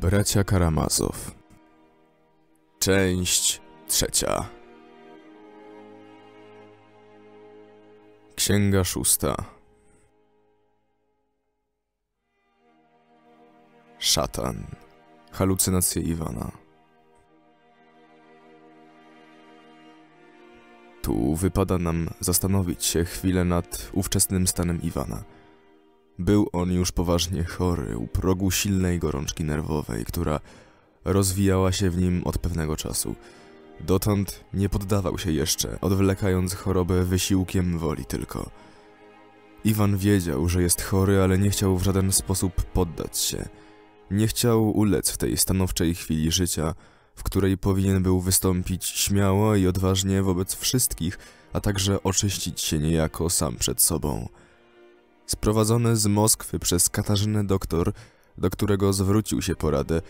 Bracia Karamazow. Część trzecia. Księga szósta. Szatan. Halucynacje Iwana. Tu wypada nam zastanowić się chwilę nad ówczesnym stanem Iwana – był on już poważnie chory, u progu silnej gorączki nerwowej, która rozwijała się w nim od pewnego czasu. Dotąd nie poddawał się jeszcze, odwlekając chorobę wysiłkiem woli tylko. Iwan wiedział, że jest chory, ale nie chciał w żaden sposób poddać się. Nie chciał ulec w tej stanowczej chwili życia, w której powinien był wystąpić śmiało i odważnie wobec wszystkich, a także oczyścić się niejako sam przed sobą. Sprowadzony z Moskwy przez Katarzynę doktor, do którego zwrócił się poradę,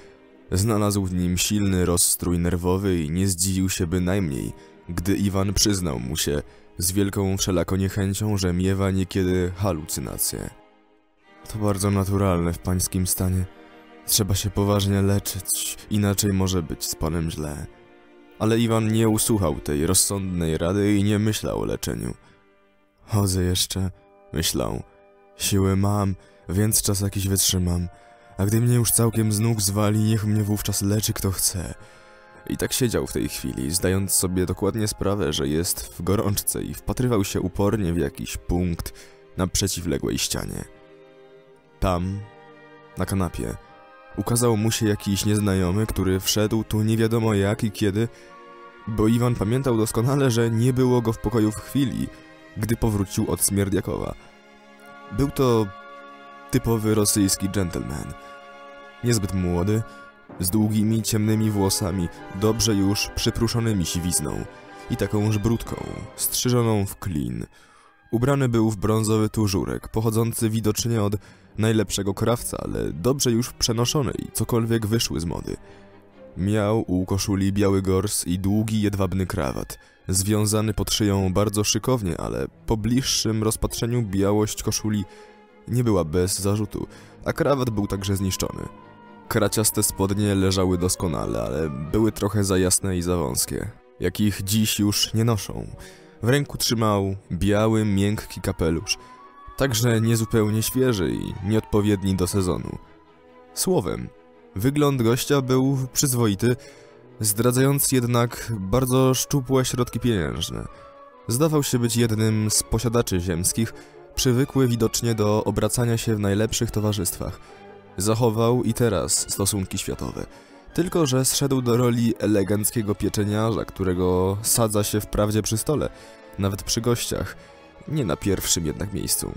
znalazł w nim silny rozstrój nerwowy i nie zdziwił się bynajmniej, gdy Iwan przyznał mu się z wielką wszelako niechęcią, że miewa niekiedy halucynacje. To bardzo naturalne w pańskim stanie. Trzeba się poważnie leczyć, inaczej może być z panem źle. Ale Iwan nie usłuchał tej rozsądnej rady i nie myślał o leczeniu. Chodzę jeszcze, myślał. Siły mam, więc czas jakiś wytrzymam. A gdy mnie już całkiem z nóg zwali, niech mnie wówczas leczy kto chce. I tak siedział w tej chwili, zdając sobie dokładnie sprawę, że jest w gorączce i wpatrywał się upornie w jakiś punkt na przeciwległej ścianie. Tam, na kanapie, ukazał mu się jakiś nieznajomy, który wszedł tu nie wiadomo jak i kiedy, bo Iwan pamiętał doskonale, że nie było go w pokoju w chwili, gdy powrócił od Smierdiakowa. Był to typowy rosyjski gentleman. Niezbyt młody, z długimi, ciemnymi włosami, dobrze już przypruszonymi siwizną i taką brudką, strzyżoną w klin. Ubrany był w brązowy tużurek, pochodzący widocznie od najlepszego krawca, ale dobrze już przenoszony i cokolwiek wyszły z mody. Miał u koszuli biały gors i długi, jedwabny krawat – związany pod szyją bardzo szykownie, ale po bliższym rozpatrzeniu białość koszuli nie była bez zarzutu, a krawat był także zniszczony. Kraciaste spodnie leżały doskonale, ale były trochę za jasne i za wąskie, jakich dziś już nie noszą. W ręku trzymał biały, miękki kapelusz, także niezupełnie świeży i nieodpowiedni do sezonu. Słowem, wygląd gościa był przyzwoity, zdradzając jednak bardzo szczupłe środki pieniężne. Zdawał się być jednym z posiadaczy ziemskich, przywykły widocznie do obracania się w najlepszych towarzystwach. Zachował i teraz stosunki światowe. Tylko, że zszedł do roli eleganckiego pieczeniarza, którego sadza się wprawdzie przy stole, nawet przy gościach, nie na pierwszym jednak miejscu.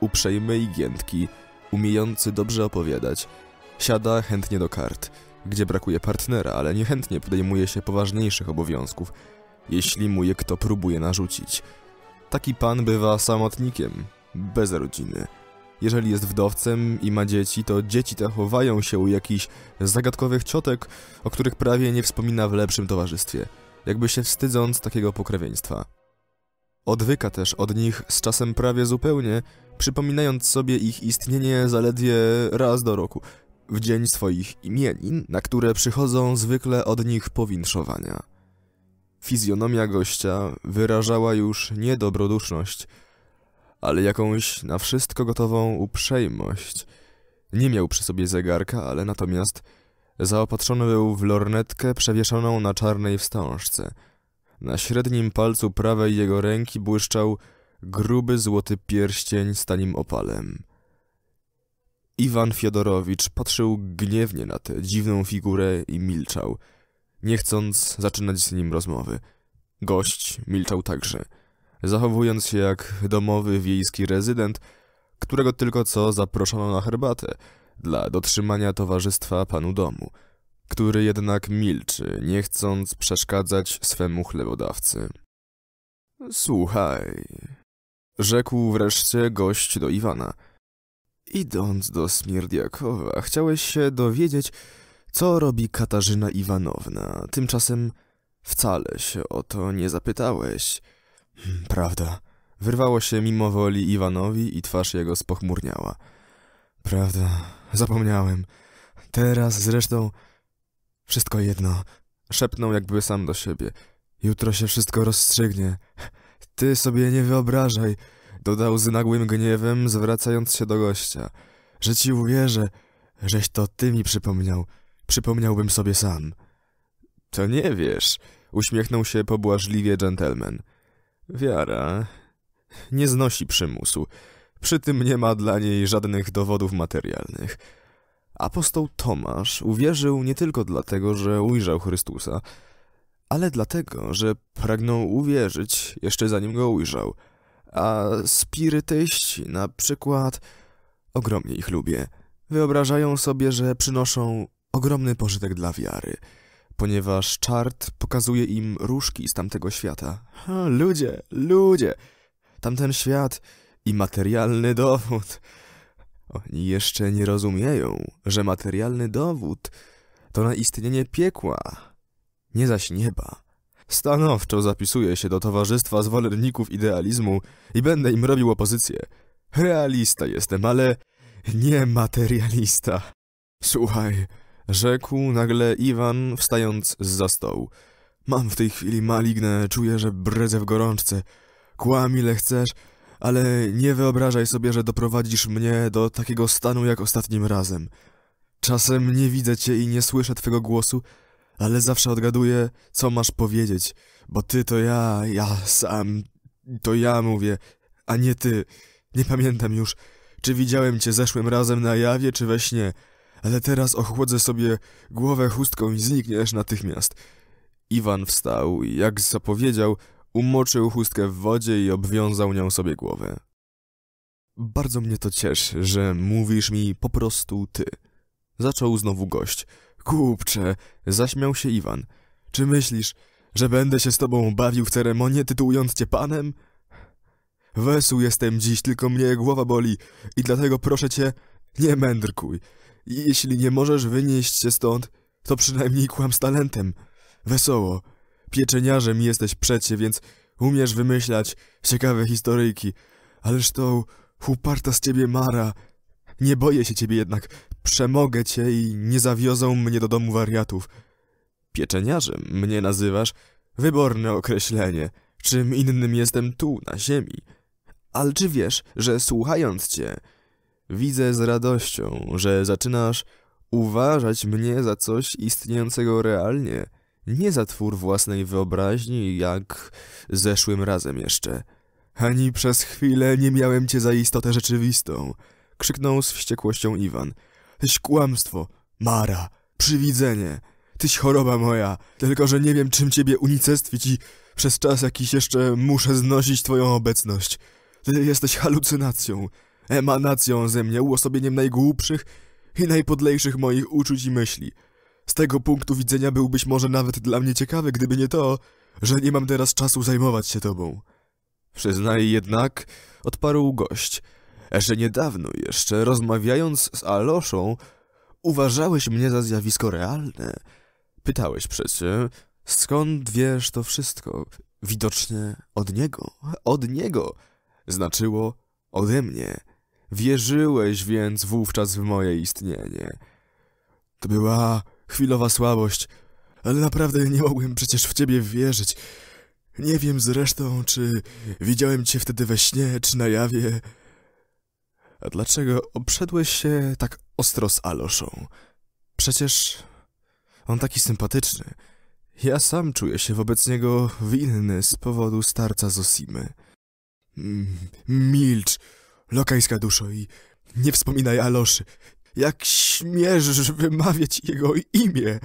Uprzejmy i giętki, umiejący dobrze opowiadać, siada chętnie do kart – gdzie brakuje partnera, ale niechętnie podejmuje się poważniejszych obowiązków, jeśli mu je kto próbuje narzucić. Taki pan bywa samotnikiem, bez rodziny. Jeżeli jest wdowcem i ma dzieci, to dzieci te chowają się u jakichś zagadkowych ciotek, o których prawie nie wspomina w lepszym towarzystwie, jakby się wstydząc takiego pokrewieństwa. Odwyka też od nich z czasem prawie zupełnie, przypominając sobie ich istnienie zaledwie raz do roku, w dzień swoich imienin, na które przychodzą zwykle od nich powinszowania. Fizjonomia gościa wyrażała już nie dobroduszność, ale jakąś na wszystko gotową uprzejmość. Nie miał przy sobie zegarka, ale natomiast zaopatrzony był w lornetkę przewieszoną na czarnej wstążce. Na średnim palcu prawej jego ręki błyszczał gruby złoty pierścień z tanim opalem. Iwan Fiodorowicz patrzył gniewnie na tę dziwną figurę i milczał, nie chcąc zaczynać z nim rozmowy. Gość milczał także, zachowując się jak domowy wiejski rezydent, którego tylko co zaproszono na herbatę dla dotrzymania towarzystwa panu domu, który jednak milczy, nie chcąc przeszkadzać swemu chlebodawcy. Słuchaj, rzekł wreszcie gość do Iwana – Idąc do Smirdiakowa, chciałeś się dowiedzieć, co robi Katarzyna Iwanowna. Tymczasem wcale się o to nie zapytałeś. Hmm, prawda. Wyrwało się mimo woli Iwanowi i twarz jego spochmurniała. Prawda, zapomniałem. Teraz zresztą... Wszystko jedno. Szepnął jakby sam do siebie. Jutro się wszystko rozstrzygnie. Ty sobie nie wyobrażaj. Dodał z nagłym gniewem, zwracając się do gościa. Że ci uwierzę, żeś to ty mi przypomniał. Przypomniałbym sobie sam. To nie wiesz, uśmiechnął się pobłażliwie dżentelmen. Wiara nie znosi przymusu. Przy tym nie ma dla niej żadnych dowodów materialnych. Apostoł Tomasz uwierzył nie tylko dlatego, że ujrzał Chrystusa, ale dlatego, że pragnął uwierzyć jeszcze zanim go ujrzał – a spirytyści na przykład, ogromnie ich lubię, wyobrażają sobie, że przynoszą ogromny pożytek dla wiary, ponieważ czart pokazuje im różki z tamtego świata. Ha, ludzie, ludzie, tamten świat i materialny dowód. Oni jeszcze nie rozumieją, że materialny dowód to na istnienie piekła, nie zaś nieba. Stanowczo zapisuję się do Towarzystwa Zwolenników Idealizmu i będę im robił opozycję. Realista jestem, ale nie materialista. Słuchaj, rzekł nagle Iwan, wstając z za stołu. Mam w tej chwili malignę, czuję, że bredzę w gorączce. Kłam ile chcesz, ale nie wyobrażaj sobie, że doprowadzisz mnie do takiego stanu jak ostatnim razem. Czasem nie widzę cię i nie słyszę twego głosu, ale zawsze odgaduję, co masz powiedzieć, bo ty to ja, ja sam, to ja mówię, a nie ty. Nie pamiętam już, czy widziałem cię zeszłym razem na jawie, czy we śnie, ale teraz ochłodzę sobie głowę chustką i znikniesz natychmiast. Iwan wstał i jak zapowiedział, umoczył chustkę w wodzie i obwiązał nią sobie głowę. Bardzo mnie to cieszy, że mówisz mi po prostu ty. Zaczął znowu gość – Kupcze, zaśmiał się Iwan. Czy myślisz, że będę się z tobą bawił w ceremonię, tytułując cię panem? Wesół jestem dziś, tylko mnie głowa boli i dlatego proszę cię, nie mędrkuj. Jeśli nie możesz wynieść się stąd, to przynajmniej kłam z talentem. Wesoło. Pieczeniarzem jesteś przecie, więc umiesz wymyślać ciekawe historyjki. Ależ to uparta z ciebie mara. Nie boję się ciebie jednak, przemogę cię i nie zawiozą mnie do domu wariatów. Pieczeniarzem mnie nazywasz? Wyborne określenie. Czym innym jestem tu, na ziemi. Ale czy wiesz, że słuchając cię, widzę z radością, że zaczynasz uważać mnie za coś istniejącego realnie, nie za twór własnej wyobraźni, jak zeszłym razem jeszcze. Ani przez chwilę nie miałem cię za istotę rzeczywistą, krzyknął z wściekłością Iwan – tyś kłamstwo, mara, przywidzenie, tyś choroba moja, tylko że nie wiem czym ciebie unicestwić i przez czas jakiś jeszcze muszę znosić twoją obecność. Ty jesteś halucynacją, emanacją ze mnie, uosobieniem najgłupszych i najpodlejszych moich uczuć i myśli. Z tego punktu widzenia byłbyś może nawet dla mnie ciekawy, gdyby nie to, że nie mam teraz czasu zajmować się tobą. Przyznaj jednak, odparł gość – że niedawno jeszcze, rozmawiając z Aloszą, uważałeś mnie za zjawisko realne. Pytałeś przecie, skąd wiesz to wszystko? Widocznie od niego, od niego, znaczyło ode mnie. Wierzyłeś więc wówczas w moje istnienie. To była chwilowa słabość, ale naprawdę nie mogłem przecież w ciebie wierzyć. Nie wiem zresztą, czy widziałem cię wtedy we śnie, czy na jawie. Dlaczego obszedłeś się tak ostro z Aloszą? Przecież on taki sympatyczny. Ja sam czuję się wobec niego winny z powodu starca Zosimy. Mm, milcz, lokajska duszo i nie wspominaj Aloszy. Jak śmiesz wymawiać jego imię?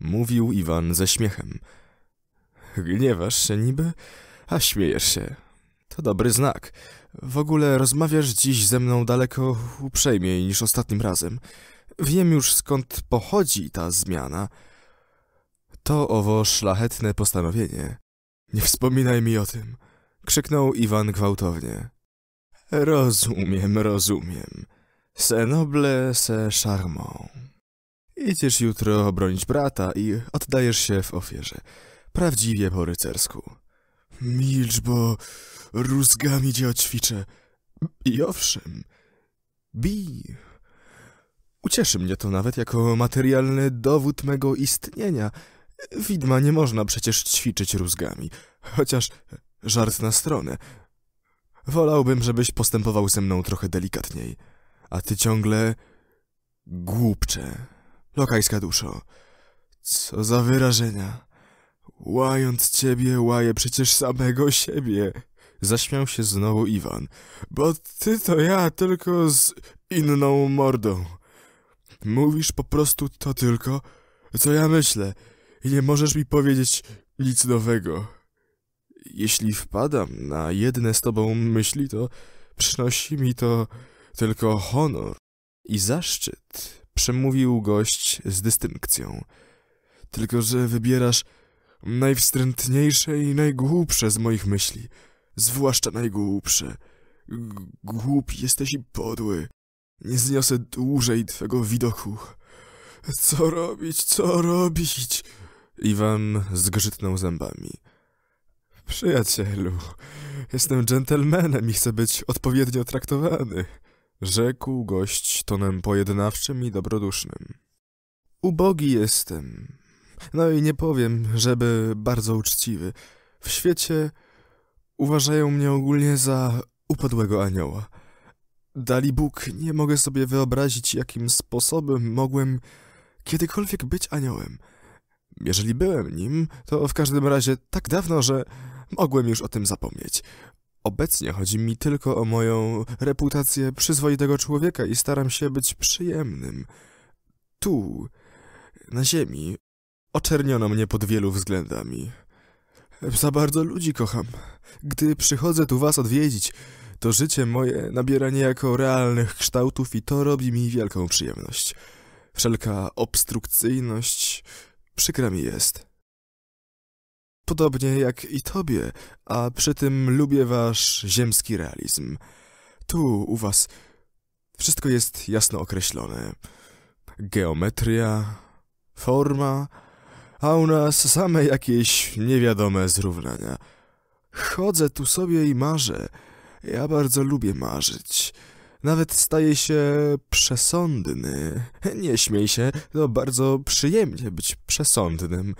Mówił Iwan ze śmiechem. Gniewasz się niby, a śmiejesz się. To dobry znak. W ogóle rozmawiasz dziś ze mną daleko uprzejmiej niż ostatnim razem. Wiem już skąd pochodzi ta zmiana. To owo szlachetne postanowienie. Nie wspominaj mi o tym, krzyknął Iwan gwałtownie. Rozumiem, rozumiem. Se noble, se charmant. Idziesz jutro obronić brata i oddajesz się w ofierze. Prawdziwie po rycersku. Milcz, bo rózgami cię ćwiczę. I owszem, bij. Ucieszy mnie to nawet jako materialny dowód mego istnienia. Widma nie można przecież ćwiczyć rózgami. Chociaż żart na stronę. Wolałbym, żebyś postępował ze mną trochę delikatniej. A ty ciągle... głupcze. Lokajska duszo. Co za wyrażenia. Łając ciebie, łaję przecież samego siebie. Zaśmiał się znowu Iwan. Bo ty to ja, tylko z inną mordą. Mówisz po prostu to tylko, co ja myślę i nie możesz mi powiedzieć nic nowego. Jeśli wpadam na jedne z tobą myśli, to przynosi mi to tylko honor i zaszczyt, przemówił gość z dystynkcją. Tylko, że wybierasz najwstrętniejsze i najgłupsze z moich myśli – zwłaszcza najgłupsze. Głupi jesteś i podły. Nie zniosę dłużej twego widoku. Co robić, co robić? Iwan zgrzytnął zębami. Przyjacielu, jestem dżentelmenem i chcę być odpowiednio traktowany, rzekł gość tonem pojednawczym i dobrodusznym. Ubogi jestem. No i nie powiem, żeby bardzo uczciwy. W świecie Uważają mnie ogólnie za upadłego anioła. Dali Bóg, nie mogę sobie wyobrazić, jakim sposobem mogłem kiedykolwiek być aniołem. Jeżeli byłem nim, to w każdym razie tak dawno, że mogłem już o tym zapomnieć. Obecnie chodzi mi tylko o moją reputację przyzwoitego człowieka i staram się być przyjemnym. Tu, na ziemi, oczerniono mnie pod wielu względami. Za bardzo ludzi kocham. Gdy przychodzę tu was odwiedzić, to życie moje nabiera niejako realnych kształtów i to robi mi wielką przyjemność. Wszelka obstrukcyjność przykra mi jest. Podobnie jak i tobie, a przy tym lubię wasz ziemski realizm. Tu u was wszystko jest jasno określone. Geometria, forma, a u nas same jakieś niewiadome zrównania. Chodzę tu sobie i marzę. Ja bardzo lubię marzyć. Nawet staję się przesądny. Nie śmiej się, to bardzo przyjemnie być przesądnym.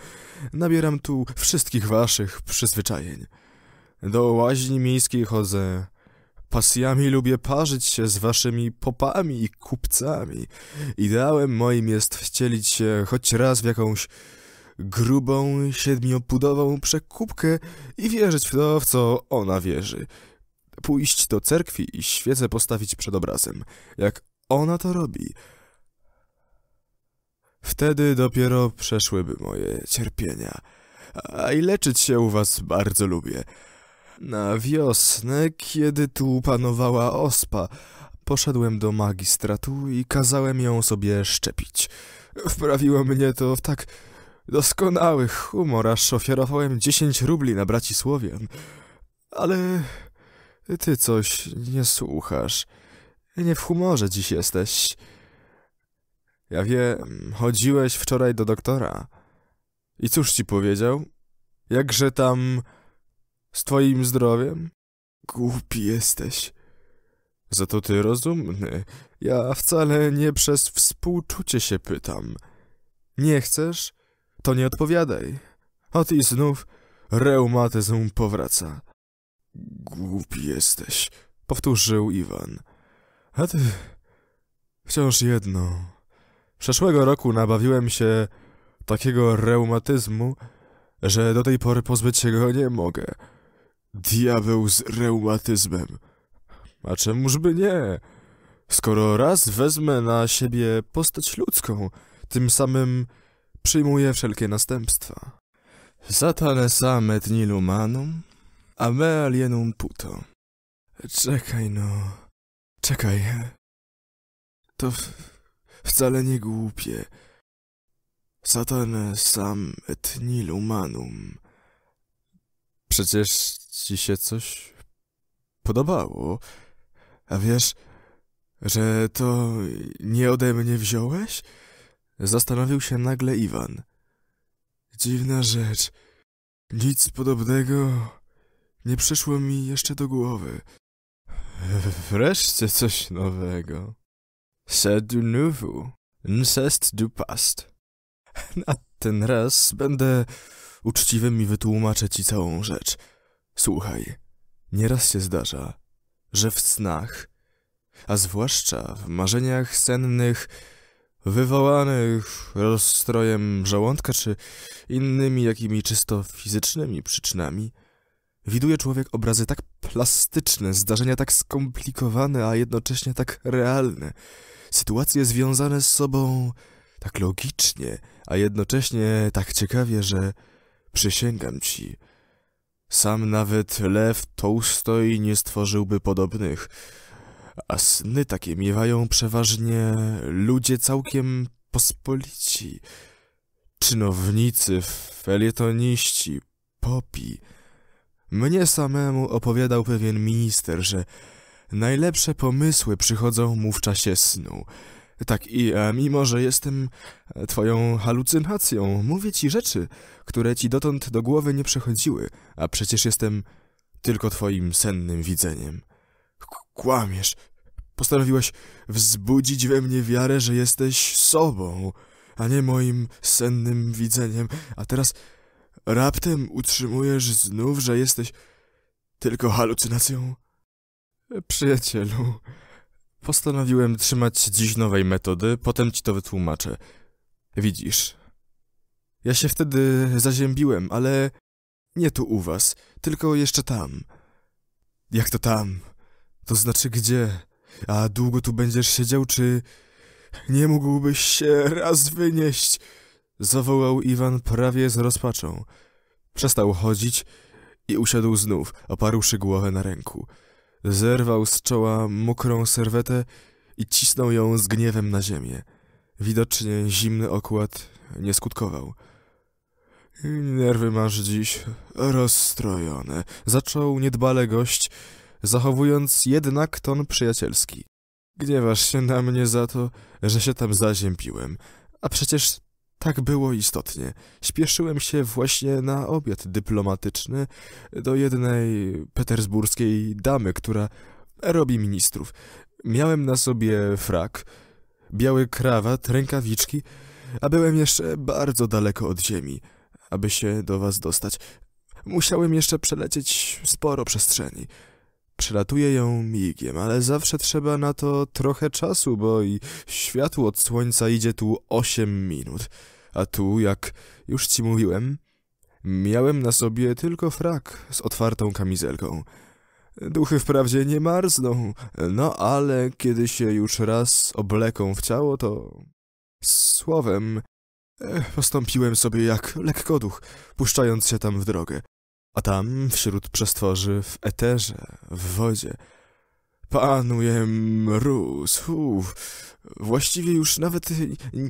Nabieram tu wszystkich waszych przyzwyczajeń. Do łaźni miejskiej chodzę. Pasjami lubię parzyć się z waszymi popami i kupcami. Ideałem moim jest wcielić się choć raz w jakąś grubą, siedmiopudową przekupkę i wierzyć w to, w co ona wierzy. Pójść do cerkwi i świecę postawić przed obrazem, jak ona to robi. Wtedy dopiero przeszłyby moje cierpienia. A i leczyć się u was bardzo lubię. Na wiosnę, kiedy tu panowała ospa, poszedłem do magistratu i kazałem ją sobie szczepić. Wprawiło mnie to w tak Doskonały humor, aż ofiarowałem dziesięć rubli na braci Słowian. Ale ty coś nie słuchasz. Nie w humorze dziś jesteś. Ja wiem, chodziłeś wczoraj do doktora. I cóż ci powiedział? Jakże tam z twoim zdrowiem? Głupi jesteś. Za to ty rozumny. Ja wcale nie przez współczucie się pytam. Nie chcesz? to nie odpowiadaj. A ty znów reumatyzm powraca. Głupi jesteś, powtórzył Iwan. A ty... Wciąż jedno. Przeszłego roku nabawiłem się takiego reumatyzmu, że do tej pory pozbyć się go nie mogę. Diabeł z reumatyzmem. A czemużby nie? Skoro raz wezmę na siebie postać ludzką, tym samym przyjmuje wszelkie następstwa. sam et nilumanum, a me alienum puto. Czekaj no, czekaj. To w... wcale nie głupie. Satane sam et nilumanum. Przecież ci się coś podobało. A wiesz, że to nie ode mnie wziąłeś? Zastanowił się nagle Iwan. Dziwna rzecz. Nic podobnego nie przyszło mi jeszcze do głowy. Wreszcie coś nowego. C'est du nouveau. C'est du past. Na ten raz będę uczciwy mi wytłumaczę ci całą rzecz. Słuchaj, nieraz się zdarza, że w snach, a zwłaszcza w marzeniach sennych, wywołanych rozstrojem żołądka czy innymi jakimi czysto fizycznymi przyczynami, widuje człowiek obrazy tak plastyczne, zdarzenia tak skomplikowane, a jednocześnie tak realne, sytuacje związane z sobą tak logicznie, a jednocześnie tak ciekawie, że przysięgam ci. Sam nawet Lew Tołstoj nie stworzyłby podobnych a sny takie miewają przeważnie ludzie całkiem pospolici. Czynownicy, felietoniści, popi. Mnie samemu opowiadał pewien minister, że najlepsze pomysły przychodzą mu w czasie snu. Tak i a mimo, że jestem twoją halucynacją, mówię ci rzeczy, które ci dotąd do głowy nie przechodziły, a przecież jestem tylko twoim sennym widzeniem. Kłamiesz. Postanowiłaś wzbudzić we mnie wiarę, że jesteś sobą, a nie moim sennym widzeniem, a teraz raptem utrzymujesz znów, że jesteś tylko halucynacją? Przyjacielu, postanowiłem trzymać dziś nowej metody, potem ci to wytłumaczę. Widzisz, ja się wtedy zaziębiłem, ale nie tu u was, tylko jeszcze tam. Jak to tam? To znaczy gdzie? A długo tu będziesz siedział, czy... Nie mógłbyś się raz wynieść? Zawołał Iwan prawie z rozpaczą. Przestał chodzić i usiadł znów, oparłszy głowę na ręku. Zerwał z czoła mokrą serwetę i cisnął ją z gniewem na ziemię. Widocznie zimny okład nie skutkował. Nerwy masz dziś rozstrojone, zaczął niedbale gość, zachowując jednak ton przyjacielski. Gniewasz się na mnie za to, że się tam zaziębiłem, a przecież tak było istotnie. Śpieszyłem się właśnie na obiad dyplomatyczny do jednej petersburskiej damy, która robi ministrów. Miałem na sobie frak, biały krawat, rękawiczki, a byłem jeszcze bardzo daleko od ziemi, aby się do was dostać. Musiałem jeszcze przelecieć sporo przestrzeni. Przelatuje ją migiem, ale zawsze trzeba na to trochę czasu, bo i światło od słońca idzie tu osiem minut. A tu, jak już ci mówiłem, miałem na sobie tylko frak z otwartą kamizelką. Duchy wprawdzie nie marzną, no ale kiedy się już raz obleką w ciało, to... Słowem, e, postąpiłem sobie jak lekkoduch, puszczając się tam w drogę. A tam, wśród przestworzy, w eterze, w wodzie, panuje mróz. Uf, właściwie już nawet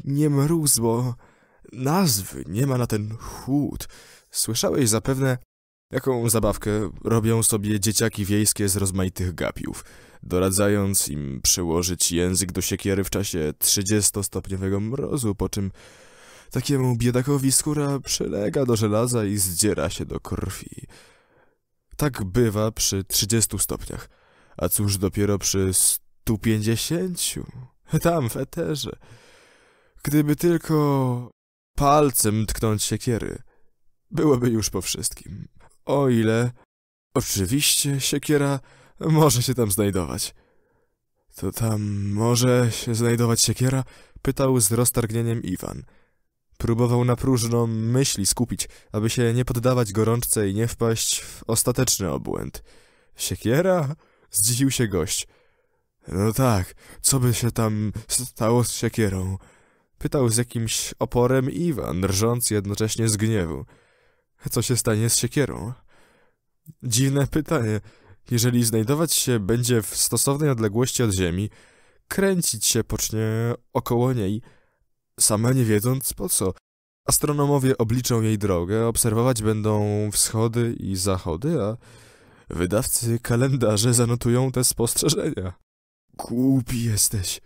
nie mróz, bo nazwy nie ma na ten chłód. Słyszałeś zapewne, jaką zabawkę robią sobie dzieciaki wiejskie z rozmaitych gapiów, doradzając im przyłożyć język do siekiery w czasie 30-stopniowego mrozu, po czym Takiemu biedakowi skóra przylega do żelaza i zdziera się do krwi. Tak bywa przy 30 stopniach, a cóż dopiero przy 150? Tam w eterze. Gdyby tylko palcem tknąć siekiery, byłoby już po wszystkim. O ile, oczywiście, siekiera może się tam znajdować. To tam może się znajdować siekiera? Pytał z roztargnieniem Iwan. Próbował na próżno myśli skupić, aby się nie poddawać gorączce i nie wpaść w ostateczny obłęd. Siekiera? Zdziwił się gość. No tak, co by się tam stało z siekierą? Pytał z jakimś oporem Iwan, rżąc jednocześnie z gniewu. Co się stanie z siekierą? Dziwne pytanie. Jeżeli znajdować się będzie w stosownej odległości od ziemi, kręcić się pocznie około niej, sama nie wiedząc po co. Astronomowie obliczą jej drogę, obserwować będą wschody i zachody, a wydawcy kalendarze zanotują te spostrzeżenia. Głupi jesteś.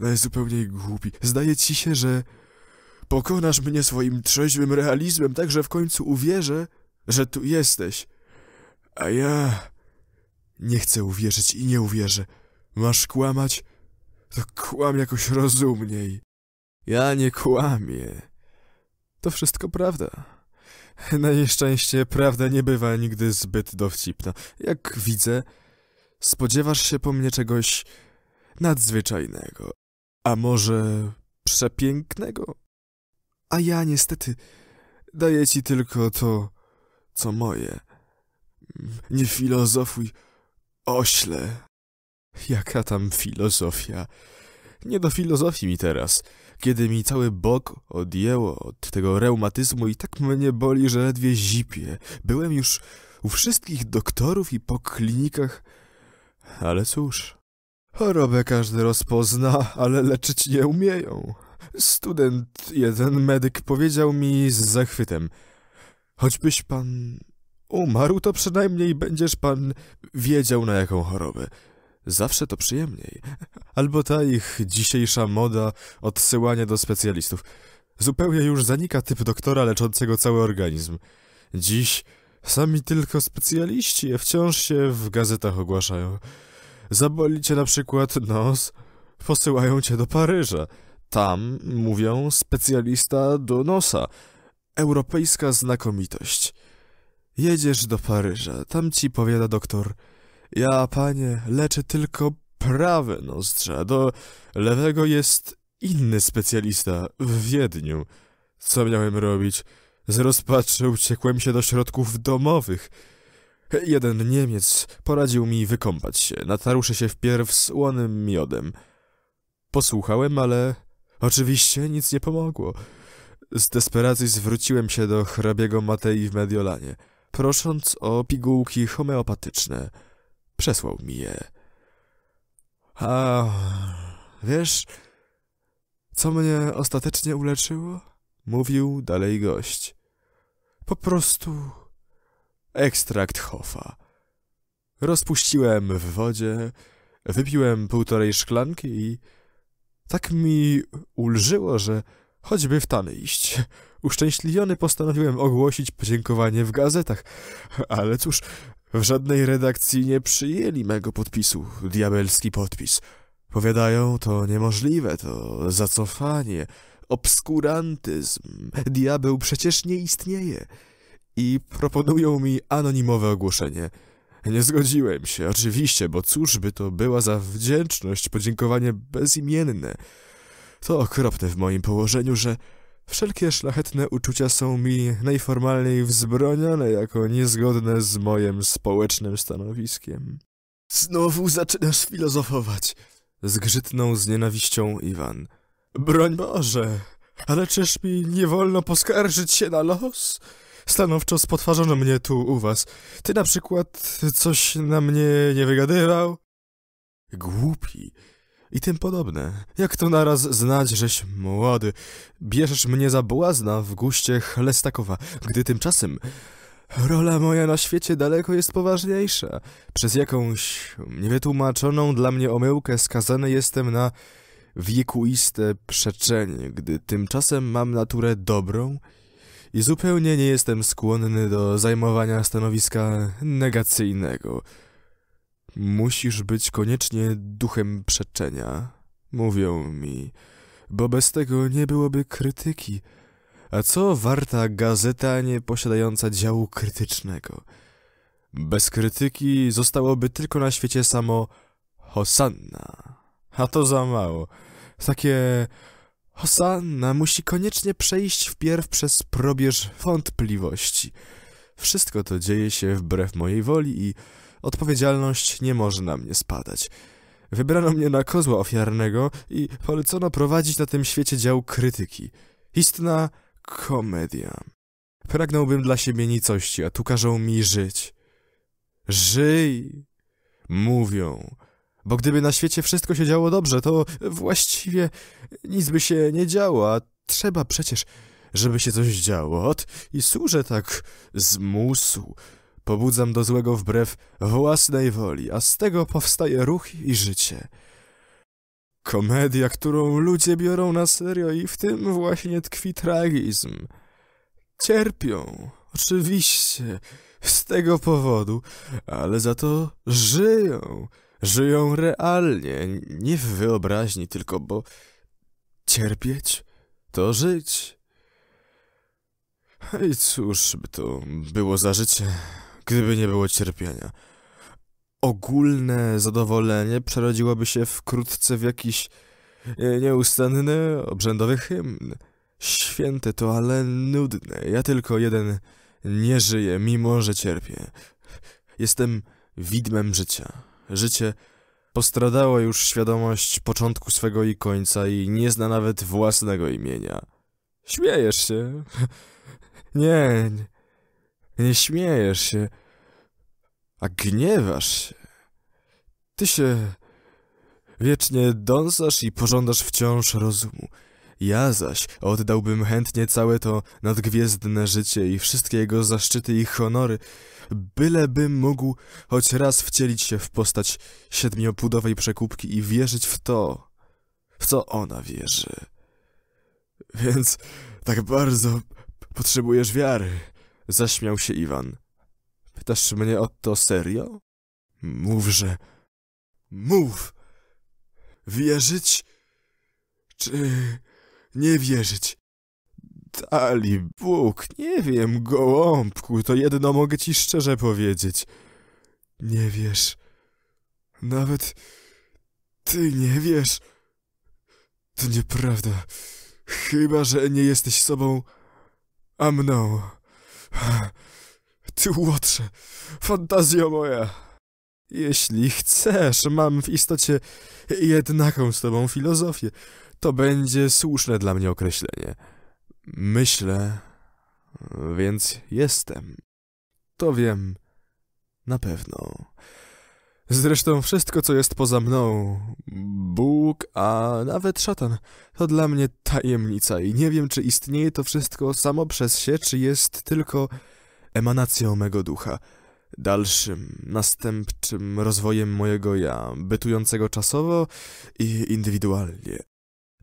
Najzupełniej głupi. Zdaje ci się, że pokonasz mnie swoim trzeźwym realizmem, tak że w końcu uwierzę, że tu jesteś. A ja nie chcę uwierzyć i nie uwierzę. Masz kłamać? To kłam jakoś rozumniej. Ja nie kłamię. To wszystko prawda. Na jej szczęście prawda nie bywa nigdy zbyt dowcipna. Jak widzę, spodziewasz się po mnie czegoś nadzwyczajnego, a może przepięknego? A ja niestety daję ci tylko to, co moje. Nie filozofuj, ośle. Jaka tam filozofia? Nie do filozofii mi teraz kiedy mi cały bok odjęło od tego reumatyzmu i tak mnie boli, że ledwie zipię, Byłem już u wszystkich doktorów i po klinikach, ale cóż. Chorobę każdy rozpozna, ale leczyć nie umieją. Student, jeden medyk powiedział mi z zachwytem. Choćbyś pan umarł, to przynajmniej będziesz pan wiedział na jaką chorobę. Zawsze to przyjemniej. Albo ta ich dzisiejsza moda odsyłania do specjalistów. Zupełnie już zanika typ doktora leczącego cały organizm. Dziś sami tylko specjaliści wciąż się w gazetach ogłaszają. Zaboli cię na przykład nos, posyłają cię do Paryża. Tam, mówią, specjalista do nosa. Europejska znakomitość. Jedziesz do Paryża, tam ci powiada doktor – ja, panie, leczę tylko prawe nozdrza. Do lewego jest inny specjalista w Wiedniu. Co miałem robić? Z rozpaczy uciekłem się do środków domowych. Jeden Niemiec poradził mi wykąpać się. Natarłszy się wpierw słonym miodem. Posłuchałem, ale oczywiście nic nie pomogło. Z desperacji zwróciłem się do hrabiego Matei w Mediolanie, prosząc o pigułki homeopatyczne. Przesłał mi je. A wiesz, co mnie ostatecznie uleczyło? Mówił dalej gość. Po prostu ekstrakt Hoffa. Rozpuściłem w wodzie, wypiłem półtorej szklanki i tak mi ulżyło, że choćby w tany iść. Uszczęśliwiony postanowiłem ogłosić podziękowanie w gazetach, ale cóż, w żadnej redakcji nie przyjęli mego podpisu, diabelski podpis. Powiadają, to niemożliwe, to zacofanie, obskurantyzm, diabeł przecież nie istnieje. I proponują mi anonimowe ogłoszenie. Nie zgodziłem się, oczywiście, bo cóż by to była za wdzięczność, podziękowanie bezimienne. To okropne w moim położeniu, że Wszelkie szlachetne uczucia są mi najformalniej wzbronione jako niezgodne z moim społecznym stanowiskiem. Znowu zaczynasz filozofować, zgrzytnął z nienawiścią Iwan. Broń Boże, ale czyż mi nie wolno poskarżyć się na los? Stanowczo spotwarzono mnie tu u was. Ty na przykład coś na mnie nie wygadywał? Głupi, i tym podobne. Jak to naraz znać, żeś młody, bierzesz mnie za błazna w guście chlestakowa, gdy tymczasem rola moja na świecie daleko jest poważniejsza. Przez jakąś niewytłumaczoną dla mnie omyłkę skazany jestem na wiekuiste przeczenie, gdy tymczasem mam naturę dobrą i zupełnie nie jestem skłonny do zajmowania stanowiska negacyjnego. Musisz być koniecznie duchem przeczenia, mówią mi, bo bez tego nie byłoby krytyki. A co warta gazeta nie posiadająca działu krytycznego? Bez krytyki zostałoby tylko na świecie samo Hosanna. A to za mało. Takie Hosanna musi koniecznie przejść wpierw przez probierz wątpliwości. Wszystko to dzieje się wbrew mojej woli i Odpowiedzialność nie może na mnie spadać. Wybrano mnie na kozła ofiarnego i polecono prowadzić na tym świecie dział krytyki. Istna komedia. Pragnąłbym dla siebie nicości, a tu każą mi żyć. Żyj! Mówią. Bo gdyby na świecie wszystko się działo dobrze, to właściwie nic by się nie działo, a trzeba przecież, żeby się coś działo. Ot, i służę tak z musu. Pobudzam do złego wbrew własnej woli, a z tego powstaje ruch i życie. Komedia, którą ludzie biorą na serio i w tym właśnie tkwi tragizm. Cierpią, oczywiście, z tego powodu, ale za to żyją. Żyją realnie, nie w wyobraźni tylko, bo cierpieć to żyć. I cóż by to było za życie? gdyby nie było cierpienia. Ogólne zadowolenie przerodziłoby się wkrótce w jakiś e, nieustanny, obrzędowy hymn. Święte to, ale nudne. Ja tylko jeden nie żyję, mimo że cierpię. Jestem widmem życia. Życie postradało już świadomość początku swego i końca i nie zna nawet własnego imienia. Śmiejesz się? Nie, nie. Nie śmiejesz się, a gniewasz się. Ty się wiecznie dąsasz i pożądasz wciąż rozumu. Ja zaś oddałbym chętnie całe to nadgwiezdne życie i wszystkie jego zaszczyty i honory, bylebym mógł choć raz wcielić się w postać siedmiopudowej przekupki i wierzyć w to, w co ona wierzy. Więc tak bardzo potrzebujesz wiary. Zaśmiał się Iwan. Pytasz mnie o to serio? Mówże. Mów! Wierzyć? Czy nie wierzyć? Dali Bóg, nie wiem, gołąbku, to jedno mogę ci szczerze powiedzieć. Nie wiesz. Nawet ty nie wiesz. To nieprawda. Chyba, że nie jesteś sobą, a mną. Ty łotrze, fantazja moja. Jeśli chcesz, mam w istocie jednaką z tobą filozofię. To będzie słuszne dla mnie określenie. Myślę, więc jestem. To wiem na pewno. Zresztą wszystko, co jest poza mną, Bóg, a nawet szatan, to dla mnie tajemnica i nie wiem, czy istnieje to wszystko samo przez się, czy jest tylko emanacją mego ducha, dalszym, następczym rozwojem mojego ja, bytującego czasowo i indywidualnie.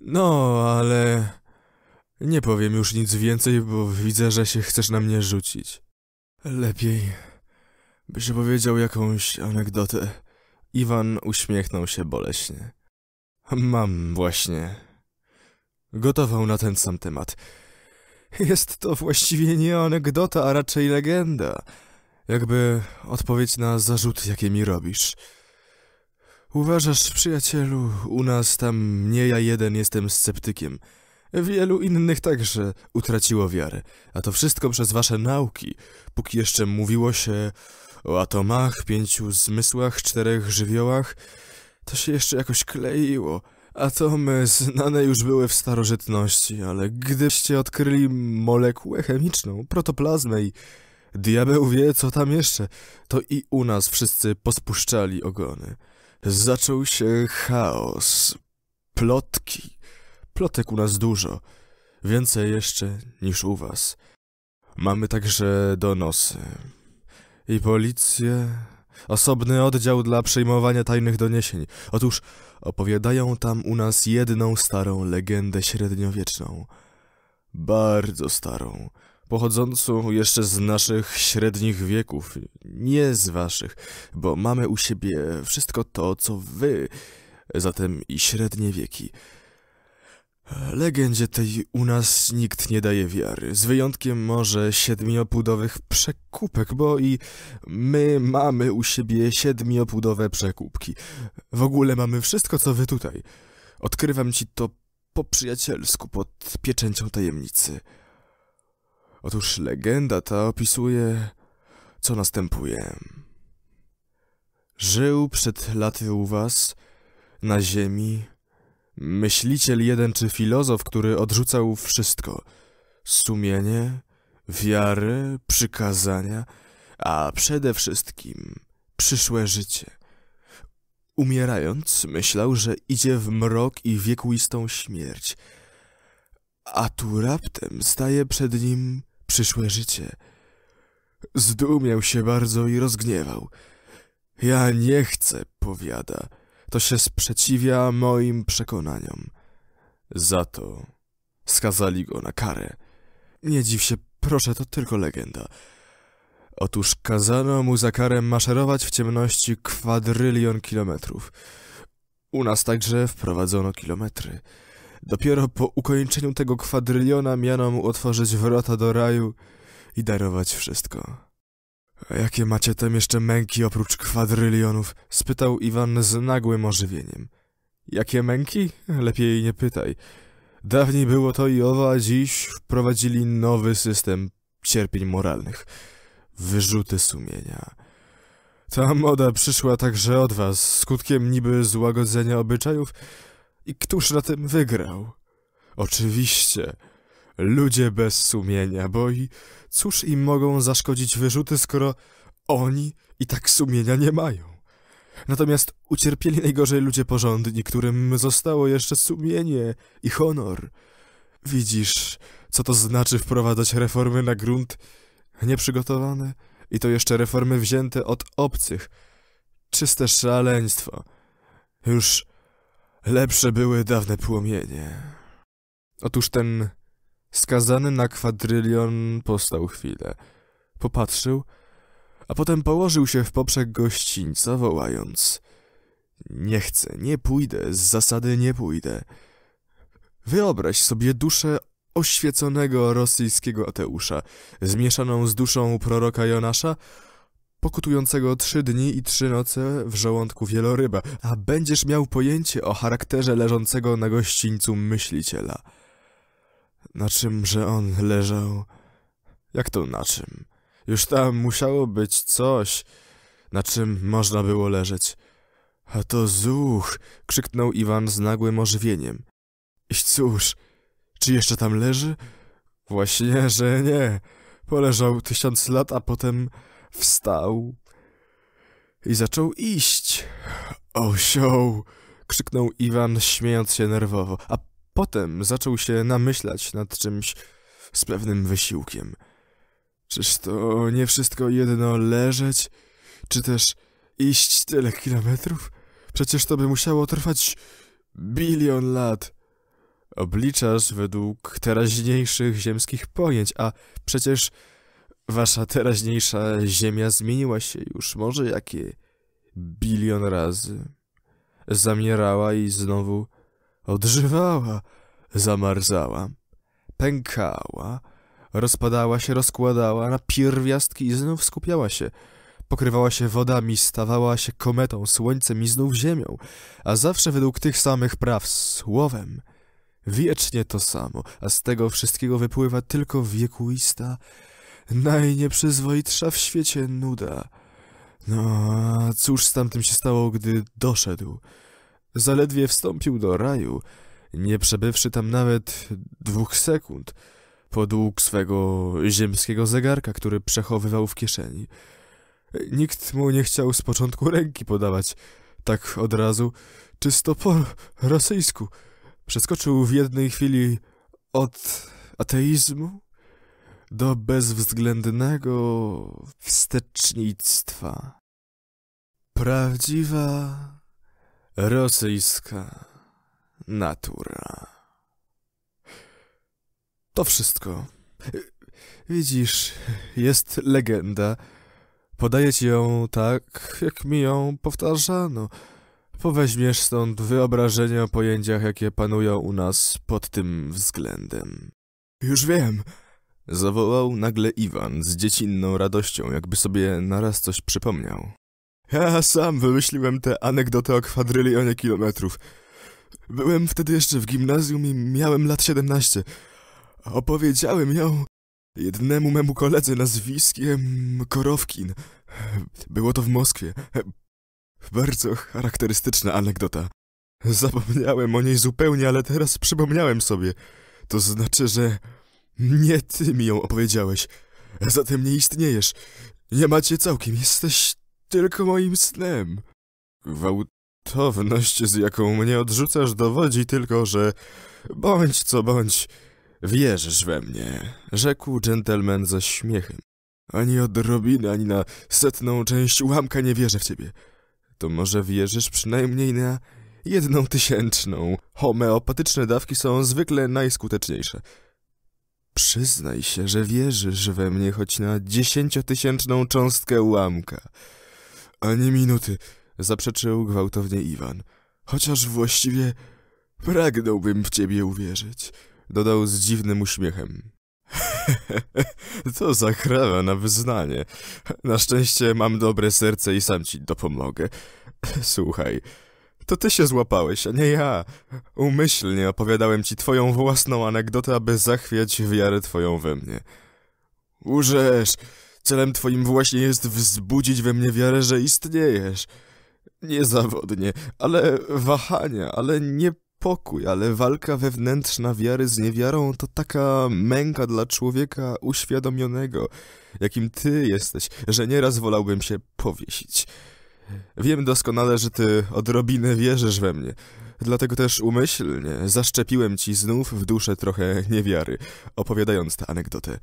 No, ale... Nie powiem już nic więcej, bo widzę, że się chcesz na mnie rzucić. Lepiej... Byś powiedział jakąś anegdotę. Iwan uśmiechnął się boleśnie. Mam właśnie. Gotował na ten sam temat. Jest to właściwie nie anegdota, a raczej legenda. Jakby odpowiedź na zarzut, jakie mi robisz. Uważasz, przyjacielu, u nas tam nie ja jeden jestem sceptykiem. Wielu innych także utraciło wiarę, a to wszystko przez wasze nauki, póki jeszcze mówiło się o atomach, pięciu zmysłach, czterech żywiołach. To się jeszcze jakoś kleiło. Atomy znane już były w starożytności, ale gdyście odkryli molekułę chemiczną, protoplazmę i diabeł wie co tam jeszcze, to i u nas wszyscy pospuszczali ogony. Zaczął się chaos, plotki. Plotek u nas dużo, więcej jeszcze niż u was. Mamy także donosy i policję. Osobny oddział dla przejmowania tajnych doniesień. Otóż opowiadają tam u nas jedną starą legendę średniowieczną. Bardzo starą, pochodzącą jeszcze z naszych średnich wieków, nie z waszych, bo mamy u siebie wszystko to, co wy, zatem i średnie wieki. Legendzie tej u nas nikt nie daje wiary, z wyjątkiem może siedmiopudowych przekupek, bo i my mamy u siebie siedmiopudowe przekupki. W ogóle mamy wszystko, co wy tutaj. Odkrywam ci to po przyjacielsku, pod pieczęcią tajemnicy. Otóż legenda ta opisuje, co następuje. Żył przed laty u was, na ziemi, myśliciel jeden czy filozof, który odrzucał wszystko: sumienie, wiarę, przykazania, a przede wszystkim przyszłe życie. Umierając, myślał, że idzie w mrok i wiekuistą śmierć, a tu raptem staje przed nim przyszłe życie. Zdumiał się bardzo i rozgniewał. Ja nie chcę, powiada to się sprzeciwia moim przekonaniom. Za to skazali go na karę. Nie dziw się, proszę, to tylko legenda. Otóż kazano mu za karę maszerować w ciemności kwadrylion kilometrów. U nas także wprowadzono kilometry. Dopiero po ukończeniu tego kwadryliona miano mu otworzyć wrota do raju i darować wszystko. Jakie macie tam jeszcze męki oprócz kwadrylionów? spytał Iwan z nagłym ożywieniem. Jakie męki? Lepiej nie pytaj. Dawniej było to i owa, a dziś wprowadzili nowy system cierpień moralnych. Wyrzuty sumienia. Ta moda przyszła także od was, skutkiem niby złagodzenia obyczajów. I któż na tym wygrał? Oczywiście, ludzie bez sumienia, bo i Cóż im mogą zaszkodzić wyrzuty, skoro oni i tak sumienia nie mają? Natomiast ucierpieli najgorzej ludzie porządni, którym zostało jeszcze sumienie i honor. Widzisz, co to znaczy wprowadzać reformy na grunt nieprzygotowane i to jeszcze reformy wzięte od obcych. Czyste szaleństwo. Już lepsze były dawne płomienie. Otóż ten Skazany na kwadrylion postał chwilę. Popatrzył, a potem położył się w poprzek gościńca, wołając Nie chcę, nie pójdę, z zasady nie pójdę. Wyobraź sobie duszę oświeconego rosyjskiego ateusza, zmieszaną z duszą proroka Jonasza, pokutującego trzy dni i trzy noce w żołądku wieloryba, a będziesz miał pojęcie o charakterze leżącego na gościńcu myśliciela. Na czymże on leżał? Jak to na czym? Już tam musiało być coś, na czym można było leżeć. A to zuch! krzyknął Iwan z nagłym ożywieniem. I cóż, czy jeszcze tam leży? Właśnie, że nie. Poleżał tysiąc lat, a potem wstał i zaczął iść. Osioł! krzyknął Iwan, śmiejąc się nerwowo. A Potem zaczął się namyślać nad czymś z pewnym wysiłkiem. Czyż to nie wszystko jedno leżeć, czy też iść tyle kilometrów? Przecież to by musiało trwać bilion lat. Obliczasz według teraźniejszych ziemskich pojęć, a przecież wasza teraźniejsza Ziemia zmieniła się już może jakie bilion razy. Zamierała i znowu odżywała, zamarzała, pękała, rozpadała się, rozkładała na pierwiastki i znów skupiała się. Pokrywała się wodami, stawała się kometą, słońcem i znów ziemią, a zawsze według tych samych praw, słowem. Wiecznie to samo, a z tego wszystkiego wypływa tylko wiekuista, najnieprzyzwoitsza w świecie nuda. No, a cóż z tamtym się stało, gdy doszedł? Zaledwie wstąpił do raju, nie przebywszy tam nawet dwóch sekund, podług swego ziemskiego zegarka, który przechowywał w kieszeni. Nikt mu nie chciał z początku ręki podawać, tak od razu, czysto po rosyjsku. Przeskoczył w jednej chwili od ateizmu do bezwzględnego wstecznictwa. Prawdziwa Rosyjska natura. To wszystko. Widzisz, jest legenda. Podaję ci ją tak, jak mi ją powtarzano. Poweźmiesz stąd wyobrażenie o pojęciach, jakie panują u nas pod tym względem. Już wiem! Zawołał nagle Iwan z dziecinną radością, jakby sobie naraz coś przypomniał. Ja sam wymyśliłem tę anegdotę o kwadrylionie kilometrów. Byłem wtedy jeszcze w gimnazjum i miałem lat 17. Opowiedziałem ją jednemu memu koledze nazwiskiem Korowkin. Było to w Moskwie. Bardzo charakterystyczna anegdota. Zapomniałem o niej zupełnie, ale teraz przypomniałem sobie. To znaczy, że nie ty mi ją opowiedziałeś. Zatem nie istniejesz. Nie macie całkiem, jesteś tylko moim snem. Gwałtowność, z jaką mnie odrzucasz, dowodzi tylko, że bądź co bądź, wierzysz we mnie, rzekł dżentelmen ze śmiechem. Ani odrobinę, ani na setną część ułamka nie wierzę w ciebie. To może wierzysz przynajmniej na jedną tysięczną. Homeopatyczne dawki są zwykle najskuteczniejsze. Przyznaj się, że wierzysz we mnie choć na dziesięciotysięczną cząstkę ułamka. Ani minuty, zaprzeczył gwałtownie Iwan. Chociaż właściwie pragnąłbym w ciebie uwierzyć, dodał z dziwnym uśmiechem. to zakrawa na wyznanie. Na szczęście mam dobre serce i sam ci dopomogę. Słuchaj, to ty się złapałeś, a nie ja. Umyślnie opowiadałem ci twoją własną anegdotę, aby zachwiać wiarę twoją we mnie. Urzesz! Celem twoim właśnie jest wzbudzić we mnie wiarę, że istniejesz. niezawodnie, ale wahania, ale niepokój, ale walka wewnętrzna wiary z niewiarą to taka męka dla człowieka uświadomionego, jakim ty jesteś, że nieraz wolałbym się powiesić. Wiem doskonale, że ty odrobinę wierzysz we mnie. Dlatego też umyślnie zaszczepiłem ci znów w duszę trochę niewiary, opowiadając tę anegdotę.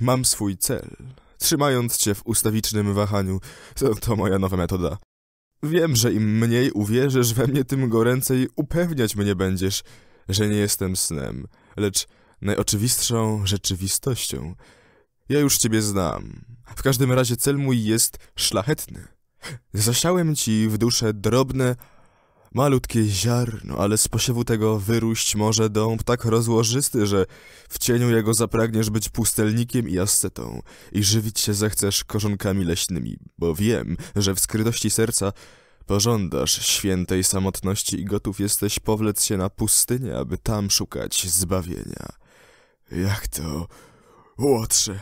Mam swój cel trzymając cię w ustawicznym wahaniu. To, to moja nowa metoda. Wiem, że im mniej uwierzysz we mnie, tym goręcej upewniać mnie będziesz, że nie jestem snem, lecz najoczywistszą rzeczywistością. Ja już ciebie znam. W każdym razie cel mój jest szlachetny. Zasiałem ci w duszę drobne, Malutkie ziarno, ale z posiewu tego wyróść może dąb tak rozłożysty, że w cieniu jego zapragniesz być pustelnikiem i ascetą i żywić się zechcesz korzonkami leśnymi, bo wiem, że w skrytości serca pożądasz świętej samotności i gotów jesteś powlec się na pustynię, aby tam szukać zbawienia. Jak to... Łotrze,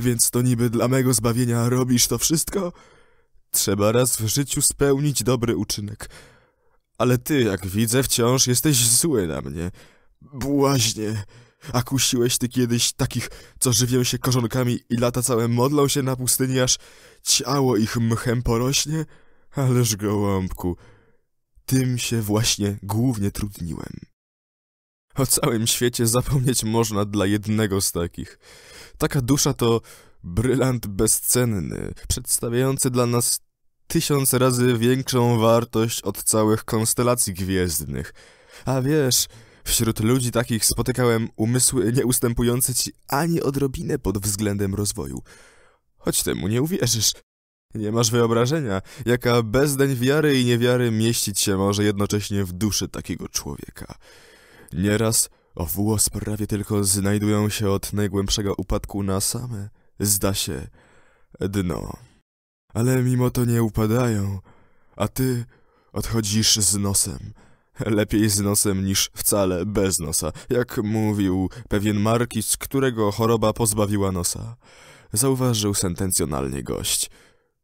więc to niby dla mego zbawienia robisz to wszystko? Trzeba raz w życiu spełnić dobry uczynek – ale ty, jak widzę, wciąż jesteś zły na mnie. Błaźnie. A kusiłeś ty kiedyś takich, co żywią się korzonkami i lata całe modlą się na pustyni, aż ciało ich mchem porośnie? Ależ gołąbku, tym się właśnie głównie trudniłem. O całym świecie zapomnieć można dla jednego z takich. Taka dusza to brylant bezcenny, przedstawiający dla nas tysiąc razy większą wartość od całych konstelacji gwiezdnych. A wiesz, wśród ludzi takich spotykałem umysły nieustępujące ci ani odrobinę pod względem rozwoju. Choć temu nie uwierzysz. Nie masz wyobrażenia, jaka bezdeń wiary i niewiary mieścić się może jednocześnie w duszy takiego człowieka. Nieraz o włos prawie tylko znajdują się od najgłębszego upadku na same, zda się, dno ale mimo to nie upadają, a ty odchodzisz z nosem. Lepiej z nosem niż wcale bez nosa, jak mówił pewien markiz, którego choroba pozbawiła nosa. Zauważył sentencjonalnie gość.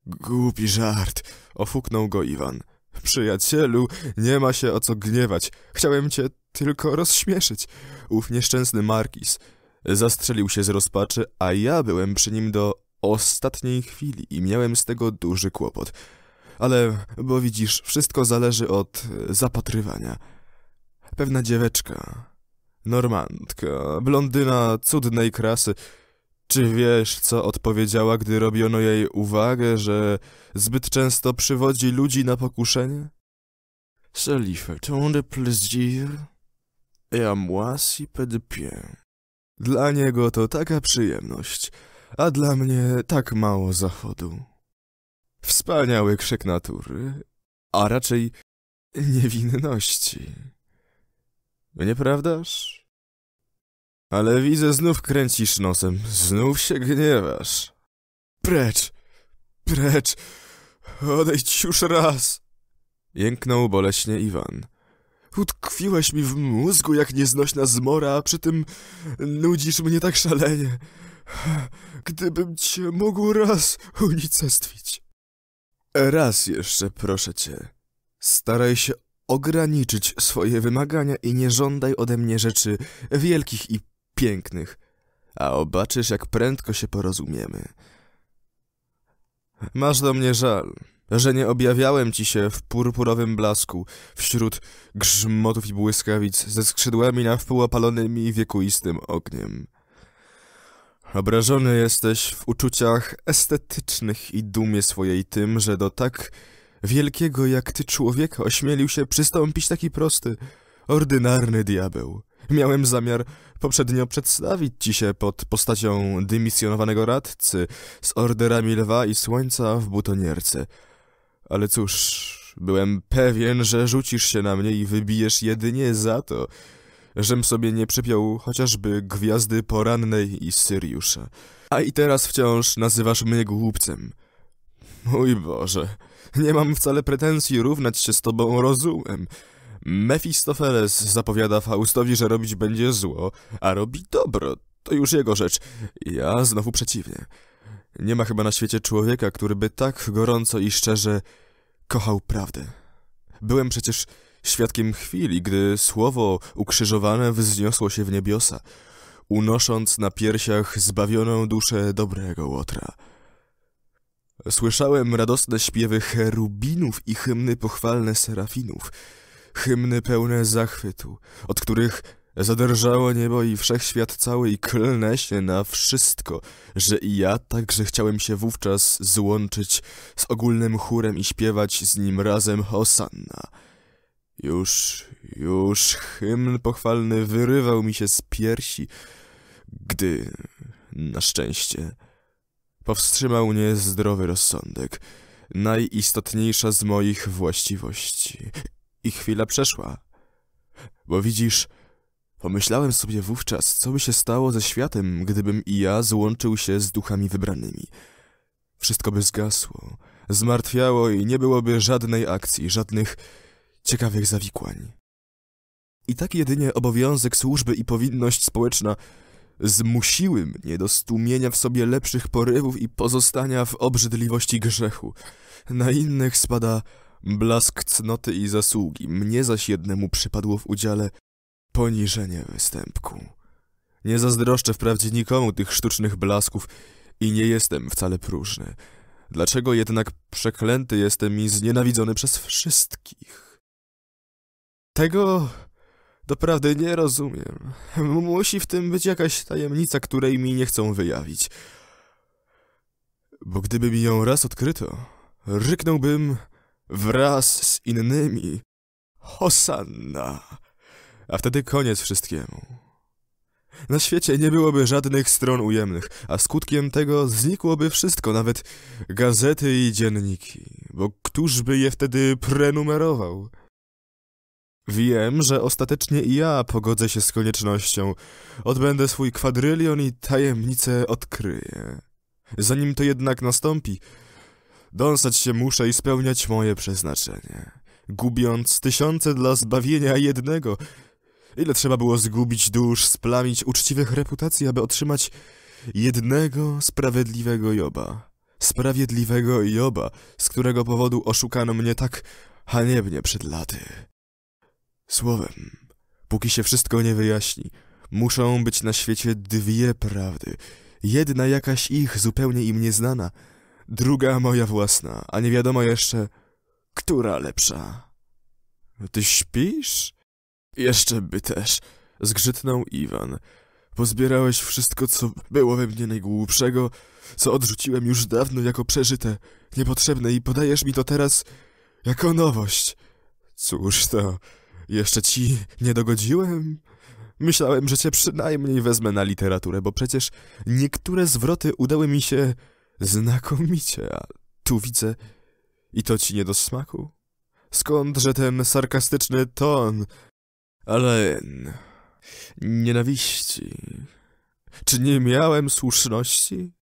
Głupi żart, ofuknął go Iwan. Przyjacielu, nie ma się o co gniewać. Chciałem cię tylko rozśmieszyć. Ów nieszczęsny markiz. Zastrzelił się z rozpaczy, a ja byłem przy nim do ostatniej chwili i miałem z tego duży kłopot. Ale, bo widzisz, wszystko zależy od e, zapatrywania. Pewna dzieweczka, normandka, blondyna cudnej krasy, czy wiesz, co odpowiedziała, gdy robiono jej uwagę, że zbyt często przywodzi ludzi na pokuszenie? Solifeton de plaisir et à moi si peu de bien. Dla niego to taka przyjemność – a dla mnie tak mało zachodu. Wspaniały krzyk natury, a raczej niewinności. Nieprawdaż? Ale widzę, znów kręcisz nosem, znów się gniewasz. Precz! Precz! Odejdź już raz! Jęknął boleśnie Iwan. Utkwiłeś mi w mózgu jak nieznośna zmora, a przy tym nudzisz mnie tak szalenie. Gdybym cię mógł raz unicestwić. Raz jeszcze, proszę cię. Staraj się ograniczyć swoje wymagania i nie żądaj ode mnie rzeczy wielkich i pięknych, a obaczysz, jak prędko się porozumiemy. Masz do mnie żal, że nie objawiałem ci się w purpurowym blasku, wśród grzmotów i błyskawic, ze skrzydłami na wpół opalonymi wiekuistym ogniem. Obrażony jesteś w uczuciach estetycznych i dumie swojej tym, że do tak wielkiego jak ty człowieka ośmielił się przystąpić taki prosty, ordynarny diabeł. Miałem zamiar poprzednio przedstawić ci się pod postacią dymisjonowanego radcy z orderami lwa i słońca w butonierce. Ale cóż, byłem pewien, że rzucisz się na mnie i wybijesz jedynie za to, żem sobie nie przypiął chociażby gwiazdy porannej i Syriusza. A i teraz wciąż nazywasz mnie głupcem. Mój Boże, nie mam wcale pretensji równać się z tobą rozumem. Mefistofeles zapowiada Faustowi, że robić będzie zło, a robi dobro. To już jego rzecz. Ja znowu przeciwnie. Nie ma chyba na świecie człowieka, który by tak gorąco i szczerze kochał prawdę. Byłem przecież świadkiem chwili, gdy słowo ukrzyżowane wzniosło się w niebiosa, unosząc na piersiach zbawioną duszę dobrego łotra. Słyszałem radosne śpiewy cherubinów i hymny pochwalne serafinów, hymny pełne zachwytu, od których zaderżało niebo i wszechświat cały i klnę się na wszystko, że i ja także chciałem się wówczas złączyć z ogólnym chórem i śpiewać z nim razem Hosanna. Już, już hymn pochwalny wyrywał mi się z piersi, gdy, na szczęście, powstrzymał mnie zdrowy rozsądek, najistotniejsza z moich właściwości. I chwila przeszła. Bo widzisz, pomyślałem sobie wówczas, co by się stało ze światem, gdybym i ja złączył się z duchami wybranymi. Wszystko by zgasło, zmartwiało i nie byłoby żadnej akcji, żadnych ciekawych zawikłań. I tak jedynie obowiązek służby i powinność społeczna zmusiły mnie do stłumienia w sobie lepszych porywów i pozostania w obrzydliwości grzechu. Na innych spada blask cnoty i zasługi, mnie zaś jednemu przypadło w udziale poniżenie występku. Nie zazdroszczę wprawdzie nikomu tych sztucznych blasków i nie jestem wcale próżny. Dlaczego jednak przeklęty jestem i znienawidzony przez wszystkich? Tego doprawdy nie rozumiem. Musi w tym być jakaś tajemnica, której mi nie chcą wyjawić. Bo gdyby mi ją raz odkryto, ryknąłbym wraz z innymi Hosanna, a wtedy koniec wszystkiemu. Na świecie nie byłoby żadnych stron ujemnych, a skutkiem tego znikłoby wszystko, nawet gazety i dzienniki, bo któż by je wtedy prenumerował? Wiem, że ostatecznie i ja pogodzę się z koniecznością. Odbędę swój kwadrylion i tajemnicę odkryję. Zanim to jednak nastąpi, dąsać się muszę i spełniać moje przeznaczenie. Gubiąc tysiące dla zbawienia jednego, ile trzeba było zgubić dusz, splamić uczciwych reputacji, aby otrzymać jednego sprawiedliwego Joba. Sprawiedliwego Joba, z którego powodu oszukano mnie tak haniebnie przed laty. Słowem, póki się wszystko nie wyjaśni, muszą być na świecie dwie prawdy. Jedna jakaś ich, zupełnie im nieznana, druga moja własna, a nie wiadomo jeszcze, która lepsza. Ty śpisz? Jeszcze by też, zgrzytnął Iwan. Pozbierałeś wszystko, co było we mnie najgłupszego, co odrzuciłem już dawno jako przeżyte, niepotrzebne i podajesz mi to teraz jako nowość. Cóż to... Jeszcze ci nie dogodziłem? Myślałem, że cię przynajmniej wezmę na literaturę, bo przecież niektóre zwroty udały mi się znakomicie, a tu widzę i to ci nie do smaku? Skądże ten sarkastyczny ton? Ale... Nienawiści... Czy nie miałem słuszności?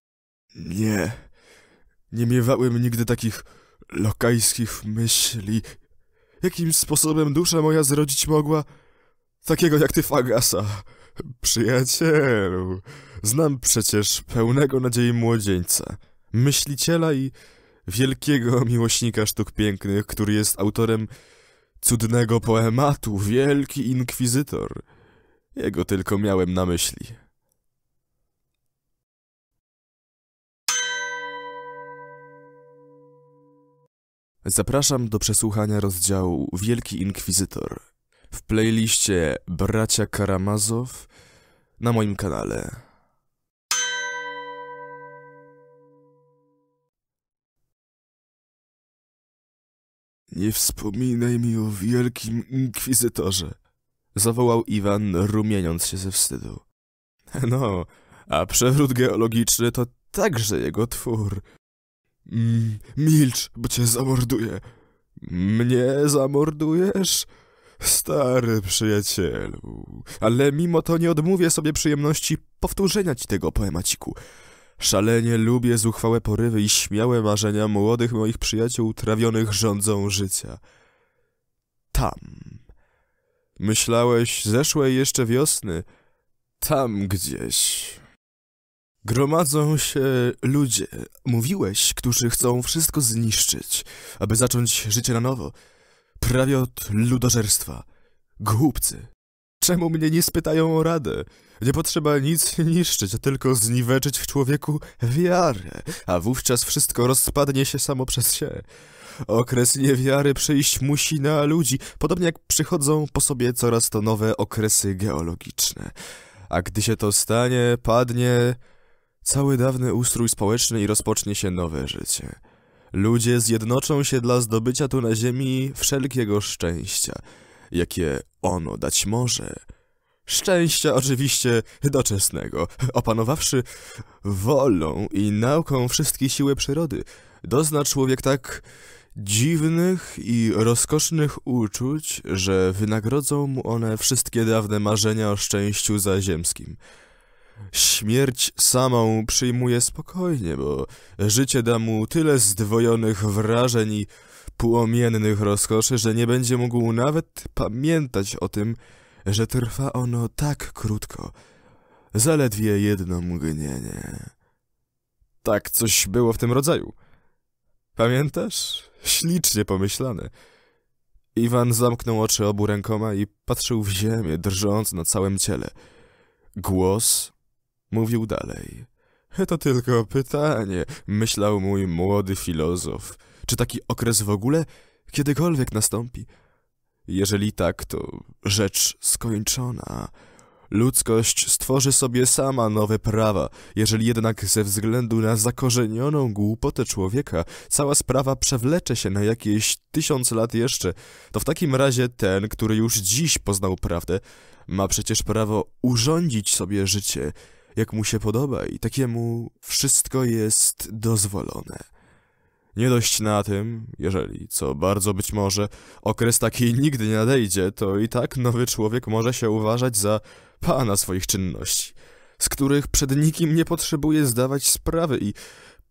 Nie. Nie miewałem nigdy takich lokajskich myśli Jakim sposobem dusza moja zrodzić mogła takiego jak ty, Fagasa? Przyjacielu, znam przecież pełnego nadziei młodzieńca, myśliciela i wielkiego miłośnika sztuk pięknych, który jest autorem cudnego poematu, wielki inkwizytor. Jego tylko miałem na myśli. Zapraszam do przesłuchania rozdziału Wielki Inkwizytor w playliście Bracia Karamazow na moim kanale. Nie wspominaj mi o Wielkim Inkwizytorze, zawołał Iwan, rumieniąc się ze wstydu. No, a przewrót geologiczny to także jego twór. Mm, milcz, bo cię zamorduję. Mnie zamordujesz? Stary przyjacielu, ale mimo to nie odmówię sobie przyjemności powtórzenia ci tego poemaciku. Szalenie lubię zuchwałe porywy i śmiałe marzenia młodych moich przyjaciół trawionych rządzą życia. Tam. Myślałeś zeszłej jeszcze wiosny, tam gdzieś, Gromadzą się ludzie, mówiłeś, którzy chcą wszystko zniszczyć, aby zacząć życie na nowo. Prawie od ludożerstwa. Głupcy. Czemu mnie nie spytają o radę? Nie potrzeba nic niszczyć, a tylko zniweczyć w człowieku wiarę, a wówczas wszystko rozpadnie się samo przez się. Okres niewiary przyjść musi na ludzi, podobnie jak przychodzą po sobie coraz to nowe okresy geologiczne. A gdy się to stanie, padnie Cały dawny ustrój społeczny i rozpocznie się nowe życie. Ludzie zjednoczą się dla zdobycia tu na ziemi wszelkiego szczęścia, jakie ono dać może. Szczęścia oczywiście doczesnego, opanowawszy wolą i nauką wszystkie siły przyrody, dozna człowiek tak dziwnych i rozkosznych uczuć, że wynagrodzą mu one wszystkie dawne marzenia o szczęściu zaziemskim. Śmierć samą przyjmuje spokojnie, bo życie da mu tyle zdwojonych wrażeń i płomiennych rozkoszy, że nie będzie mógł nawet pamiętać o tym, że trwa ono tak krótko, zaledwie jedno mgnienie. Tak coś było w tym rodzaju. Pamiętasz? Ślicznie pomyślane. Iwan zamknął oczy obu rękoma i patrzył w ziemię, drżąc na całym ciele. Głos Mówił dalej. To tylko pytanie, myślał mój młody filozof. Czy taki okres w ogóle kiedykolwiek nastąpi? Jeżeli tak, to rzecz skończona. Ludzkość stworzy sobie sama nowe prawa, jeżeli jednak ze względu na zakorzenioną głupotę człowieka cała sprawa przewlecze się na jakieś tysiąc lat jeszcze, to w takim razie ten, który już dziś poznał prawdę, ma przecież prawo urządzić sobie życie jak mu się podoba i takiemu wszystko jest dozwolone. Nie dość na tym, jeżeli, co bardzo być może, okres taki nigdy nie nadejdzie, to i tak nowy człowiek może się uważać za pana swoich czynności, z których przed nikim nie potrzebuje zdawać sprawy i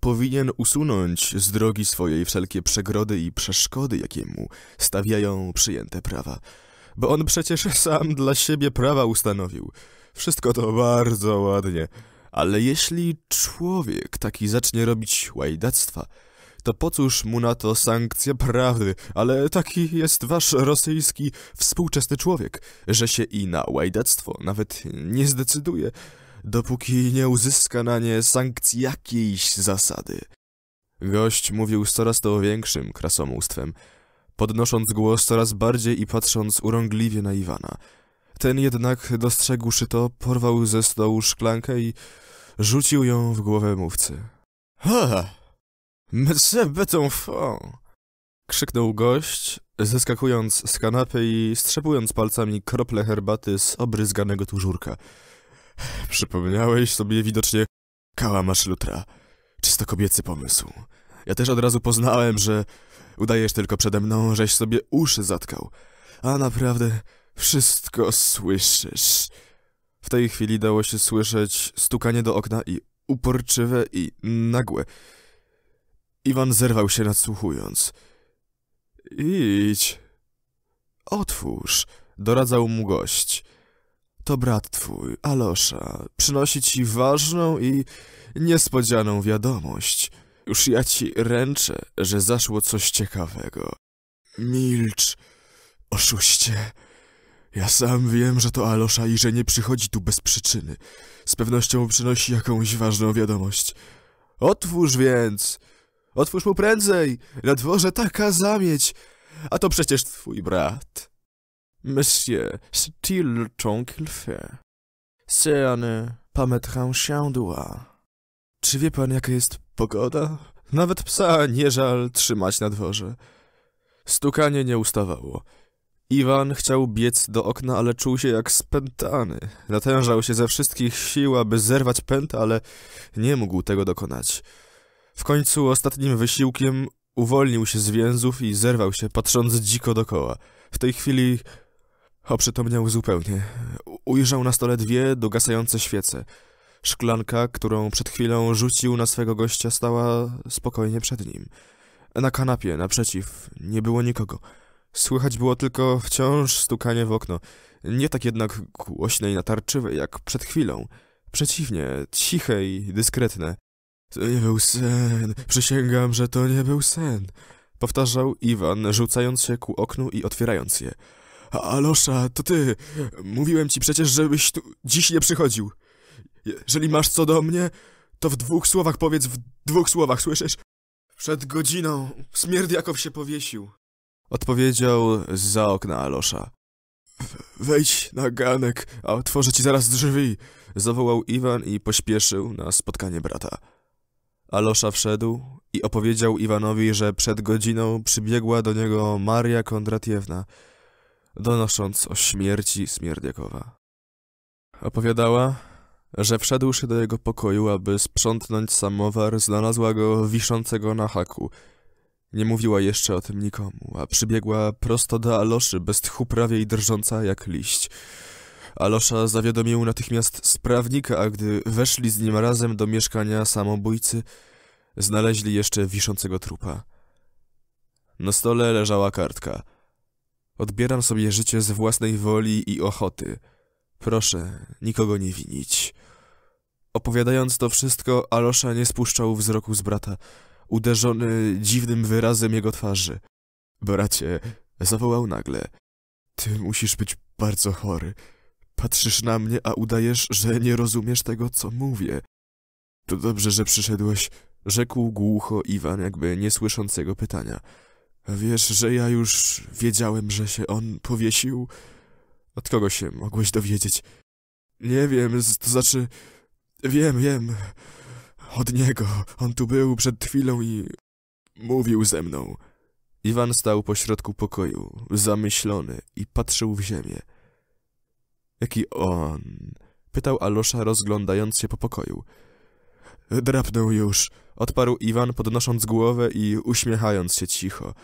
powinien usunąć z drogi swojej wszelkie przegrody i przeszkody, jakie mu stawiają przyjęte prawa, bo on przecież sam dla siebie prawa ustanowił – wszystko to bardzo ładnie. Ale jeśli człowiek taki zacznie robić łajdactwa, to po cóż mu na to sankcja prawdy, ale taki jest wasz rosyjski współczesny człowiek, że się i na łajdactwo nawet nie zdecyduje, dopóki nie uzyska na nie sankcji jakiejś zasady. Gość mówił z coraz to większym krasomóstwem, podnosząc głos coraz bardziej i patrząc urągliwie na Iwana – ten jednak, dostrzegłszy to, porwał ze stołu szklankę i rzucił ją w głowę mówcy. Ha! Mrze betą fą! Krzyknął gość, zeskakując z kanapy i strzepując palcami krople herbaty z obryzganego tużurka. Przypomniałeś sobie widocznie kałamasz lutra. Czysto kobiecy pomysł. Ja też od razu poznałem, że udajesz tylko przede mną, żeś sobie uszy zatkał. A naprawdę wszystko słyszysz. W tej chwili dało się słyszeć stukanie do okna i uporczywe i nagłe. Iwan zerwał się nadsłuchując. Idź. Otwórz, doradzał mu gość. To brat twój, Alosza, przynosi ci ważną i niespodzianą wiadomość. Już ja ci ręczę, że zaszło coś ciekawego. Milcz, oszuście. Ja sam wiem, że to Alosza i że nie przychodzi tu bez przyczyny. Z pewnością przynosi jakąś ważną wiadomość. Otwórz więc! Otwórz mu prędzej! Na dworze taka zamieć! A to przecież twój brat. Monsieur, style ton qu'il fait. C'est Czy wie pan, jaka jest pogoda? Nawet psa nie żal trzymać na dworze. Stukanie nie ustawało. Iwan chciał biec do okna, ale czuł się jak spętany. Natężał się ze wszystkich sił, aby zerwać pętę, ale nie mógł tego dokonać. W końcu ostatnim wysiłkiem uwolnił się z więzów i zerwał się, patrząc dziko dokoła. W tej chwili oprzytomniał zupełnie. Ujrzał na stole dwie dogasające świece. Szklanka, którą przed chwilą rzucił na swego gościa, stała spokojnie przed nim. Na kanapie, naprzeciw, nie było nikogo. Słychać było tylko wciąż stukanie w okno. Nie tak jednak głośne i natarczywe jak przed chwilą. Przeciwnie, ciche i dyskretne. To nie był sen, przysięgam, że to nie był sen. Powtarzał Iwan, rzucając się ku oknu i otwierając je. Alosza, to ty! Mówiłem ci przecież, żebyś tu dziś nie przychodził. Jeżeli masz co do mnie, to w dwóch słowach powiedz, w dwóch słowach, słyszysz? Przed godziną Smierdiakow się powiesił. Odpowiedział za okna Alosza. Wejdź na ganek, a otworzę ci zaraz drzwi! Zawołał Iwan i pośpieszył na spotkanie brata. Alosza wszedł i opowiedział Iwanowi, że przed godziną przybiegła do niego Maria Kondratiewna, donosząc o śmierci Smierdiakowa. Opowiadała, że wszedłszy do jego pokoju, aby sprzątnąć samowar, znalazła go wiszącego na haku – nie mówiła jeszcze o tym nikomu, a przybiegła prosto do Aloszy, bez tchu prawie i drżąca jak liść. Alosza zawiadomił natychmiast sprawnika, a gdy weszli z nim razem do mieszkania samobójcy, znaleźli jeszcze wiszącego trupa. Na stole leżała kartka. Odbieram sobie życie z własnej woli i ochoty. Proszę, nikogo nie winić. Opowiadając to wszystko, Alosza nie spuszczał wzroku z brata – uderzony dziwnym wyrazem jego twarzy. Bracie, zawołał nagle. Ty musisz być bardzo chory. Patrzysz na mnie, a udajesz, że nie rozumiesz tego, co mówię. To dobrze, że przyszedłeś, rzekł głucho Iwan, jakby nie słysząc jego pytania. Wiesz, że ja już wiedziałem, że się on powiesił? Od kogo się mogłeś dowiedzieć? Nie wiem, to znaczy... Wiem, wiem. Od niego. On tu był przed chwilą i... Mówił ze mną. Iwan stał pośrodku pokoju, zamyślony i patrzył w ziemię. Jaki on? Pytał Alosza, rozglądając się po pokoju. Drapnął już, odparł Iwan, podnosząc głowę i uśmiechając się cicho.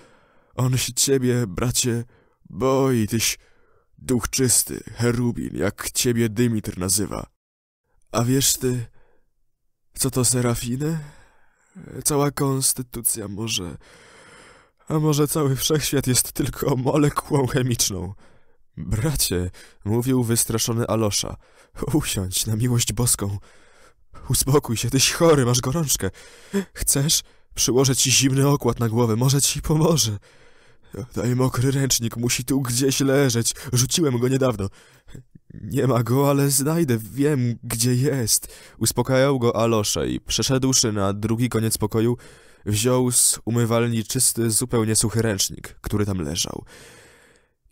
On się ciebie, bracie, boi, tyś duch czysty, cherubin, jak ciebie Dymitr nazywa. A wiesz ty, co to serafiny? Cała konstytucja może... A może cały wszechświat jest tylko molekułą chemiczną? Bracie, mówił wystraszony Alosza, usiądź na miłość boską. Uspokój się, tyś chory, masz gorączkę. Chcesz? Przyłożę ci zimny okład na głowę, może ci pomoże. Daj mokry ręcznik, musi tu gdzieś leżeć. Rzuciłem go niedawno. Nie ma go, ale znajdę, wiem, gdzie jest. Uspokajał go Alosze i przeszedłszy na drugi koniec pokoju, wziął z umywalni czysty, zupełnie suchy ręcznik, który tam leżał.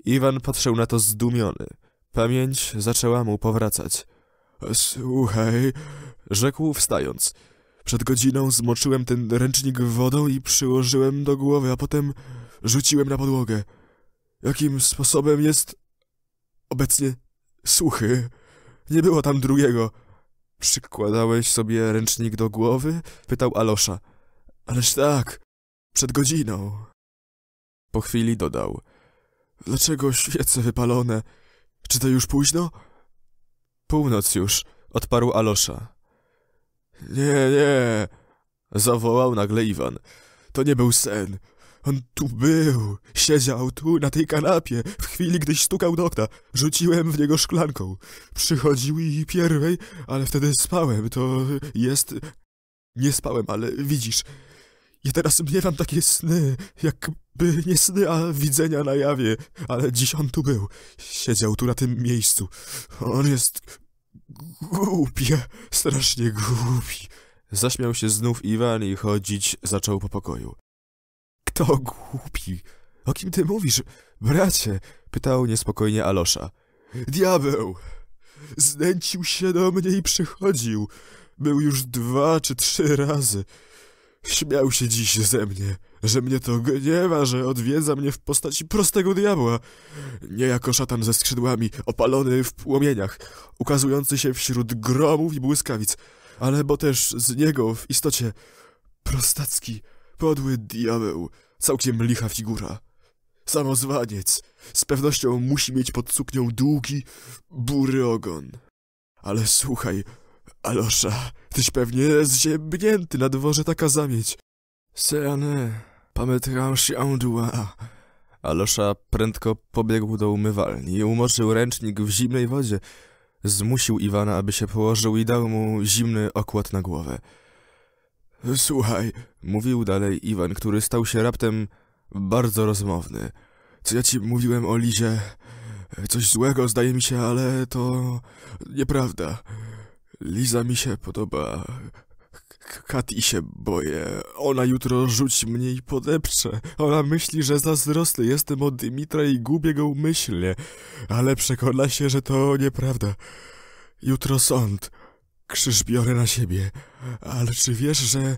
Iwan patrzył na to zdumiony. Pamięć zaczęła mu powracać. Słuchaj, rzekł wstając. Przed godziną zmoczyłem ten ręcznik wodą i przyłożyłem do głowy, a potem rzuciłem na podłogę. Jakim sposobem jest obecnie Suchy, nie było tam drugiego. Przykładałeś sobie ręcznik do głowy? Pytał Alosza. Ależ tak, przed godziną. Po chwili dodał. Dlaczego świece wypalone? Czy to już późno? Północ już, odparł Alosza. Nie, nie, zawołał nagle Iwan. To nie był sen. On tu był. Siedział tu, na tej kanapie, w chwili, gdyś stukał do okna. Rzuciłem w niego szklanką. Przychodził i pierwej, ale wtedy spałem. To jest... Nie spałem, ale widzisz... Ja teraz miewam takie sny, jakby nie sny, a widzenia na jawie. Ale dziś on tu był. Siedział tu na tym miejscu. On jest... głupi, Strasznie głupi. Zaśmiał się znów Iwan i chodzić zaczął po pokoju. Kto głupi? O kim ty mówisz, bracie? Pytał niespokojnie Alosza. Diabeł! Znęcił się do mnie i przychodził. Był już dwa czy trzy razy. Śmiał się dziś ze mnie, że mnie to gniewa, że odwiedza mnie w postaci prostego diabła. Niejako szatan ze skrzydłami, opalony w płomieniach, ukazujący się wśród gromów i błyskawic, ale bo też z niego w istocie prostacki Podły diabeł, całkiem licha figura. Samozwaniec, z pewnością musi mieć pod suknią długi, bury ogon. Ale słuchaj, Alosza, tyś pewnie zziębnięty na dworze taka zamieć. Seane, pamiętam się andua. Alosza prędko pobiegł do umywalni i umoczył ręcznik w zimnej wodzie. Zmusił Iwana, aby się położył i dał mu zimny okład na głowę. Słuchaj, mówił dalej Iwan, który stał się raptem bardzo rozmowny. Co ja ci mówiłem o Lizie? Coś złego zdaje mi się, ale to nieprawda. Liza mi się podoba. Kati się boję. Ona jutro rzuci mnie i podeprze. Ona myśli, że zazdrosny jestem od Dymitra i gubię go umyślnie. Ale przekona się, że to nieprawda. Jutro sąd. Krzyż biorę na siebie, ale czy wiesz, że e,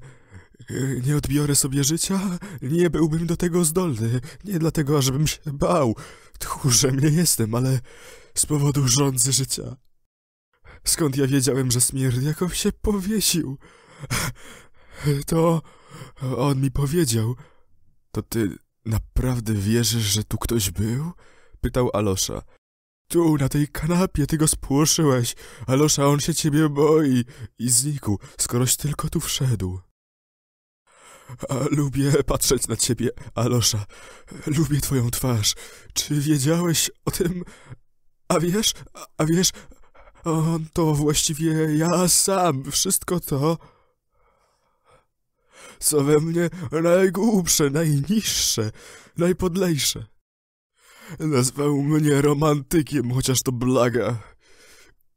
nie odbiorę sobie życia? Nie byłbym do tego zdolny. Nie dlatego, ażebym się bał. Tchórzem nie jestem, ale z powodu rządzy życia. Skąd ja wiedziałem, że Smirniakow się powiesił? To on mi powiedział. To ty naprawdę wierzysz, że tu ktoś był? Pytał Alosza. Tu, na tej kanapie, ty go spłoszyłeś. Alosza, on się ciebie boi. I znikł, skoroś tylko tu wszedł. A lubię patrzeć na ciebie, Alosza. Lubię twoją twarz. Czy wiedziałeś o tym? A wiesz, a wiesz, on to właściwie ja sam, wszystko to co we mnie najgłupsze, najniższe, najpodlejsze. Nazwał mnie romantykiem, chociaż to blaga.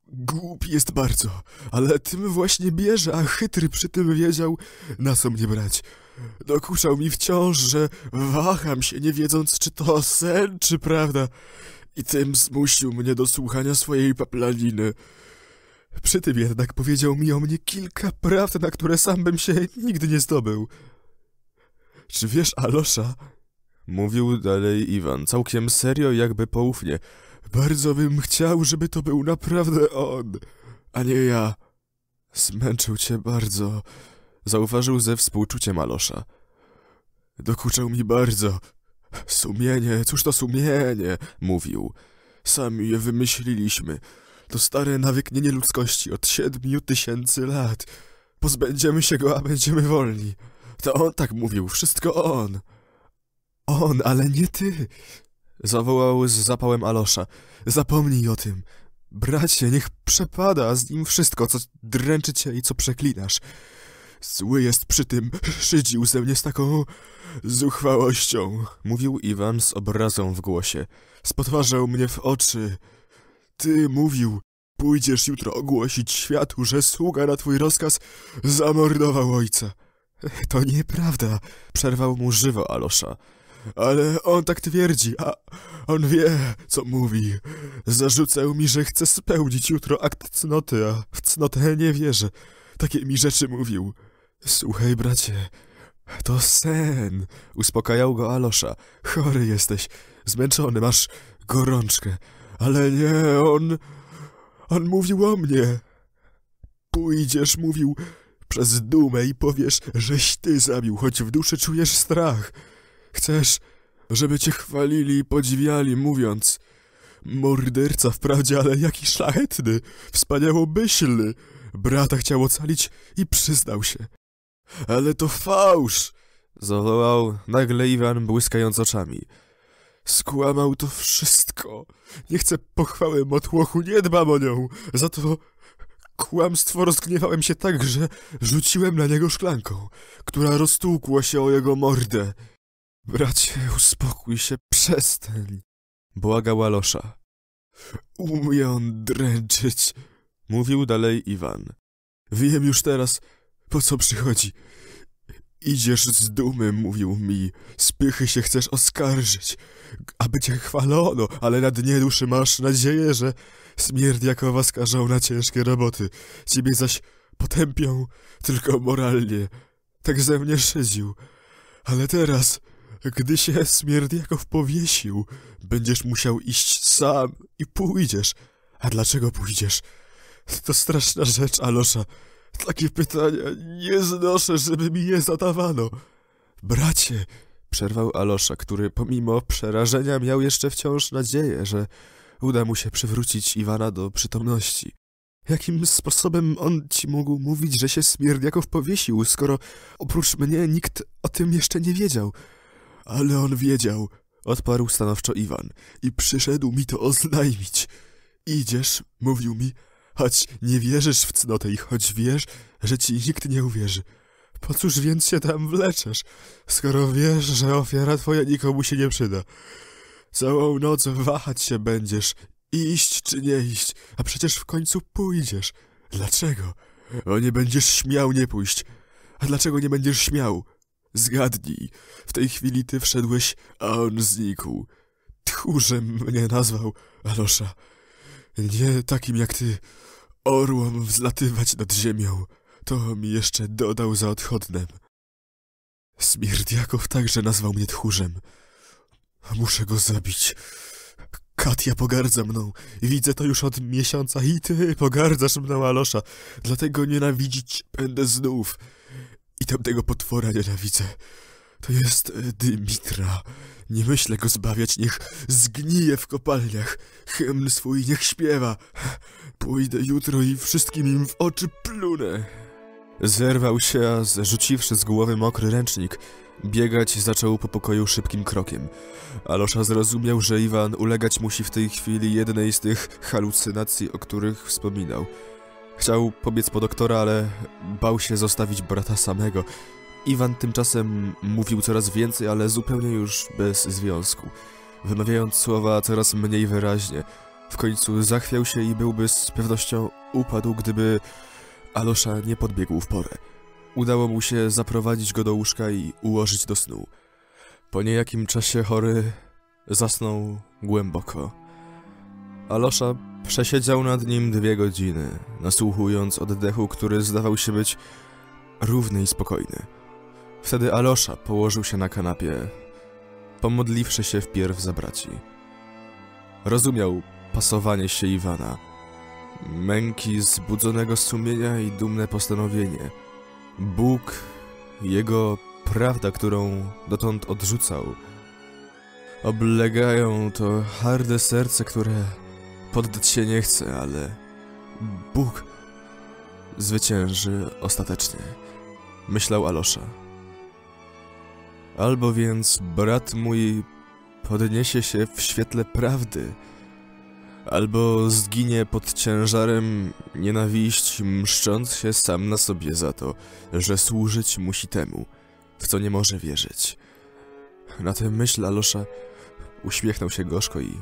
Głupi jest bardzo, ale tym właśnie bierze, a chytry przy tym wiedział, na co mnie brać. Dokuszał mi wciąż, że waham się, nie wiedząc, czy to sen, czy prawda. I tym zmusił mnie do słuchania swojej paplaniny. Przy tym jednak powiedział mi o mnie kilka prawd, na które sam bym się nigdy nie zdobył. Czy wiesz, Alosza, Mówił dalej Iwan, całkiem serio, jakby poufnie. Bardzo bym chciał, żeby to był naprawdę on, a nie ja. Zmęczył cię bardzo, zauważył ze współczuciem Alosza. Dokuczał mi bardzo. Sumienie, cóż to sumienie, mówił. Sami je wymyśliliśmy. To stare nawyknienie ludzkości od siedmiu tysięcy lat. Pozbędziemy się go, a będziemy wolni. To on tak mówił, wszystko on. On, ale nie ty! Zawołał z zapałem Alosza. Zapomnij o tym. Bracie, niech przepada z nim wszystko, co dręczy cię i co przeklinasz. Zły jest przy tym, szydził ze mnie z taką zuchwałością, mówił Iwan z obrazą w głosie. Spotwarzał mnie w oczy. Ty mówił, pójdziesz jutro ogłosić światu, że sługa na twój rozkaz zamordował ojca. To nieprawda, przerwał mu żywo Alosza ale on tak twierdzi, a on wie, co mówi. Zarzucał mi, że chce spełnić jutro akt cnoty, a w cnotę nie wierzę. Takie mi rzeczy mówił. Słuchaj, bracie, to sen, uspokajał go Alosza. Chory jesteś, zmęczony, masz gorączkę. Ale nie, on... on mówił o mnie. Pójdziesz, mówił, przez dumę i powiesz, żeś ty zabił, choć w duszy czujesz strach. Chcesz, żeby cię chwalili i podziwiali, mówiąc Morderca wprawdzie, ale jaki szlachetny, wspaniałomyślny. Brata chciał ocalić i przyznał się. Ale to fałsz! Zawołał nagle Iwan, błyskając oczami. Skłamał to wszystko. Nie chcę pochwały motłochu, nie dbam o nią. Za to kłamstwo rozgniewałem się tak, że rzuciłem na niego szklanką, która roztłukła się o jego mordę. Bracie, uspokój się, przestań. Błagała Losza. Umie on dręczyć, mówił dalej Iwan. Wiem już teraz, po co przychodzi. Idziesz z dumy, mówił mi. Spychy się chcesz oskarżyć, aby cię chwalono, ale na dnie duszy masz nadzieję, że Smierdiakowa skażą na ciężkie roboty. Ciebie zaś potępią tylko moralnie. Tak ze mnie szydził. Ale teraz gdy się Smierdiakow powiesił, będziesz musiał iść sam i pójdziesz. A dlaczego pójdziesz? To straszna rzecz, Alosza. Takie pytania nie znoszę, żeby mi je zadawano. Bracie, przerwał Alosza, który pomimo przerażenia miał jeszcze wciąż nadzieję, że uda mu się przywrócić Iwana do przytomności. Jakim sposobem on ci mógł mówić, że się Smierdiakow powiesił, skoro oprócz mnie nikt o tym jeszcze nie wiedział? Ale on wiedział, odparł stanowczo Iwan, i przyszedł mi to oznajmić. Idziesz, mówił mi, choć nie wierzysz w cnotę i choć wiesz, że ci nikt nie uwierzy. Po cóż więc się tam wleczesz, skoro wiesz, że ofiara twoja nikomu się nie przyda? Całą noc wahać się będziesz, iść czy nie iść, a przecież w końcu pójdziesz. Dlaczego? O, nie będziesz śmiał nie pójść. A dlaczego nie będziesz śmiał? Zgadnij, w tej chwili ty wszedłeś, a on znikł. Tchórzem mnie nazwał, Alosza. Nie takim jak ty, orłom wzlatywać nad ziemią. To mi jeszcze dodał za odchodnem. Smirdiakow także nazwał mnie tchórzem. Muszę go zabić. Katia pogardza mną. Widzę to już od miesiąca i ty pogardzasz mną, Alosza. Dlatego nienawidzić będę znów. I tamtego potwora nienawidzę. To jest e, Dymitra. Nie myślę go zbawiać, niech zgnije w kopalniach. Hymn swój niech śpiewa. Pójdę jutro i wszystkim im w oczy plunę. Zerwał się, a zrzuciwszy z głowy mokry ręcznik, biegać zaczął po pokoju szybkim krokiem. Alosza zrozumiał, że Iwan ulegać musi w tej chwili jednej z tych halucynacji, o których wspominał. Chciał pobiec po doktora, ale bał się zostawić brata samego. Iwan tymczasem mówił coraz więcej, ale zupełnie już bez związku, wymawiając słowa coraz mniej wyraźnie. W końcu zachwiał się i byłby z pewnością upadł, gdyby Alosza nie podbiegł w porę. Udało mu się zaprowadzić go do łóżka i ułożyć do snu. Po niejakim czasie chory zasnął głęboko. Alosza Przesiedział nad nim dwie godziny, nasłuchując oddechu, który zdawał się być równy i spokojny. Wtedy Alosza położył się na kanapie, pomodliwszy się wpierw za braci. Rozumiał pasowanie się Iwana, męki zbudzonego sumienia i dumne postanowienie. Bóg, jego prawda, którą dotąd odrzucał, oblegają to harde serce, które Poddać się nie chcę, ale Bóg zwycięży ostatecznie, myślał Alosza. Albo więc brat mój podniesie się w świetle prawdy, albo zginie pod ciężarem nienawiści, mszcząc się sam na sobie za to, że służyć musi temu, w co nie może wierzyć. Na tę myśl Alosza uśmiechnął się gorzko i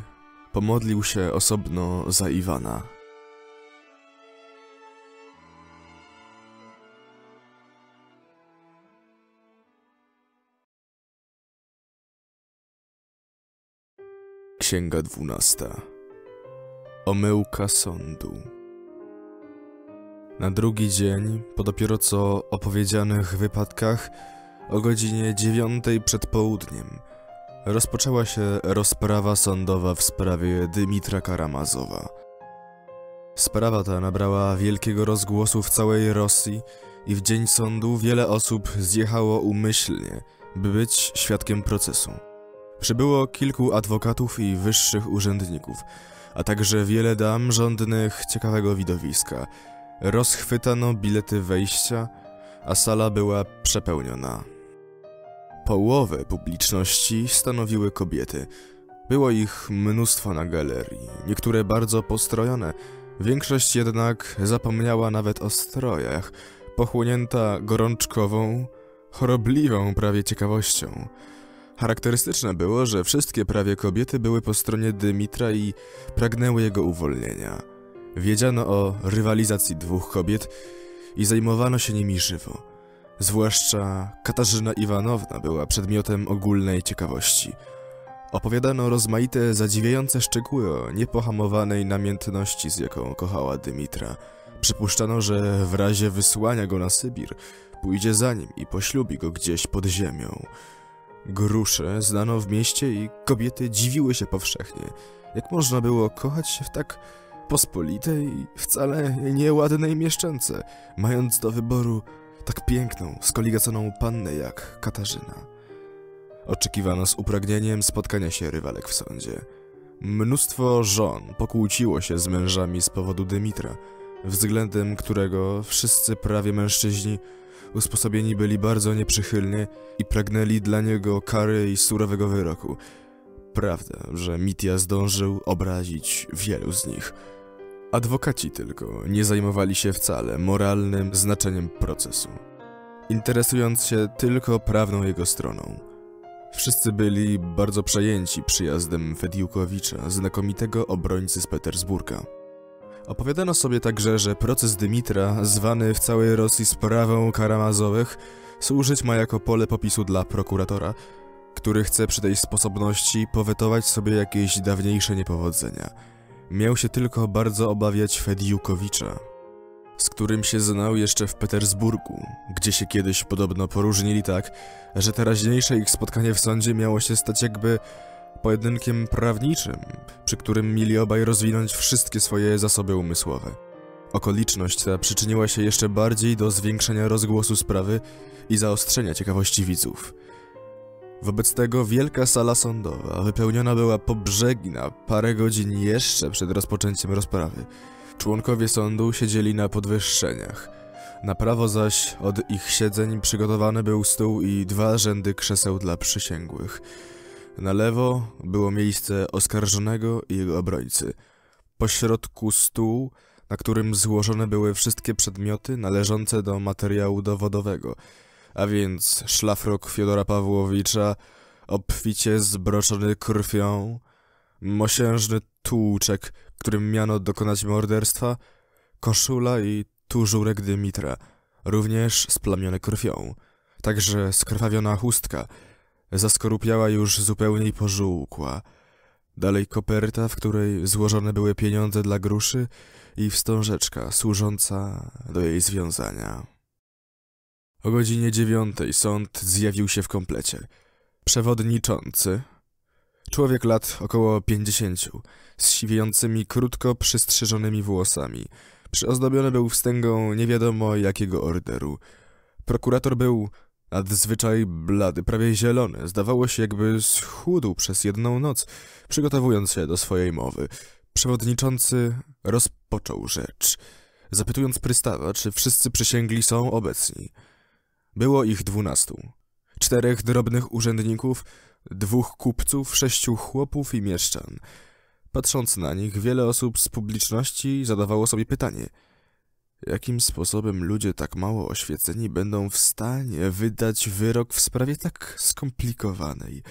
pomodlił się osobno za Iwana. Księga dwunasta Omyłka sądu Na drugi dzień, po dopiero co opowiedzianych wypadkach, o godzinie dziewiątej przed południem – rozpoczęła się rozprawa sądowa w sprawie Dymitra Karamazowa. Sprawa ta nabrała wielkiego rozgłosu w całej Rosji i w dzień sądu wiele osób zjechało umyślnie, by być świadkiem procesu. Przybyło kilku adwokatów i wyższych urzędników, a także wiele dam rządnych ciekawego widowiska. Rozchwytano bilety wejścia, a sala była przepełniona połowę publiczności stanowiły kobiety. Było ich mnóstwo na galerii, niektóre bardzo postrojone, większość jednak zapomniała nawet o strojach, pochłonięta gorączkową, chorobliwą prawie ciekawością. Charakterystyczne było, że wszystkie prawie kobiety były po stronie Dymitra i pragnęły jego uwolnienia. Wiedziano o rywalizacji dwóch kobiet i zajmowano się nimi żywo. Zwłaszcza Katarzyna Iwanowna była przedmiotem ogólnej ciekawości. Opowiadano rozmaite, zadziwiające szczegóły o niepohamowanej namiętności, z jaką kochała Dymitra. Przypuszczano, że w razie wysłania go na Sybir, pójdzie za nim i poślubi go gdzieś pod ziemią. Grusze znano w mieście i kobiety dziwiły się powszechnie, jak można było kochać się w tak pospolitej, wcale nieładnej mieszczance, mając do wyboru tak piękną, skoligaconą pannę jak Katarzyna. Oczekiwano z upragnieniem spotkania się rywalek w sądzie. Mnóstwo żon pokłóciło się z mężami z powodu Dymitra, względem którego wszyscy prawie mężczyźni usposobieni byli bardzo nieprzychylnie i pragnęli dla niego kary i surowego wyroku. Prawda, że Mitia zdążył obrazić wielu z nich – Adwokaci tylko nie zajmowali się wcale moralnym znaczeniem procesu, interesując się tylko prawną jego stroną. Wszyscy byli bardzo przejęci przyjazdem Fediukowicza, znakomitego obrońcy z Petersburga. Opowiadano sobie także, że proces Dymitra, zwany w całej Rosji sprawą Karamazowych, służyć ma jako pole popisu dla prokuratora, który chce przy tej sposobności powetować sobie jakieś dawniejsze niepowodzenia – Miał się tylko bardzo obawiać Fediukowicza, z którym się znał jeszcze w Petersburgu, gdzie się kiedyś podobno poróżnili tak, że teraźniejsze ich spotkanie w sądzie miało się stać jakby pojedynkiem prawniczym, przy którym mieli obaj rozwinąć wszystkie swoje zasoby umysłowe. Okoliczność ta przyczyniła się jeszcze bardziej do zwiększenia rozgłosu sprawy i zaostrzenia ciekawości widzów – Wobec tego wielka sala sądowa wypełniona była po brzegi na parę godzin jeszcze przed rozpoczęciem rozprawy. Członkowie sądu siedzieli na podwyższeniach. Na prawo zaś od ich siedzeń przygotowany był stół i dwa rzędy krzeseł dla przysięgłych. Na lewo było miejsce oskarżonego i jego obrońcy. Po środku stół, na którym złożone były wszystkie przedmioty należące do materiału dowodowego – a więc szlafrok Fiodora Pawłowicza, obficie zbroczony krwią, mosiężny tłuczek, którym miano dokonać morderstwa, koszula i tużurek Dymitra, również splamiony krwią, także skrwawiona chustka, zaskorupiała już zupełnie i pożółkła. Dalej koperta, w której złożone były pieniądze dla gruszy i wstążeczka służąca do jej związania. O godzinie dziewiątej sąd zjawił się w komplecie. Przewodniczący, człowiek lat około pięćdziesięciu, z siwiejącymi krótko przystrzyżonymi włosami, przyozdobiony był wstęgą nie wiadomo jakiego orderu. Prokurator był nadzwyczaj blady, prawie zielony, zdawało się jakby schudł przez jedną noc, przygotowując się do swojej mowy. Przewodniczący rozpoczął rzecz, zapytując prystawa, czy wszyscy przysięgli są obecni. Było ich dwunastu. Czterech drobnych urzędników, dwóch kupców, sześciu chłopów i mieszczan. Patrząc na nich, wiele osób z publiczności zadawało sobie pytanie – Jakim sposobem ludzie tak mało oświeceni będą w stanie wydać wyrok w sprawie tak skomplikowanej?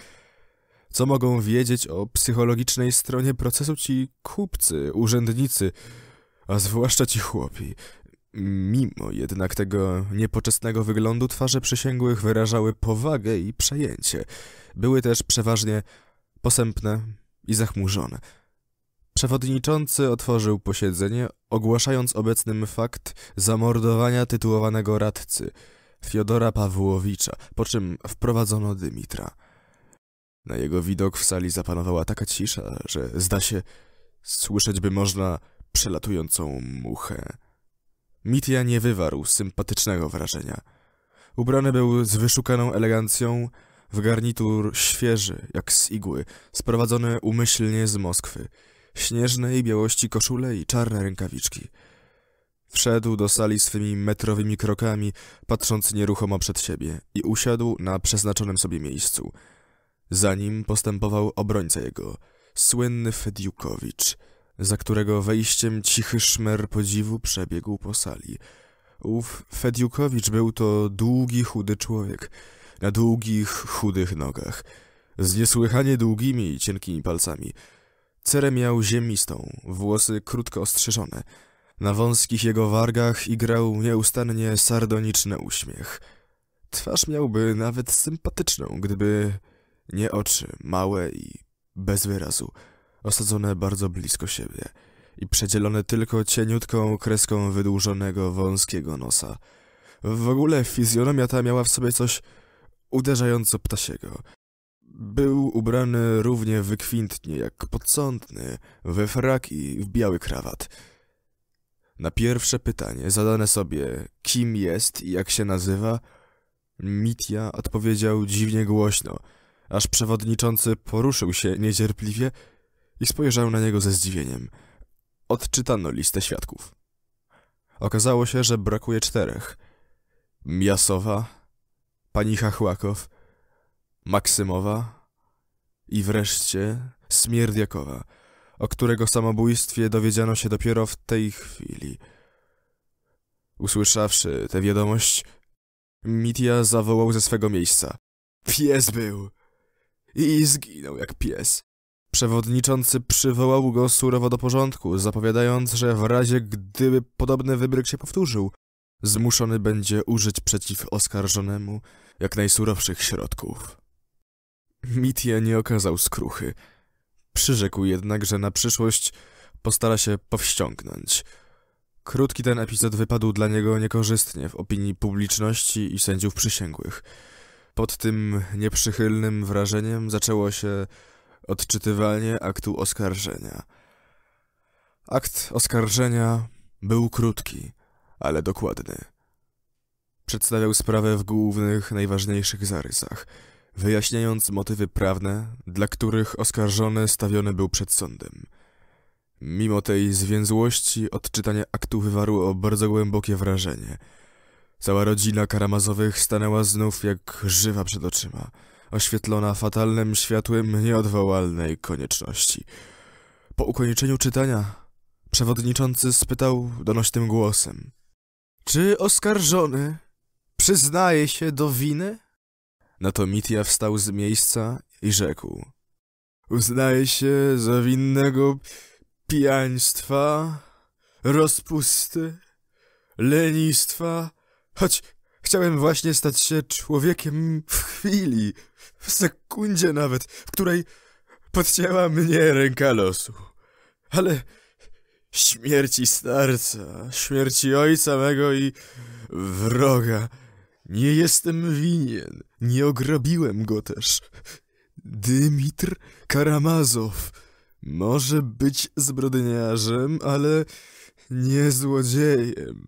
Co mogą wiedzieć o psychologicznej stronie procesu ci kupcy, urzędnicy, a zwłaszcza ci chłopi, Mimo jednak tego niepoczesnego wyglądu twarze przysięgłych wyrażały powagę i przejęcie. Były też przeważnie posępne i zachmurzone. Przewodniczący otworzył posiedzenie, ogłaszając obecnym fakt zamordowania tytułowanego radcy, Fiodora Pawłowicza, po czym wprowadzono Dymitra. Na jego widok w sali zapanowała taka cisza, że zda się słyszeć by można przelatującą muchę. Mitya nie wywarł sympatycznego wrażenia. Ubrany był z wyszukaną elegancją, w garnitur świeży, jak z igły, sprowadzony umyślnie z Moskwy, śnieżnej białości koszule i czarne rękawiczki. Wszedł do sali swymi metrowymi krokami, patrząc nieruchomo przed siebie i usiadł na przeznaczonym sobie miejscu. Za nim postępował obrońca jego, słynny Fediukowicz – za którego wejściem cichy szmer podziwu przebiegł po sali. Ów Fediukowicz był to długi, chudy człowiek, na długich, chudych nogach, z niesłychanie długimi i cienkimi palcami. Cerę miał ziemistą, włosy krótko ostrzyżone. Na wąskich jego wargach igrał nieustannie sardoniczny uśmiech. Twarz miałby nawet sympatyczną, gdyby nie oczy małe i bez wyrazu osadzone bardzo blisko siebie i przedzielone tylko cieniutką kreską wydłużonego, wąskiego nosa. W ogóle fizjonomia ta miała w sobie coś uderzająco ptasiego. Był ubrany równie wykwintnie jak podsądny, we frak i w biały krawat. Na pierwsze pytanie zadane sobie, kim jest i jak się nazywa, Mitya odpowiedział dziwnie głośno, aż przewodniczący poruszył się niecierpliwie i spojrzał na niego ze zdziwieniem. Odczytano listę świadków. Okazało się, że brakuje czterech. Miasowa, pani Hachłakow, Maksymowa i wreszcie Smierdiakowa, o którego samobójstwie dowiedziano się dopiero w tej chwili. Usłyszawszy tę wiadomość, Mitya zawołał ze swego miejsca. Pies był! I zginął jak pies. Przewodniczący przywołał go surowo do porządku, zapowiadając, że w razie gdyby podobny wybryk się powtórzył, zmuszony będzie użyć przeciw oskarżonemu jak najsurowszych środków. Mitia nie okazał skruchy. Przyrzekł jednak, że na przyszłość postara się powściągnąć. Krótki ten epizod wypadł dla niego niekorzystnie w opinii publiczności i sędziów przysięgłych. Pod tym nieprzychylnym wrażeniem zaczęło się Odczytywanie aktu oskarżenia. Akt oskarżenia był krótki, ale dokładny. Przedstawiał sprawę w głównych, najważniejszych zarysach, wyjaśniając motywy prawne, dla których oskarżony stawiony był przed sądem. Mimo tej zwięzłości odczytanie aktu wywarło bardzo głębokie wrażenie. Cała rodzina Karamazowych stanęła znów jak żywa przed oczyma – oświetlona fatalnym światłem nieodwołalnej konieczności. Po ukończeniu czytania przewodniczący spytał donośnym głosem. Czy oskarżony przyznaje się do winy? Na to Mitya wstał z miejsca i rzekł. Uznaje się za winnego pijaństwa, rozpusty, lenistwa, choć chciałem właśnie stać się człowiekiem w chwili w sekundzie nawet, w której podcięła mnie ręka losu. Ale śmierci starca, śmierci ojca mego i wroga nie jestem winien. Nie ograbiłem go też. Dymitr Karamazow może być zbrodniarzem, ale nie złodziejem.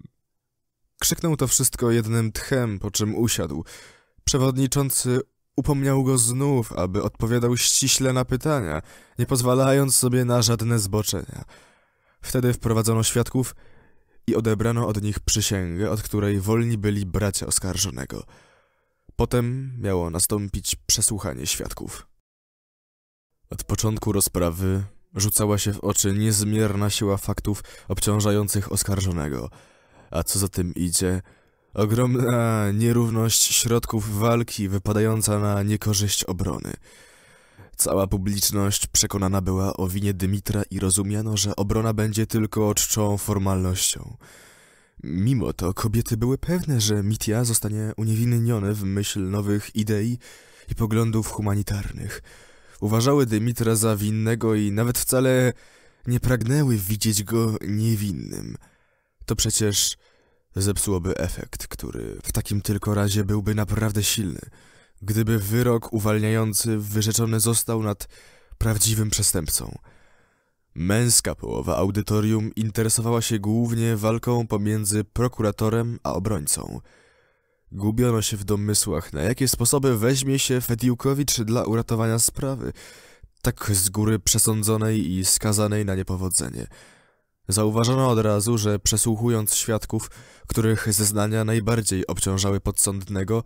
Krzyknął to wszystko jednym tchem, po czym usiadł. Przewodniczący Upomniał go znów, aby odpowiadał ściśle na pytania, nie pozwalając sobie na żadne zboczenia. Wtedy wprowadzono świadków i odebrano od nich przysięgę, od której wolni byli bracia oskarżonego. Potem miało nastąpić przesłuchanie świadków. Od początku rozprawy rzucała się w oczy niezmierna siła faktów obciążających oskarżonego, a co za tym idzie – Ogromna nierówność środków walki wypadająca na niekorzyść obrony. Cała publiczność przekonana była o winie Dymitra i rozumiano, że obrona będzie tylko czczą formalnością. Mimo to kobiety były pewne, że Mitia zostanie uniewinniony w myśl nowych idei i poglądów humanitarnych. Uważały Dymitra za winnego i nawet wcale nie pragnęły widzieć go niewinnym. To przecież Zepsułoby efekt, który w takim tylko razie byłby naprawdę silny, gdyby wyrok uwalniający wyrzeczony został nad prawdziwym przestępcą. Męska połowa audytorium interesowała się głównie walką pomiędzy prokuratorem a obrońcą. Gubiono się w domysłach, na jakie sposoby weźmie się Fediukowicz dla uratowania sprawy, tak z góry przesądzonej i skazanej na niepowodzenie – Zauważono od razu, że przesłuchując świadków, których zeznania najbardziej obciążały podsądnego,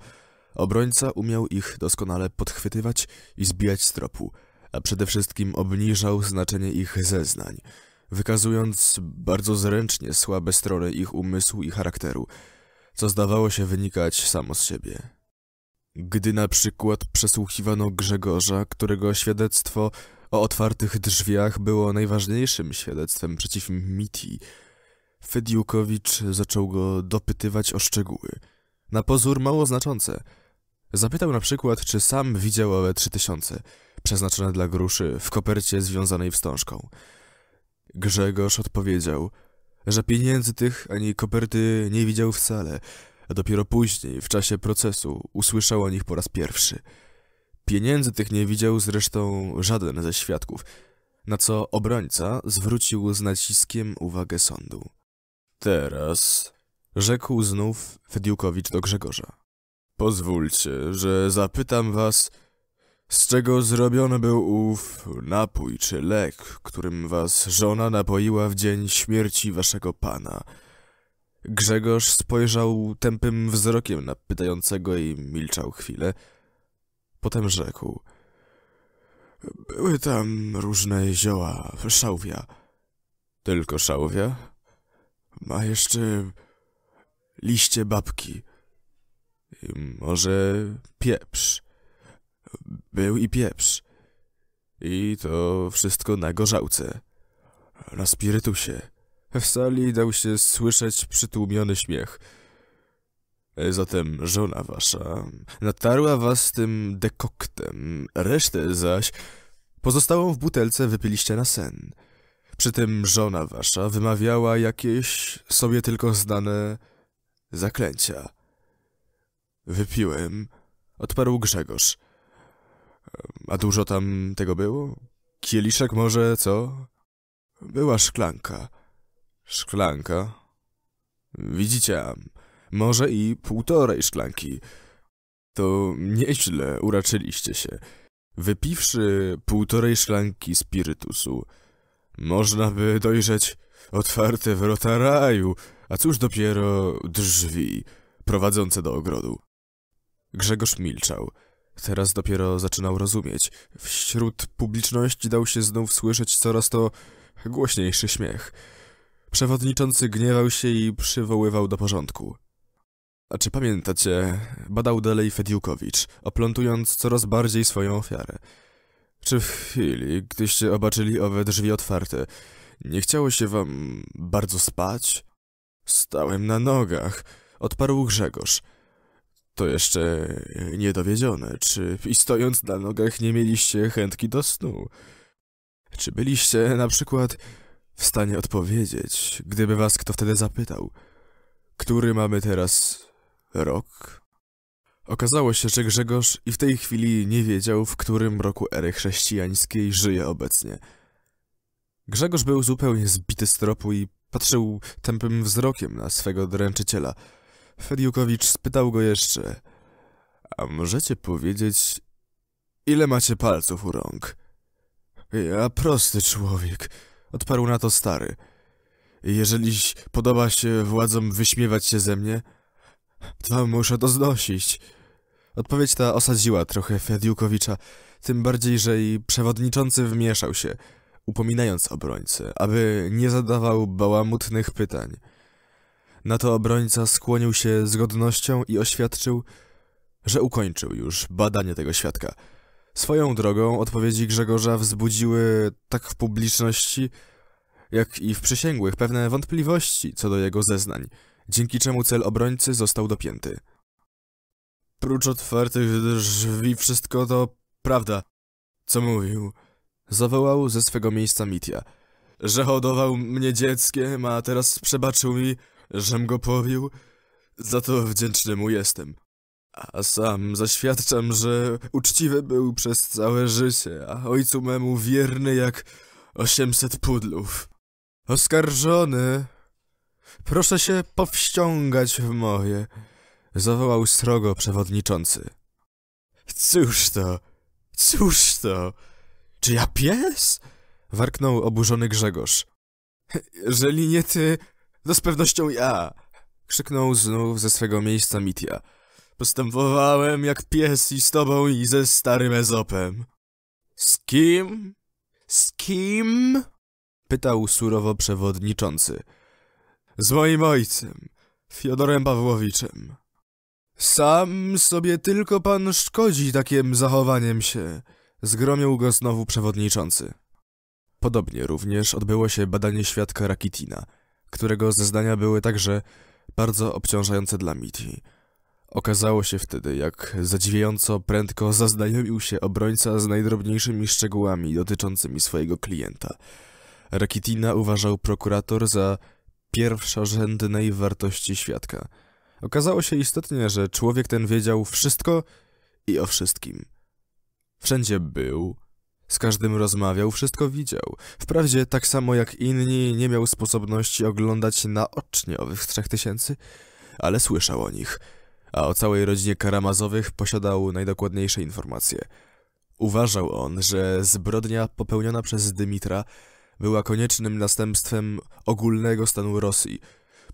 obrońca umiał ich doskonale podchwytywać i zbijać z tropu, a przede wszystkim obniżał znaczenie ich zeznań, wykazując bardzo zręcznie słabe strony ich umysłu i charakteru, co zdawało się wynikać samo z siebie. Gdy na przykład przesłuchiwano Grzegorza, którego świadectwo o otwartych drzwiach było najważniejszym świadectwem przeciw Miti. Fediukowicz zaczął go dopytywać o szczegóły. Na pozór mało znaczące. Zapytał na przykład, czy sam widział owe trzy tysiące, przeznaczone dla gruszy, w kopercie związanej wstążką. Grzegorz odpowiedział, że pieniędzy tych ani koperty nie widział wcale, a dopiero później, w czasie procesu, usłyszał o nich po raz pierwszy – Pieniędzy tych nie widział zresztą żaden ze świadków, na co obrońca zwrócił z naciskiem uwagę sądu. Teraz, rzekł znów Fediukowicz do Grzegorza. Pozwólcie, że zapytam was, z czego zrobiony był ów napój czy lek, którym was żona napoiła w dzień śmierci waszego pana. Grzegorz spojrzał tępym wzrokiem na pytającego i milczał chwilę. Potem rzekł. Były tam różne zioła, szałwia. Tylko szałwia? A jeszcze liście babki. I może pieprz. Był i pieprz. I to wszystko na gorzałce. Na spirytusie. W sali dał się słyszeć przytłumiony śmiech. E, zatem żona wasza natarła was z tym dekoktem, resztę zaś pozostałą w butelce wypiliście na sen. Przy tym żona wasza wymawiała jakieś sobie tylko znane zaklęcia. Wypiłem, odparł Grzegorz. E, a dużo tam tego było? Kieliszek może, co? Była szklanka. Szklanka? Widzicie, może i półtorej szklanki. To nieźle uraczyliście się. Wypiwszy półtorej szklanki spirytusu, można by dojrzeć otwarte wrota raju, a cóż dopiero drzwi prowadzące do ogrodu. Grzegorz milczał. Teraz dopiero zaczynał rozumieć. Wśród publiczności dał się znów słyszeć coraz to głośniejszy śmiech. Przewodniczący gniewał się i przywoływał do porządku. A czy pamiętacie, badał dalej Fediukowicz, oplątując coraz bardziej swoją ofiarę. Czy w chwili, gdyście obaczyli owe drzwi otwarte, nie chciało się wam bardzo spać? Stałem na nogach, odparł Grzegorz. To jeszcze niedowiedzione, czy i stojąc na nogach nie mieliście chętki do snu? Czy byliście na przykład w stanie odpowiedzieć, gdyby was kto wtedy zapytał, który mamy teraz Rok? Okazało się, że Grzegorz i w tej chwili nie wiedział, w którym roku ery chrześcijańskiej żyje obecnie. Grzegorz był zupełnie zbity z tropu i patrzył tępym wzrokiem na swego dręczyciela. Fediukowicz spytał go jeszcze... A możecie powiedzieć, ile macie palców u rąk? Ja prosty człowiek, odparł na to stary. Jeżeliś podoba się władzom wyśmiewać się ze mnie... To muszę to znosić. Odpowiedź ta osadziła trochę Fediukowicza, tym bardziej, że i przewodniczący wmieszał się, upominając obrońcę, aby nie zadawał bałamutnych pytań. Na to obrońca skłonił się z godnością i oświadczył, że ukończył już badanie tego świadka. Swoją drogą odpowiedzi Grzegorza wzbudziły tak w publiczności, jak i w przysięgłych pewne wątpliwości co do jego zeznań dzięki czemu cel obrońcy został dopięty. Prócz otwartych drzwi wszystko to prawda, co mówił. Zawołał ze swego miejsca Mitia. Że hodował mnie dzieckiem, a teraz przebaczył mi, żem go powił. Za to wdzięczny mu jestem. A sam zaświadczam, że uczciwy był przez całe życie, a ojcu memu wierny jak osiemset pudlów. Oskarżony Proszę się powściągać w moje, zawołał srogo przewodniczący. Cóż to? Cóż to? Czy ja pies? warknął oburzony Grzegorz. Jeżeli nie ty, to z pewnością ja! krzyknął znów ze swego miejsca Mitia. Postępowałem jak pies i z tobą i ze starym Ezopem. Z kim? Z kim? pytał surowo przewodniczący z moim ojcem, Fiodorem Pawłowiczem. Sam sobie tylko pan szkodzi takim zachowaniem się, zgromił go znowu przewodniczący. Podobnie również odbyło się badanie świadka Rakitina, którego zeznania były także bardzo obciążające dla Miti. Okazało się wtedy, jak zadziwiająco prędko zaznajomił się obrońca z najdrobniejszymi szczegółami dotyczącymi swojego klienta. Rakitina uważał prokurator za pierwszorzędnej wartości świadka. Okazało się istotnie, że człowiek ten wiedział wszystko i o wszystkim. Wszędzie był, z każdym rozmawiał, wszystko widział. Wprawdzie tak samo jak inni nie miał sposobności oglądać naocznie owych trzech tysięcy, ale słyszał o nich, a o całej rodzinie Karamazowych posiadał najdokładniejsze informacje. Uważał on, że zbrodnia popełniona przez Dymitra była koniecznym następstwem ogólnego stanu Rosji,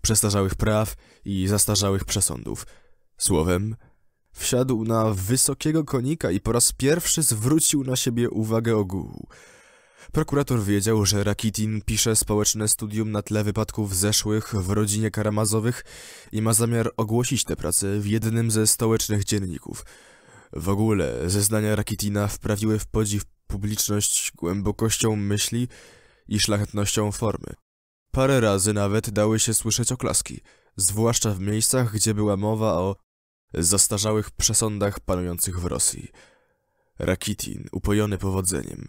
przestarzałych praw i zastarzałych przesądów. Słowem, wsiadł na wysokiego konika i po raz pierwszy zwrócił na siebie uwagę ogółu. Prokurator wiedział, że Rakitin pisze społeczne studium na tle wypadków zeszłych w rodzinie Karamazowych i ma zamiar ogłosić tę pracę w jednym ze stołecznych dzienników. W ogóle zeznania Rakitina wprawiły w podziw publiczność głębokością myśli i szlachetnością formy. Parę razy nawet dały się słyszeć oklaski, zwłaszcza w miejscach, gdzie była mowa o zastarzałych przesądach panujących w Rosji. Rakitin, upojony powodzeniem,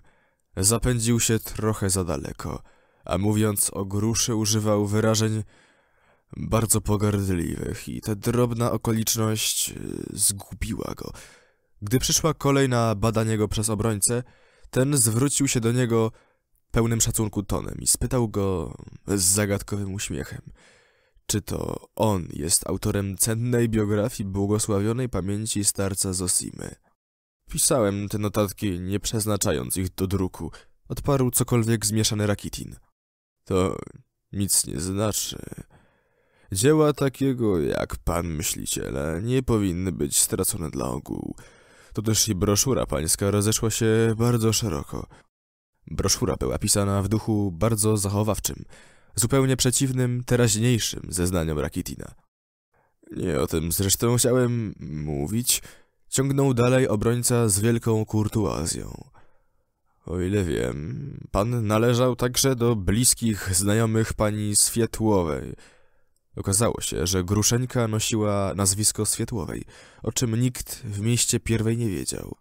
zapędził się trochę za daleko, a mówiąc o gruszy używał wyrażeń bardzo pogardliwych i ta drobna okoliczność y, zgubiła go. Gdy przyszła kolej na badanie go przez obrońcę, ten zwrócił się do niego pełnym szacunku tonem i spytał go z zagadkowym uśmiechem, czy to on jest autorem cennej biografii błogosławionej pamięci starca Zosimy. Pisałem te notatki, nie przeznaczając ich do druku, odparł cokolwiek zmieszany Rakitin. To nic nie znaczy. Dzieła takiego, jak pan myśliciele, nie powinny być stracone dla ogółu. To też i broszura pańska rozeszła się bardzo szeroko. Broszura była pisana w duchu bardzo zachowawczym, zupełnie przeciwnym teraźniejszym zeznaniom Rakitina. Nie o tym zresztą chciałem mówić, ciągnął dalej obrońca z wielką kurtuazją. O ile wiem, pan należał także do bliskich znajomych pani Swietłowej. Okazało się, że Gruszeńka nosiła nazwisko Swietłowej, o czym nikt w mieście pierwej nie wiedział.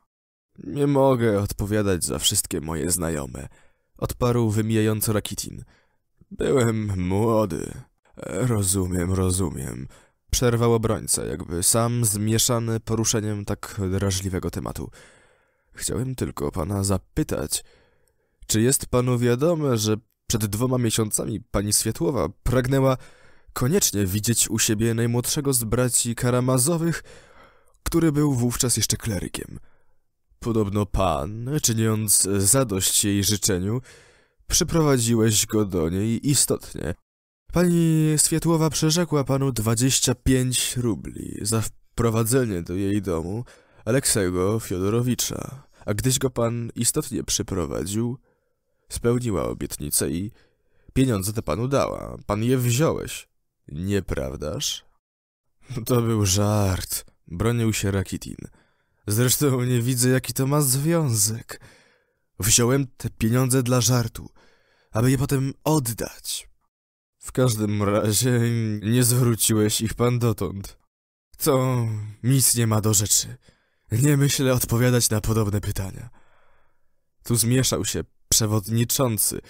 Nie mogę odpowiadać za wszystkie moje znajome, odparł wymijająco Rakitin. Byłem młody. Rozumiem, rozumiem. Przerwał obrońca, jakby sam zmieszany poruszeniem tak drażliwego tematu. Chciałem tylko pana zapytać, czy jest panu wiadome, że przed dwoma miesiącami pani Światłowa pragnęła koniecznie widzieć u siebie najmłodszego z braci Karamazowych, który był wówczas jeszcze klerykiem? Podobno pan, czyniąc zadość jej życzeniu, przyprowadziłeś go do niej istotnie. Pani Swietłowa przerzekła panu 25 rubli za wprowadzenie do jej domu Aleksego Fiodorowicza, a gdyś go pan istotnie przyprowadził, spełniła obietnicę i pieniądze te panu dała. Pan je wziąłeś, nieprawdaż? To był żart, bronił się Rakitin. Zresztą nie widzę, jaki to ma związek. Wziąłem te pieniądze dla żartu, aby je potem oddać. W każdym razie nie zwróciłeś ich pan dotąd. To nic nie ma do rzeczy. Nie myślę odpowiadać na podobne pytania. Tu zmieszał się przewodniczący,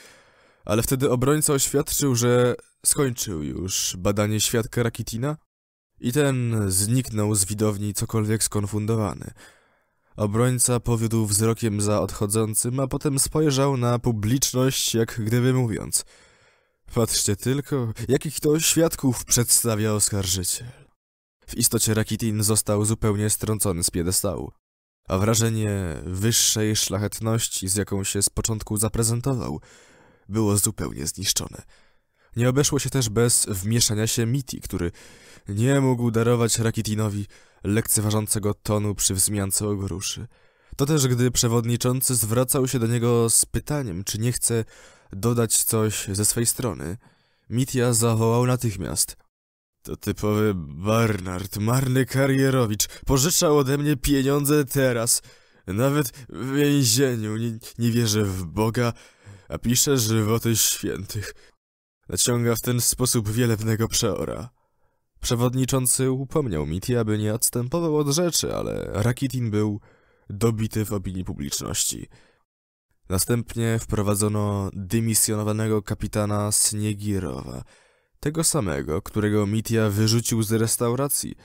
ale wtedy obrońca oświadczył, że skończył już badanie świadka Rakitina i ten zniknął z widowni cokolwiek skonfundowany. Obrońca powiódł wzrokiem za odchodzącym, a potem spojrzał na publiczność, jak gdyby mówiąc. Patrzcie tylko, jakich to świadków przedstawia oskarżyciel. W istocie Rakitin został zupełnie strącony z piedestału, a wrażenie wyższej szlachetności, z jaką się z początku zaprezentował, było zupełnie zniszczone. Nie obeszło się też bez wmieszania się Miti, który nie mógł darować Rakitinowi lekceważącego tonu przy wzmiance o gruszy. To też gdy przewodniczący zwracał się do niego z pytaniem, czy nie chce dodać coś ze swej strony. Mitya zawołał natychmiast. To typowy Barnard, marny karierowicz, pożyczał ode mnie pieniądze teraz, nawet w więzieniu, nie, nie wierzę w Boga, a pisze żywoty świętych. Naciąga w ten sposób wielebnego przeora. Przewodniczący upomniał Mitty, aby nie odstępował od rzeczy, ale Rakitin był dobity w opinii publiczności. Następnie wprowadzono dymisjonowanego kapitana Sniegirowa, tego samego, którego Mitya wyrzucił z restauracji,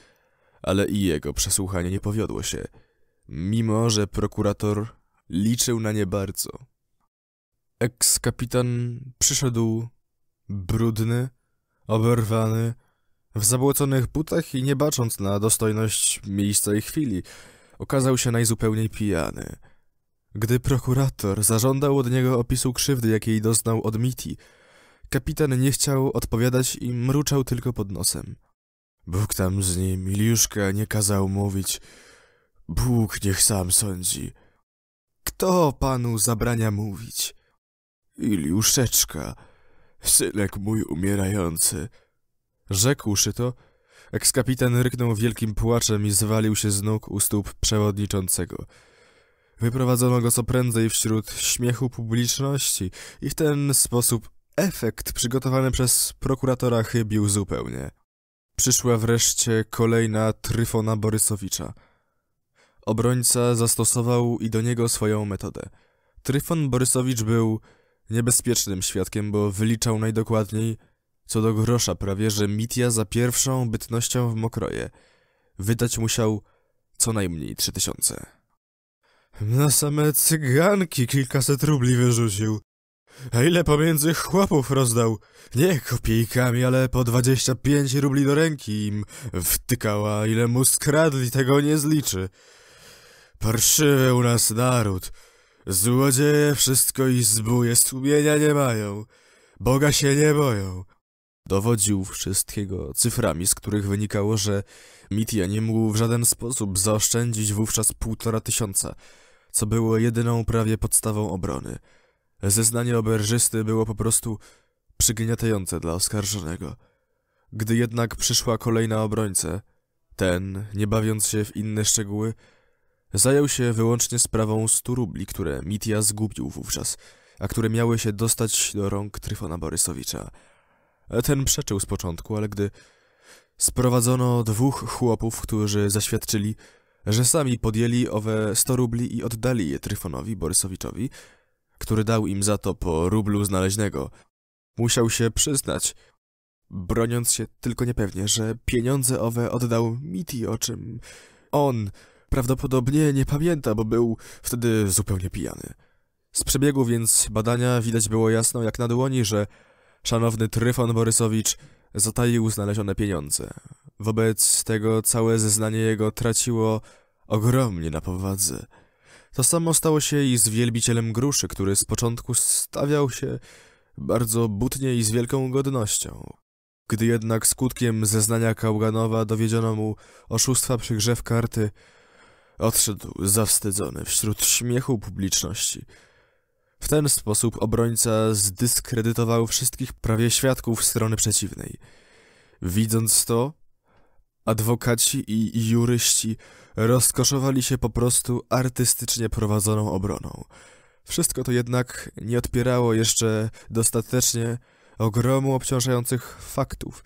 ale i jego przesłuchanie nie powiodło się, mimo że prokurator liczył na nie bardzo. kapitan przyszedł brudny, oberwany, w zabłoconych butach i nie bacząc na dostojność miejsca i chwili, okazał się najzupełniej pijany. Gdy prokurator zażądał od niego opisu krzywdy, jakiej doznał od Miti, kapitan nie chciał odpowiadać i mruczał tylko pod nosem. Bóg tam z nim, Iliuszka nie kazał mówić. Bóg niech sam sądzi. Kto panu zabrania mówić? Iliuszeczka, synek mój umierający. Rzekłszy to, ekskapitan ryknął wielkim płaczem i zwalił się z nóg u stóp przewodniczącego. Wyprowadzono go co prędzej wśród śmiechu publiczności i w ten sposób efekt przygotowany przez prokuratora chybił zupełnie. Przyszła wreszcie kolejna Tryfona Borysowicza. Obrońca zastosował i do niego swoją metodę. Tryfon Borysowicz był niebezpiecznym świadkiem, bo wyliczał najdokładniej – co do grosza prawie, że Mitya za pierwszą bytnością w Mokroje wydać musiał co najmniej trzy tysiące. Na same cyganki kilkaset rubli wyrzucił. A ile pomiędzy chłopów rozdał? Nie kopiejkami, ale po dwadzieścia pięć rubli do ręki im wtykała, ile mu skradli, tego nie zliczy. Parszywy u nas naród. Złodzieje wszystko i zbóje, stłumienia nie mają. Boga się nie boją. Dowodził wszystkiego cyframi, z których wynikało, że Mitya nie mógł w żaden sposób zaoszczędzić wówczas półtora tysiąca, co było jedyną prawie podstawą obrony. Zeznanie oberżysty było po prostu przygniatające dla oskarżonego. Gdy jednak przyszła kolejna obrońca, ten, nie bawiąc się w inne szczegóły, zajął się wyłącznie sprawą stu rubli, które Mitya zgubił wówczas, a które miały się dostać do rąk Tryfona Borysowicza – E, ten przeczył z początku, ale gdy sprowadzono dwóch chłopów, którzy zaświadczyli, że sami podjęli owe sto rubli i oddali je Tryfonowi Borysowiczowi, który dał im za to po rublu znaleźnego, musiał się przyznać, broniąc się tylko niepewnie, że pieniądze owe oddał Miti, o czym on prawdopodobnie nie pamięta, bo był wtedy zupełnie pijany. Z przebiegu więc badania widać było jasno jak na dłoni, że Szanowny Tryfon Borysowicz zataił znalezione pieniądze. Wobec tego całe zeznanie jego traciło ogromnie na powadze. To samo stało się i z wielbicielem gruszy, który z początku stawiał się bardzo butnie i z wielką godnością. Gdy jednak skutkiem zeznania Kałganowa dowiedziono mu oszustwa przy grze w karty, odszedł zawstydzony wśród śmiechu publiczności – w ten sposób obrońca zdyskredytował wszystkich prawie świadków strony przeciwnej. Widząc to, adwokaci i juryści rozkoszowali się po prostu artystycznie prowadzoną obroną. Wszystko to jednak nie odpierało jeszcze dostatecznie ogromu obciążających faktów.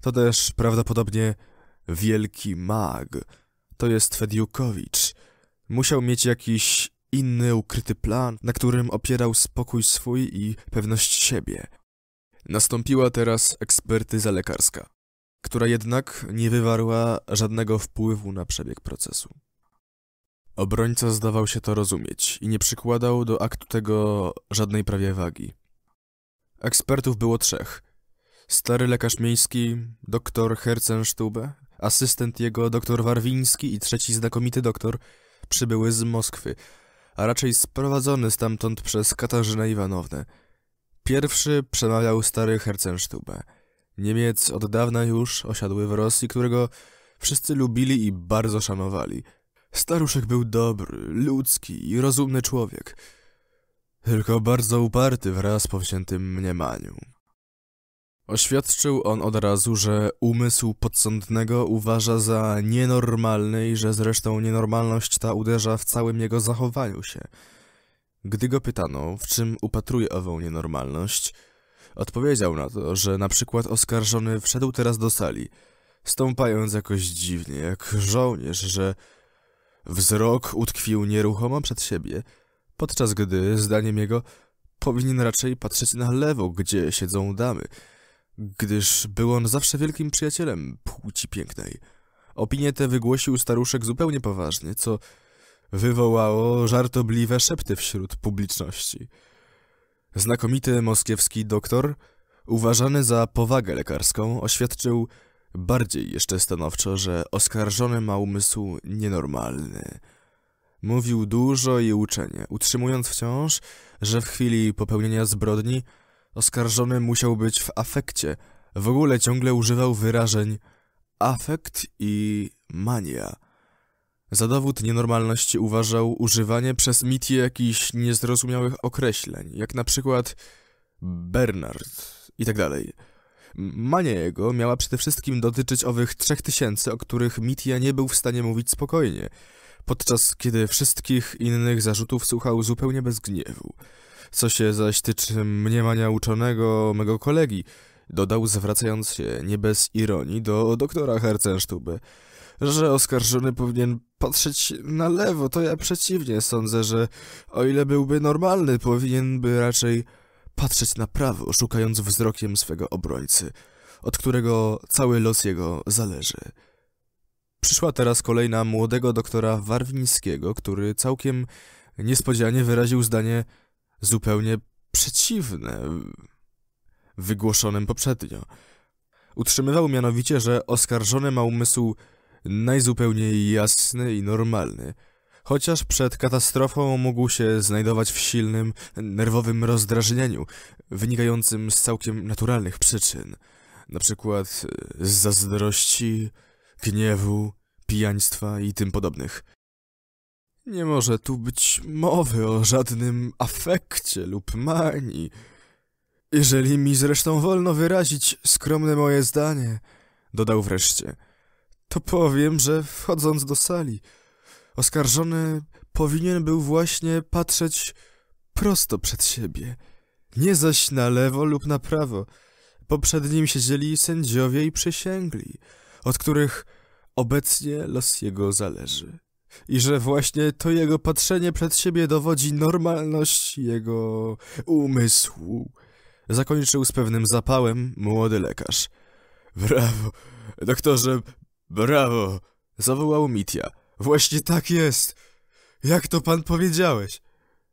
To też prawdopodobnie wielki mag, to jest Fediukowicz. Musiał mieć jakiś inny ukryty plan, na którym opierał spokój swój i pewność siebie. Nastąpiła teraz ekspertyza lekarska, która jednak nie wywarła żadnego wpływu na przebieg procesu. Obrońca zdawał się to rozumieć i nie przykładał do aktu tego żadnej prawie wagi. Ekspertów było trzech. Stary lekarz miejski, doktor Herzenstube, asystent jego doktor Warwiński i trzeci znakomity doktor przybyły z Moskwy, a raczej sprowadzony stamtąd przez Katarzynę Iwanownę. Pierwszy przemawiał stary Herzenstube. Niemiec od dawna już osiadły w Rosji, którego wszyscy lubili i bardzo szanowali. Staruszek był dobry, ludzki i rozumny człowiek, tylko bardzo uparty wraz po wziętym mniemaniu. Oświadczył on od razu, że umysł podsądnego uważa za nienormalny i że zresztą nienormalność ta uderza w całym jego zachowaniu się. Gdy go pytano, w czym upatruje ową nienormalność, odpowiedział na to, że na przykład oskarżony wszedł teraz do sali, stąpając jakoś dziwnie, jak żołnierz, że wzrok utkwił nieruchomo przed siebie, podczas gdy, zdaniem jego, powinien raczej patrzeć na lewo, gdzie siedzą damy – gdyż był on zawsze wielkim przyjacielem płci pięknej. Opinię tę wygłosił staruszek zupełnie poważnie, co wywołało żartobliwe szepty wśród publiczności. Znakomity moskiewski doktor, uważany za powagę lekarską, oświadczył bardziej jeszcze stanowczo, że oskarżony ma umysł nienormalny. Mówił dużo i uczenie, utrzymując wciąż, że w chwili popełnienia zbrodni Oskarżony musiał być w afekcie. W ogóle ciągle używał wyrażeń afekt i mania. Za dowód nienormalności uważał używanie przez Mitty jakichś niezrozumiałych określeń, jak na przykład Bernard i tak dalej. Mania jego miała przede wszystkim dotyczyć owych trzech tysięcy, o których Mitia nie był w stanie mówić spokojnie, podczas kiedy wszystkich innych zarzutów słuchał zupełnie bez gniewu co się zaś tyczy mniemania uczonego mego kolegi, dodał zwracając się nie bez ironii do doktora Hercensztube, że oskarżony powinien patrzeć na lewo, to ja przeciwnie sądzę, że o ile byłby normalny, powinien by raczej patrzeć na prawo, szukając wzrokiem swego obrońcy, od którego cały los jego zależy. Przyszła teraz kolejna młodego doktora Warwińskiego, który całkiem niespodzianie wyraził zdanie zupełnie przeciwne wygłoszonym poprzednio. Utrzymywał mianowicie, że oskarżony ma umysł najzupełniej jasny i normalny, chociaż przed katastrofą mógł się znajdować w silnym, nerwowym rozdrażnieniu, wynikającym z całkiem naturalnych przyczyn, na przykład z zazdrości, gniewu, pijaństwa i tym podobnych. Nie może tu być mowy o żadnym afekcie lub manii. Jeżeli mi zresztą wolno wyrazić skromne moje zdanie, dodał wreszcie, to powiem, że wchodząc do sali, oskarżony powinien był właśnie patrzeć prosto przed siebie, nie zaś na lewo lub na prawo. Poprzed nim siedzieli sędziowie i przysięgli, od których obecnie los jego zależy. I że właśnie to jego patrzenie przed siebie dowodzi normalność jego umysłu. Zakończył z pewnym zapałem młody lekarz. Brawo, doktorze, brawo, zawołał Mitya. Właśnie tak jest. Jak to pan powiedziałeś?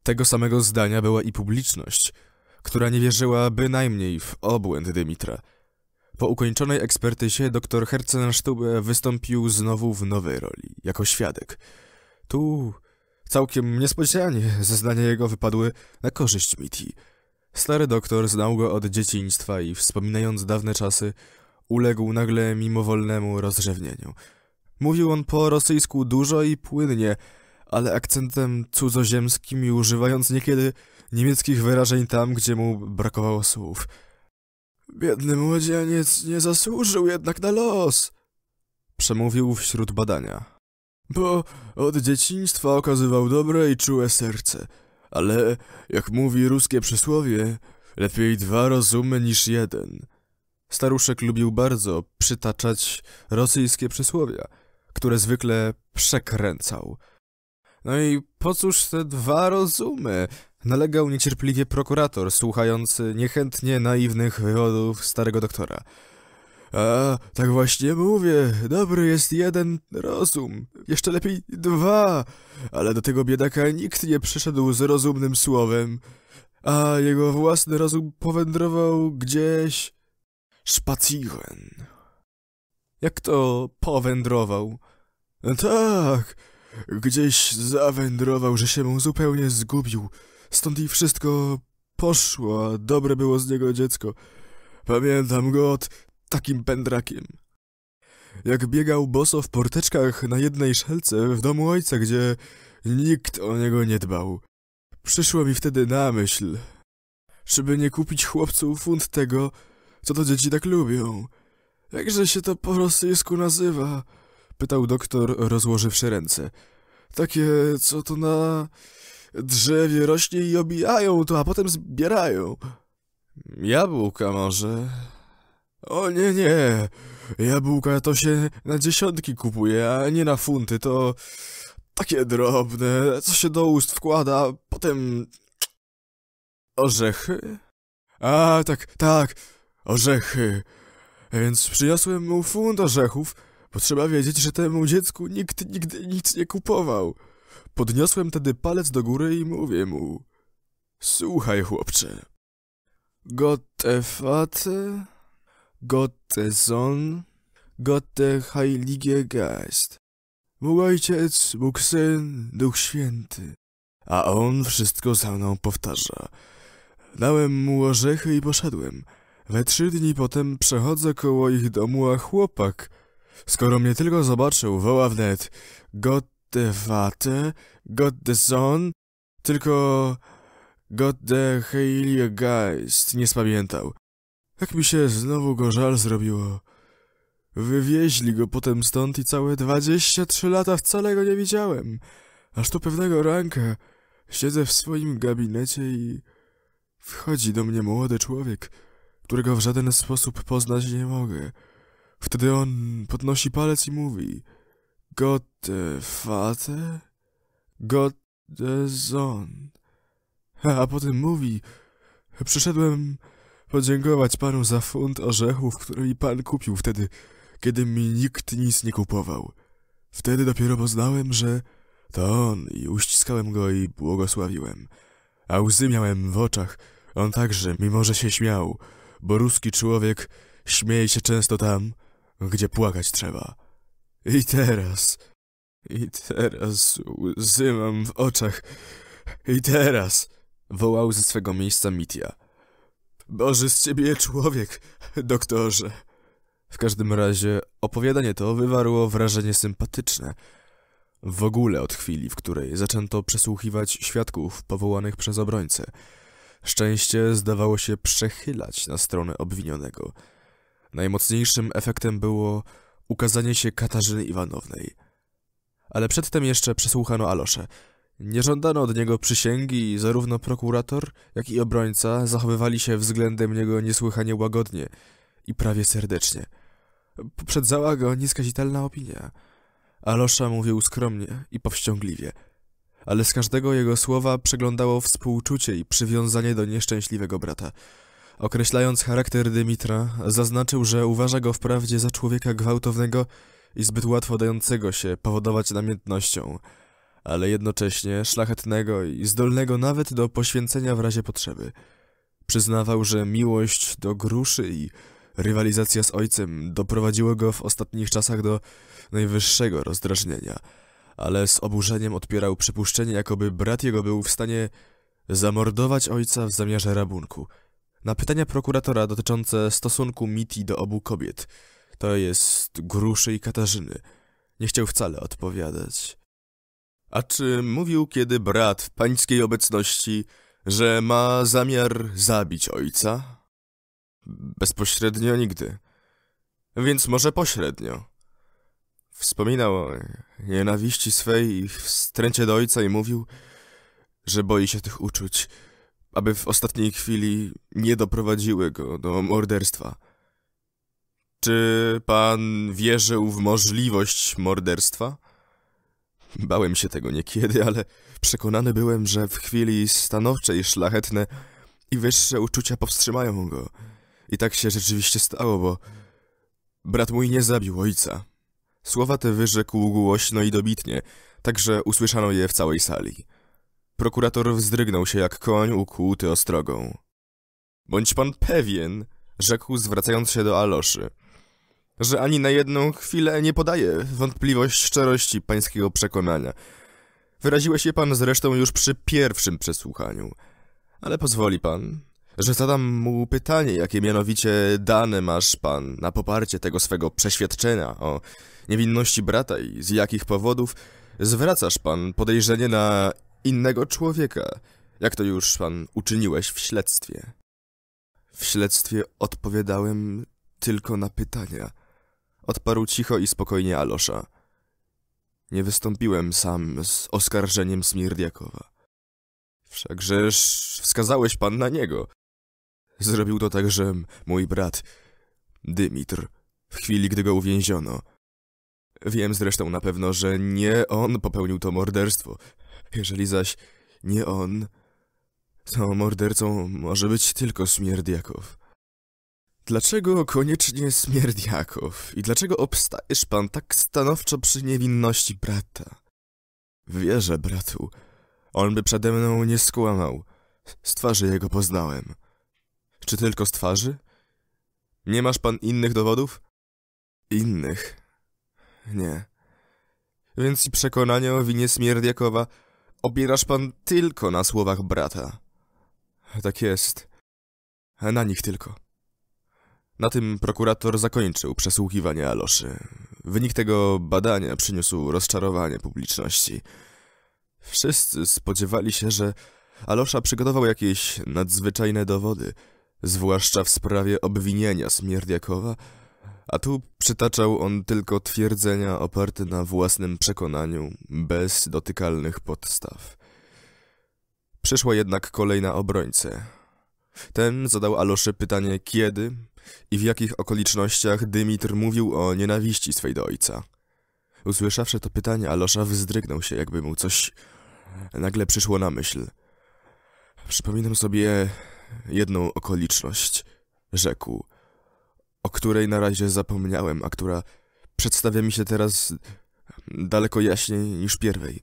Tego samego zdania była i publiczność, która nie wierzyła bynajmniej w obłęd Dymitra. Po ukończonej ekspertyzie dr Herzenstube wystąpił znowu w nowej roli, jako świadek. Tu całkiem niespodzianie zeznania jego wypadły na korzyść Miti. Stary doktor znał go od dzieciństwa i wspominając dawne czasy, uległ nagle mimowolnemu rozrzewnieniu. Mówił on po rosyjsku dużo i płynnie, ale akcentem cudzoziemskim i używając niekiedy niemieckich wyrażeń tam, gdzie mu brakowało słów – Biedny młodzieniec nie zasłużył jednak na los, przemówił wśród badania. Bo od dzieciństwa okazywał dobre i czułe serce, ale jak mówi ruskie przysłowie, lepiej dwa rozumy niż jeden. Staruszek lubił bardzo przytaczać rosyjskie przysłowia, które zwykle przekręcał. No i po cóż te dwa rozumy? Nalegał niecierpliwie prokurator, słuchając niechętnie naiwnych wywodów starego doktora. A, tak właśnie mówię, dobry jest jeden rozum, jeszcze lepiej dwa, ale do tego biedaka nikt nie przyszedł z rozumnym słowem, a jego własny rozum powędrował gdzieś... Spaciren. Jak to powędrował? No tak, gdzieś zawędrował, że się mu zupełnie zgubił. Stąd i wszystko poszło, a dobre było z niego dziecko. Pamiętam go od takim pędrakiem. Jak biegał boso w porteczkach na jednej szelce w domu ojca, gdzie nikt o niego nie dbał. Przyszło mi wtedy na myśl, żeby nie kupić chłopcu funt tego, co to dzieci tak lubią. Jakże się to po rosyjsku nazywa? Pytał doktor, rozłożywszy ręce. Takie, co to na... Drzewie rośnie i obijają to, a potem zbierają. Jabłka może? O nie, nie. Jabłka to się na dziesiątki kupuje, a nie na funty. To takie drobne, co się do ust wkłada, potem... Orzechy? A, tak, tak, orzechy. Więc przyniosłem mu funt orzechów, bo trzeba wiedzieć, że temu dziecku nikt nigdy nic nie kupował. Podniosłem tedy palec do góry i mówię mu... Słuchaj, chłopcze. Gotte fate, gotte son, gotte heilige geist. Mój ojciec, Bóg syn, Duch Święty. A on wszystko za mną powtarza. Dałem mu orzechy i poszedłem. We trzy dni potem przechodzę koło ich domu, a chłopak, skoro mnie tylko zobaczył, woła wnet, got the Vater, god the Son, tylko god the Heilige Geist nie spamiętał. Jak mi się znowu go żal zrobiło. Wywieźli go potem stąd i całe dwadzieścia trzy lata wcale go nie widziałem. Aż tu pewnego ranka siedzę w swoim gabinecie i wchodzi do mnie młody człowiek, którego w żaden sposób poznać nie mogę. Wtedy on podnosi palec i mówi... Gott der Vater, Gott der Sohn. A potem mówi, przyszedłem podziękować panu za funt orzechów, który mi pan kupił wtedy, kiedy mi nikt nic nie kupował. Wtedy dopiero poznałem, że to on i uściskałem go i błogosławiłem. A łzy miałem w oczach, on także, mimo że się śmiał, bo ruski człowiek śmieje się często tam, gdzie płakać trzeba. I teraz, i teraz łzy mam w oczach. I teraz, wołał ze swego miejsca Mitia. Boże z ciebie człowiek, doktorze. W każdym razie opowiadanie to wywarło wrażenie sympatyczne. W ogóle od chwili, w której zaczęto przesłuchiwać świadków powołanych przez obrońcę. Szczęście zdawało się przechylać na stronę obwinionego. Najmocniejszym efektem było ukazanie się Katarzyny Iwanownej. Ale przedtem jeszcze przesłuchano Alosze. Nie żądano od niego przysięgi i zarówno prokurator, jak i obrońca zachowywali się względem niego niesłychanie łagodnie i prawie serdecznie. Poprzedzała go nieskazitelna opinia. Alosza mówił skromnie i powściągliwie, ale z każdego jego słowa przeglądało współczucie i przywiązanie do nieszczęśliwego brata – Określając charakter Dymitra, zaznaczył, że uważa go wprawdzie za człowieka gwałtownego i zbyt łatwo dającego się powodować namiętnością, ale jednocześnie szlachetnego i zdolnego nawet do poświęcenia w razie potrzeby. Przyznawał, że miłość do gruszy i rywalizacja z ojcem doprowadziły go w ostatnich czasach do najwyższego rozdrażnienia, ale z oburzeniem odpierał przypuszczenie, jakoby brat jego był w stanie zamordować ojca w zamiarze rabunku – na pytania prokuratora dotyczące stosunku Miti do obu kobiet, to jest Gruszy i Katarzyny, nie chciał wcale odpowiadać. A czy mówił kiedy brat w pańskiej obecności, że ma zamiar zabić ojca? Bezpośrednio nigdy. Więc może pośrednio. Wspominał o nienawiści swej i wstręcie do ojca i mówił, że boi się tych uczuć aby w ostatniej chwili nie doprowadziły go do morderstwa. Czy pan wierzył w możliwość morderstwa? Bałem się tego niekiedy, ale przekonany byłem, że w chwili stanowczej szlachetne i wyższe uczucia powstrzymają go. I tak się rzeczywiście stało, bo brat mój nie zabił ojca. Słowa te wyrzekł głośno i dobitnie, tak że usłyszano je w całej sali. Prokurator wzdrygnął się jak koń ukłuty ostrogą. Bądź pan pewien, rzekł zwracając się do Aloszy, że ani na jedną chwilę nie podaje wątpliwość szczerości pańskiego przekonania. Wyraziłeś się pan zresztą już przy pierwszym przesłuchaniu. Ale pozwoli pan, że zadam mu pytanie, jakie mianowicie dane masz pan na poparcie tego swego przeświadczenia o niewinności brata i z jakich powodów zwracasz pan podejrzenie na innego człowieka, jak to już pan uczyniłeś w śledztwie. W śledztwie odpowiadałem tylko na pytania. Odparł cicho i spokojnie Alosza. Nie wystąpiłem sam z oskarżeniem Smirdiakowa. Wszakżeż wskazałeś pan na niego. Zrobił to także mój brat, Dymitr, w chwili, gdy go uwięziono. Wiem zresztą na pewno, że nie on popełnił to morderstwo, jeżeli zaś nie on, to mordercą może być tylko Smierdiakow. Dlaczego koniecznie Smierdiakow i dlaczego obstajesz pan tak stanowczo przy niewinności brata? Wierzę, bratu. On by przede mną nie skłamał. Z twarzy jego poznałem. Czy tylko z twarzy? Nie masz pan innych dowodów? Innych? Nie. Więc i przekonanie o winie Smierdiakowa Obierasz pan tylko na słowach brata. Tak jest. Na nich tylko. Na tym prokurator zakończył przesłuchiwanie Aloszy. Wynik tego badania przyniósł rozczarowanie publiczności. Wszyscy spodziewali się, że Alosza przygotował jakieś nadzwyczajne dowody, zwłaszcza w sprawie obwinienia Smierdiakowa, a tu przytaczał on tylko twierdzenia oparte na własnym przekonaniu, bez dotykalnych podstaw. Przyszła jednak kolej na obrońcę. Ten zadał Alosze pytanie kiedy i w jakich okolicznościach Dymitr mówił o nienawiści swej do ojca. Usłyszawszy to pytanie, Alosza wzdrygnął się, jakby mu coś nagle przyszło na myśl. Przypominam sobie jedną okoliczność, rzekł o której na razie zapomniałem, a która przedstawia mi się teraz daleko jaśniej niż pierwej.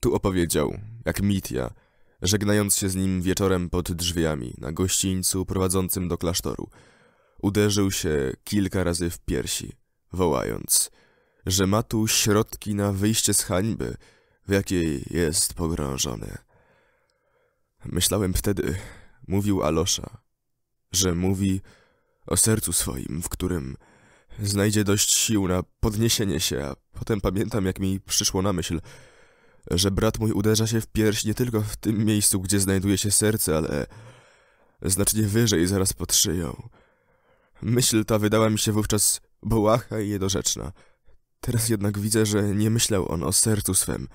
Tu opowiedział, jak Mitya, żegnając się z nim wieczorem pod drzwiami na gościńcu prowadzącym do klasztoru, uderzył się kilka razy w piersi, wołając, że ma tu środki na wyjście z hańby, w jakiej jest pogrążony. Myślałem wtedy, mówił Alosza, że mówi o sercu swoim, w którym znajdzie dość sił na podniesienie się, a potem pamiętam, jak mi przyszło na myśl, że brat mój uderza się w pierś nie tylko w tym miejscu, gdzie znajduje się serce, ale znacznie wyżej, zaraz pod szyją. Myśl ta wydała mi się wówczas bołacha i niedorzeczna. Teraz jednak widzę, że nie myślał on o sercu swem,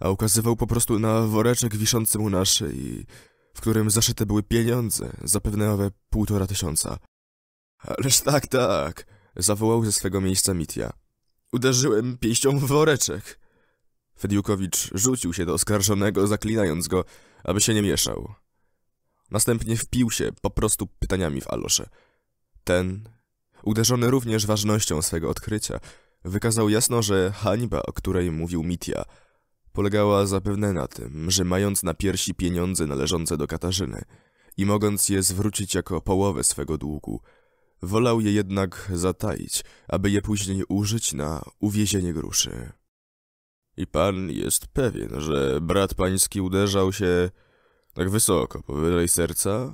a ukazywał po prostu na woreczek wiszący mu na szyi, w którym zaszyte były pieniądze, zapewne owe półtora tysiąca. Ależ tak, tak, zawołał ze swego miejsca Mitya. Uderzyłem pięścią w woreczek. Fediukowicz rzucił się do oskarżonego, zaklinając go, aby się nie mieszał. Następnie wpił się po prostu pytaniami w Alosze. Ten, uderzony również ważnością swego odkrycia, wykazał jasno, że hańba, o której mówił Mitya, polegała zapewne na tym, że mając na piersi pieniądze należące do Katarzyny i mogąc je zwrócić jako połowę swego długu, Wolał je jednak zataić, aby je później użyć na uwiezienie gruszy. I pan jest pewien, że brat pański uderzał się tak wysoko, powyżej serca?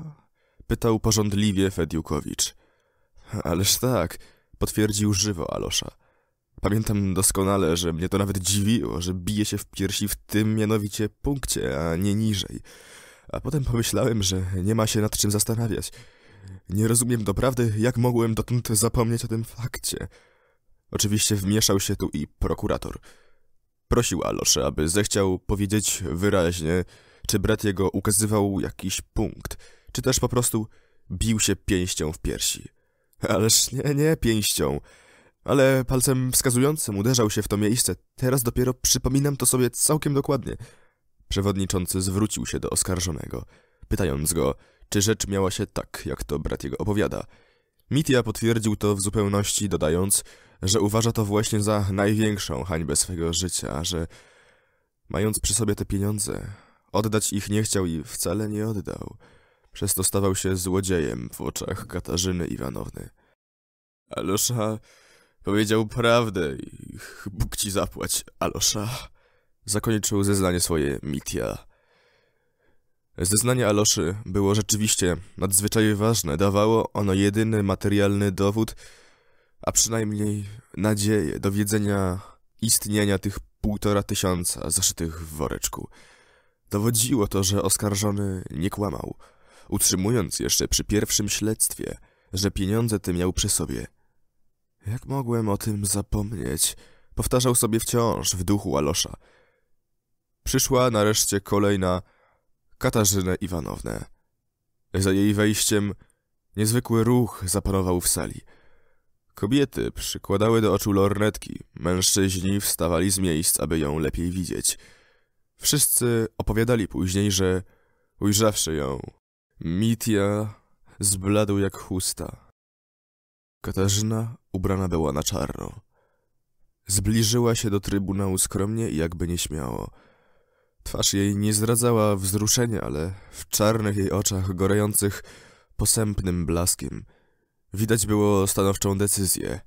Pytał porządliwie Fediukowicz. Ależ tak, potwierdził żywo Alosza. Pamiętam doskonale, że mnie to nawet dziwiło, że bije się w piersi w tym mianowicie punkcie, a nie niżej. A potem pomyślałem, że nie ma się nad czym zastanawiać. Nie rozumiem doprawdy, jak mogłem dotąd zapomnieć o tym fakcie. Oczywiście wmieszał się tu i prokurator. Prosił Alosze, aby zechciał powiedzieć wyraźnie, czy brat jego ukazywał jakiś punkt, czy też po prostu bił się pięścią w piersi. Ależ nie, nie pięścią, ale palcem wskazującym uderzał się w to miejsce. Teraz dopiero przypominam to sobie całkiem dokładnie. Przewodniczący zwrócił się do oskarżonego, pytając go, czy rzecz miała się tak, jak to brat jego opowiada? Mitia potwierdził to w zupełności, dodając, że uważa to właśnie za największą hańbę swego życia, że mając przy sobie te pieniądze, oddać ich nie chciał i wcale nie oddał. Przez to stawał się złodziejem w oczach Katarzyny Iwanowny. Alosza powiedział prawdę i Bóg ci zapłać, Alosza. Zakończył zeznanie swoje Mitia. Zeznanie Aloszy było rzeczywiście nadzwyczaj ważne, dawało ono jedyny materialny dowód, a przynajmniej nadzieję dowiedzenia istnienia tych półtora tysiąca zaszytych w woreczku. Dowodziło to, że oskarżony nie kłamał, utrzymując jeszcze przy pierwszym śledztwie, że pieniądze te miał przy sobie. Jak mogłem o tym zapomnieć? Powtarzał sobie wciąż w duchu Alosza. Przyszła nareszcie kolejna Katarzynę Iwanownę. Za jej wejściem niezwykły ruch zaparował w sali. Kobiety przykładały do oczu lornetki, mężczyźni wstawali z miejsc, aby ją lepiej widzieć. Wszyscy opowiadali później, że ujrzawszy ją, Mitya zbladł jak chusta. Katarzyna ubrana była na czarno. Zbliżyła się do trybunału skromnie i jakby nieśmiało. Twarz jej nie zdradzała wzruszenia, ale w czarnych jej oczach gorejących posępnym blaskiem widać było stanowczą decyzję.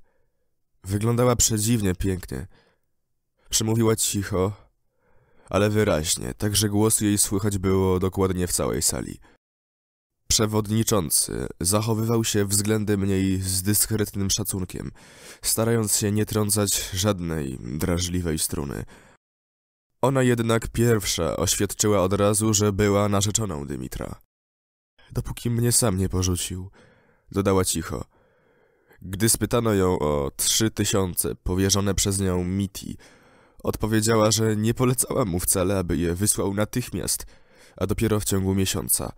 Wyglądała przedziwnie pięknie. Przemówiła cicho, ale wyraźnie, tak że głos jej słychać było dokładnie w całej sali. Przewodniczący zachowywał się względem niej z dyskretnym szacunkiem, starając się nie trącać żadnej drażliwej struny. Ona jednak pierwsza oświadczyła od razu, że była narzeczoną Dymitra. Dopóki mnie sam nie porzucił, dodała cicho. Gdy spytano ją o trzy tysiące powierzone przez nią Miti, odpowiedziała, że nie polecała mu wcale, aby je wysłał natychmiast, a dopiero w ciągu miesiąca.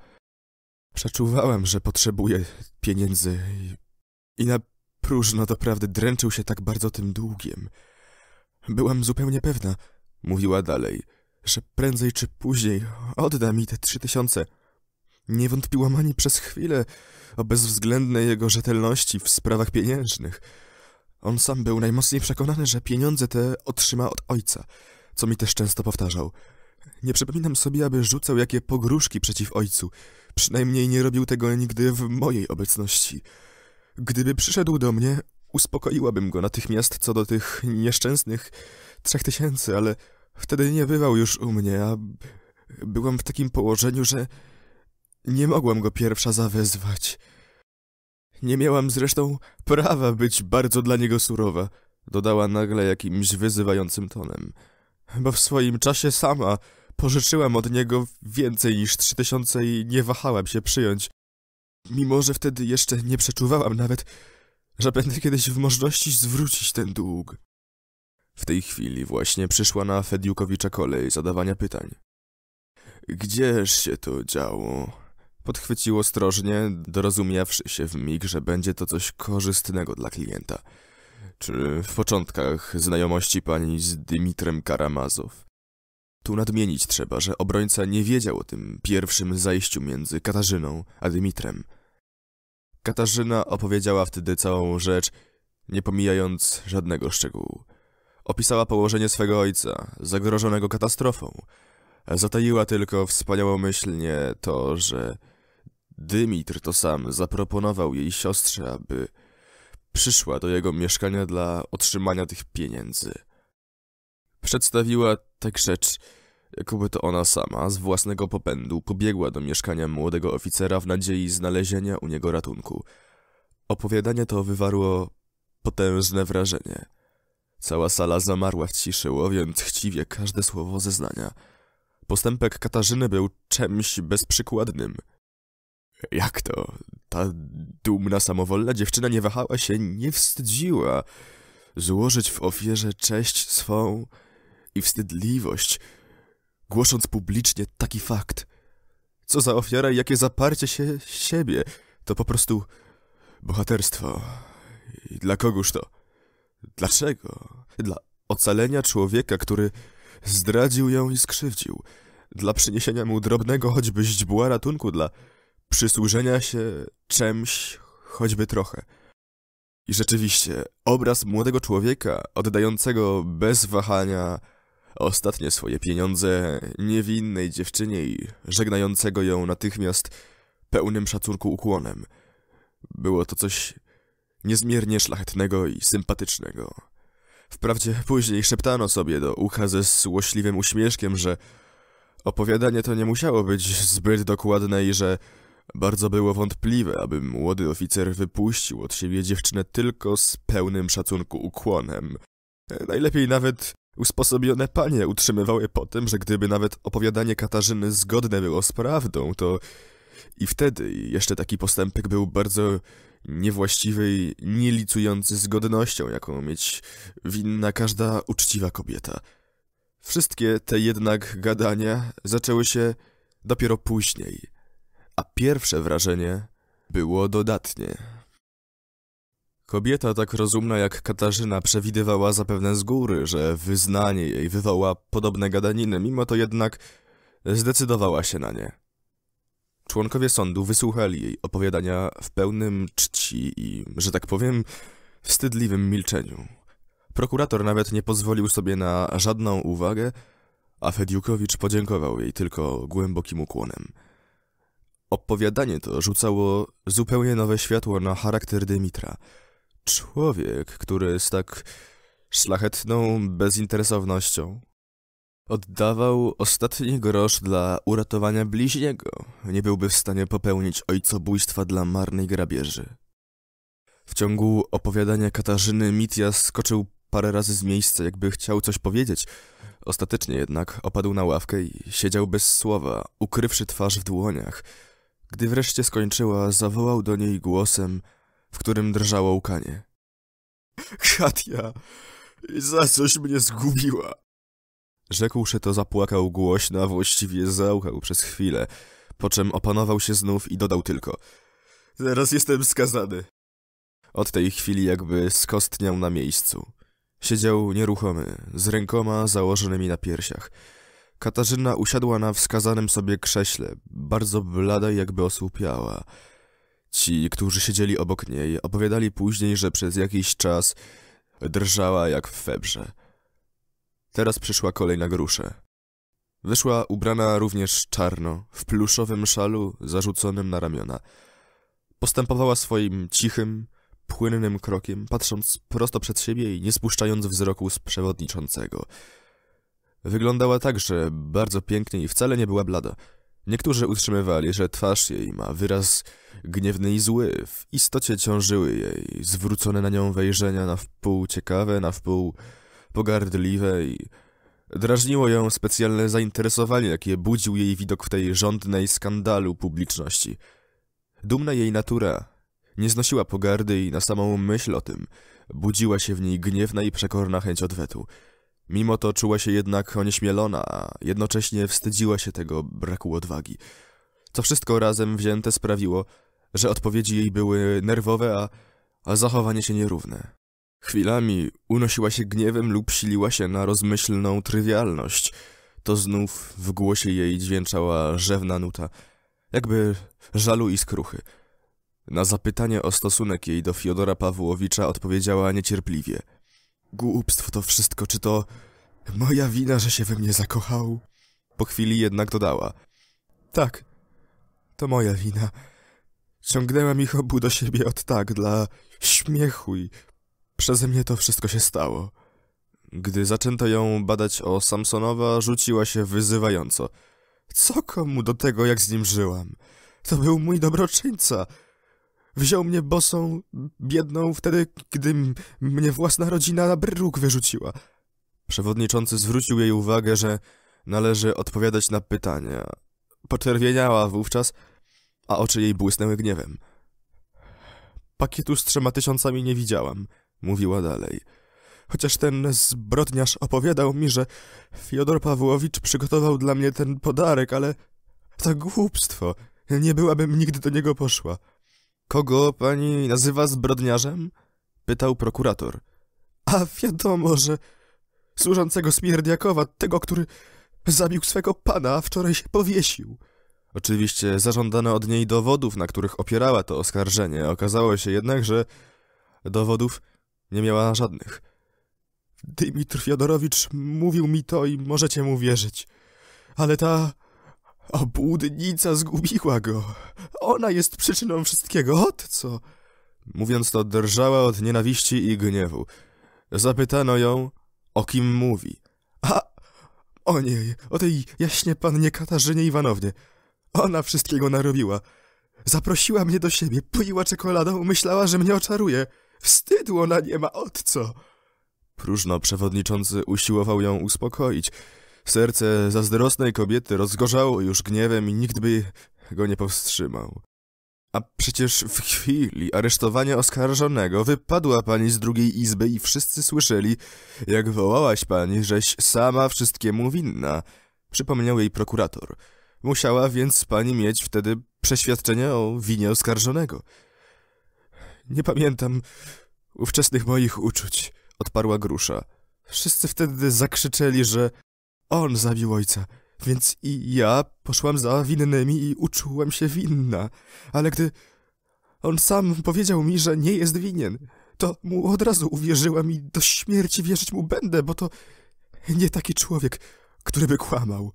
Przeczuwałem, że potrzebuje pieniędzy i, i na próżno doprawdy dręczył się tak bardzo tym długiem. Byłam zupełnie pewna, Mówiła dalej, że prędzej czy później odda mi te trzy tysiące. Nie wątpiłam ani przez chwilę o bezwzględnej jego rzetelności w sprawach pieniężnych. On sam był najmocniej przekonany, że pieniądze te otrzyma od ojca, co mi też często powtarzał. Nie przypominam sobie, aby rzucał jakie pogróżki przeciw ojcu. Przynajmniej nie robił tego nigdy w mojej obecności. Gdyby przyszedł do mnie, uspokoiłabym go natychmiast co do tych nieszczęsnych trzech tysięcy, ale Wtedy nie bywał już u mnie, a byłam w takim położeniu, że nie mogłam go pierwsza zawezwać. Nie miałam zresztą prawa być bardzo dla niego surowa, dodała nagle jakimś wyzywającym tonem, bo w swoim czasie sama pożyczyłam od niego więcej niż trzy tysiące i nie wahałam się przyjąć, mimo że wtedy jeszcze nie przeczuwałam nawet, że będę kiedyś w możności zwrócić ten dług. W tej chwili właśnie przyszła na Fediukowicza kolej zadawania pytań. Gdzież się to działo? Podchwycił ostrożnie, dorozumiawszy się w mig, że będzie to coś korzystnego dla klienta. Czy w początkach znajomości pani z Dymitrem Karamazow? Tu nadmienić trzeba, że obrońca nie wiedział o tym pierwszym zajściu między Katarzyną a Dymitrem. Katarzyna opowiedziała wtedy całą rzecz, nie pomijając żadnego szczegółu. Opisała położenie swego ojca, zagrożonego katastrofą. Zataiła tylko wspaniałomyślnie to, że Dymitr to sam zaproponował jej siostrze, aby przyszła do jego mieszkania dla otrzymania tych pieniędzy. Przedstawiła tak rzecz, jakoby to ona sama z własnego popędu pobiegła do mieszkania młodego oficera w nadziei znalezienia u niego ratunku. Opowiadanie to wywarło potężne wrażenie. Cała sala zamarła w ciszy, łowiąc chciwie każde słowo zeznania. Postępek Katarzyny był czymś bezprzykładnym. Jak to? Ta dumna, samowolna dziewczyna nie wahała się, nie wstydziła złożyć w ofierze cześć swą i wstydliwość, głosząc publicznie taki fakt. Co za ofiara i jakie zaparcie się siebie. To po prostu bohaterstwo. I dla kogóż to? Dlaczego? Dla ocalenia człowieka, który zdradził ją i skrzywdził, dla przyniesienia mu drobnego choćby źdźbła ratunku, dla przysłużenia się czemś choćby trochę. I rzeczywiście, obraz młodego człowieka, oddającego bez wahania ostatnie swoje pieniądze niewinnej dziewczynie i żegnającego ją natychmiast pełnym szacunku ukłonem. Było to coś niezmiernie szlachetnego i sympatycznego. Wprawdzie później szeptano sobie do ucha ze złośliwym uśmieszkiem, że opowiadanie to nie musiało być zbyt dokładne i że bardzo było wątpliwe, aby młody oficer wypuścił od siebie dziewczynę tylko z pełnym szacunku ukłonem. Najlepiej nawet usposobione panie utrzymywały po tym, że gdyby nawet opowiadanie Katarzyny zgodne było z prawdą, to i wtedy jeszcze taki postępek był bardzo niewłaściwej, i nielicujący z godnością, jaką mieć winna każda uczciwa kobieta. Wszystkie te jednak gadania zaczęły się dopiero później, a pierwsze wrażenie było dodatnie. Kobieta tak rozumna jak Katarzyna przewidywała zapewne z góry, że wyznanie jej wywoła podobne gadaniny, mimo to jednak zdecydowała się na nie. Członkowie sądu wysłuchali jej opowiadania w pełnym czci i, że tak powiem, wstydliwym milczeniu. Prokurator nawet nie pozwolił sobie na żadną uwagę, a Fediukowicz podziękował jej tylko głębokim ukłonem. Opowiadanie to rzucało zupełnie nowe światło na charakter Dymitra. Człowiek, który z tak szlachetną bezinteresownością Oddawał ostatni grosz dla uratowania bliźniego. Nie byłby w stanie popełnić ojcobójstwa dla marnej grabieży. W ciągu opowiadania Katarzyny Mitya skoczył parę razy z miejsca, jakby chciał coś powiedzieć. Ostatecznie jednak opadł na ławkę i siedział bez słowa, ukrywszy twarz w dłoniach. Gdy wreszcie skończyła, zawołał do niej głosem, w którym drżało łkanie. Katia, za coś mnie zgubiła. Rzekłszy to zapłakał głośno, a właściwie załkał przez chwilę, po czym opanował się znów i dodał tylko Teraz jestem skazany. Od tej chwili jakby skostniał na miejscu. Siedział nieruchomy, z rękoma założonymi na piersiach. Katarzyna usiadła na wskazanym sobie krześle, bardzo blada jakby osłupiała. Ci, którzy siedzieli obok niej, opowiadali później, że przez jakiś czas drżała jak w febrze. Teraz przyszła kolej na gruszę. Wyszła ubrana również czarno, w pluszowym szalu zarzuconym na ramiona. Postępowała swoim cichym, płynnym krokiem, patrząc prosto przed siebie i nie spuszczając wzroku z przewodniczącego. Wyglądała także bardzo pięknie i wcale nie była blada. Niektórzy utrzymywali, że twarz jej ma wyraz gniewny i zły. W istocie ciążyły jej zwrócone na nią wejrzenia na wpół ciekawe, na wpół pogardliwe i drażniło ją specjalne zainteresowanie, jakie budził jej widok w tej rządnej skandalu publiczności. Dumna jej natura nie znosiła pogardy i na samą myśl o tym budziła się w niej gniewna i przekorna chęć odwetu. Mimo to czuła się jednak onieśmielona, a jednocześnie wstydziła się tego braku odwagi. Co wszystko razem wzięte sprawiło, że odpowiedzi jej były nerwowe, a, a zachowanie się nierówne. Chwilami unosiła się gniewem lub siliła się na rozmyślną trywialność. To znów w głosie jej dźwięczała rzewna nuta, jakby żalu i skruchy. Na zapytanie o stosunek jej do Fiodora Pawłowicza odpowiedziała niecierpliwie. Głupstwo to wszystko, czy to moja wina, że się we mnie zakochał? Po chwili jednak dodała. Tak, to moja wina. Ciągnęłam ich obu do siebie od tak, dla śmiechu i Przeze mnie to wszystko się stało. Gdy zaczęto ją badać o Samsonowa, rzuciła się wyzywająco. Co komu do tego, jak z nim żyłam? To był mój dobroczyńca. Wziął mnie bosą, biedną, wtedy, gdy mnie własna rodzina na bruk wyrzuciła. Przewodniczący zwrócił jej uwagę, że należy odpowiadać na pytania. Poczerwieniała wówczas, a oczy jej błysnęły gniewem. Pakietu z trzema tysiącami nie widziałam mówiła dalej. Chociaż ten zbrodniarz opowiadał mi, że Fiodor Pawłowicz przygotował dla mnie ten podarek, ale to głupstwo. Nie byłabym nigdy do niego poszła. Kogo pani nazywa zbrodniarzem? pytał prokurator. A wiadomo, że służącego Smierdiakowa, tego, który zabił swego pana, a wczoraj się powiesił. Oczywiście zażądano od niej dowodów, na których opierała to oskarżenie. Okazało się jednak, że dowodów nie miała żadnych. Dymitr Fiodorowicz mówił mi to i możecie mu wierzyć. Ale ta obłudnica zgubiła go. Ona jest przyczyną wszystkiego. Od co? Mówiąc to, drżała od nienawiści i gniewu. Zapytano ją, o kim mówi. A, o niej, o tej jaśnie pannie Katarzynie Iwanownie. Ona wszystkiego narobiła. Zaprosiła mnie do siebie, poiła czekoladą, myślała, że mnie oczaruje. Wstydu ona nie ma, od co? Próżno przewodniczący usiłował ją uspokoić. Serce zazdrosnej kobiety rozgorzało już gniewem i nikt by go nie powstrzymał. A przecież w chwili aresztowania oskarżonego wypadła pani z drugiej izby i wszyscy słyszeli, jak wołałaś pani, żeś sama wszystkiemu winna, przypomniał jej prokurator. Musiała więc pani mieć wtedy przeświadczenie o winie oskarżonego. Nie pamiętam ówczesnych moich uczuć, odparła grusza. Wszyscy wtedy zakrzyczeli, że on zabił ojca, więc i ja poszłam za winnymi i uczułam się winna. Ale gdy on sam powiedział mi, że nie jest winien, to mu od razu uwierzyłam i do śmierci wierzyć mu będę, bo to nie taki człowiek, który by kłamał.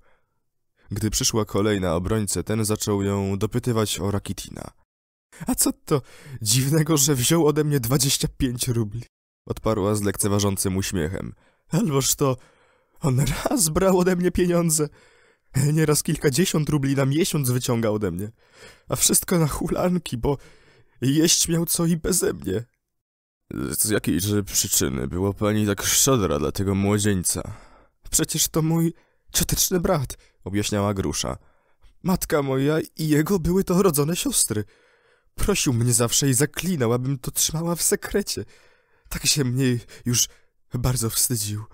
Gdy przyszła kolejna obrońcę, ten zaczął ją dopytywać o Rakitina. A co to dziwnego, że wziął ode mnie 25 rubli? Odparła z lekceważącym uśmiechem. Alboż to on raz brał ode mnie pieniądze. Nieraz kilkadziesiąt rubli na miesiąc wyciągał ode mnie. A wszystko na hulanki, bo jeść miał co i beze mnie. Z jakiejże przyczyny była pani tak szczodra dla tego młodzieńca? Przecież to mój cioteczny brat, objaśniała Grusza. Matka moja i jego były to rodzone siostry. Prosił mnie zawsze i zaklinał, abym to trzymała w sekrecie. Tak się mnie już bardzo wstydził.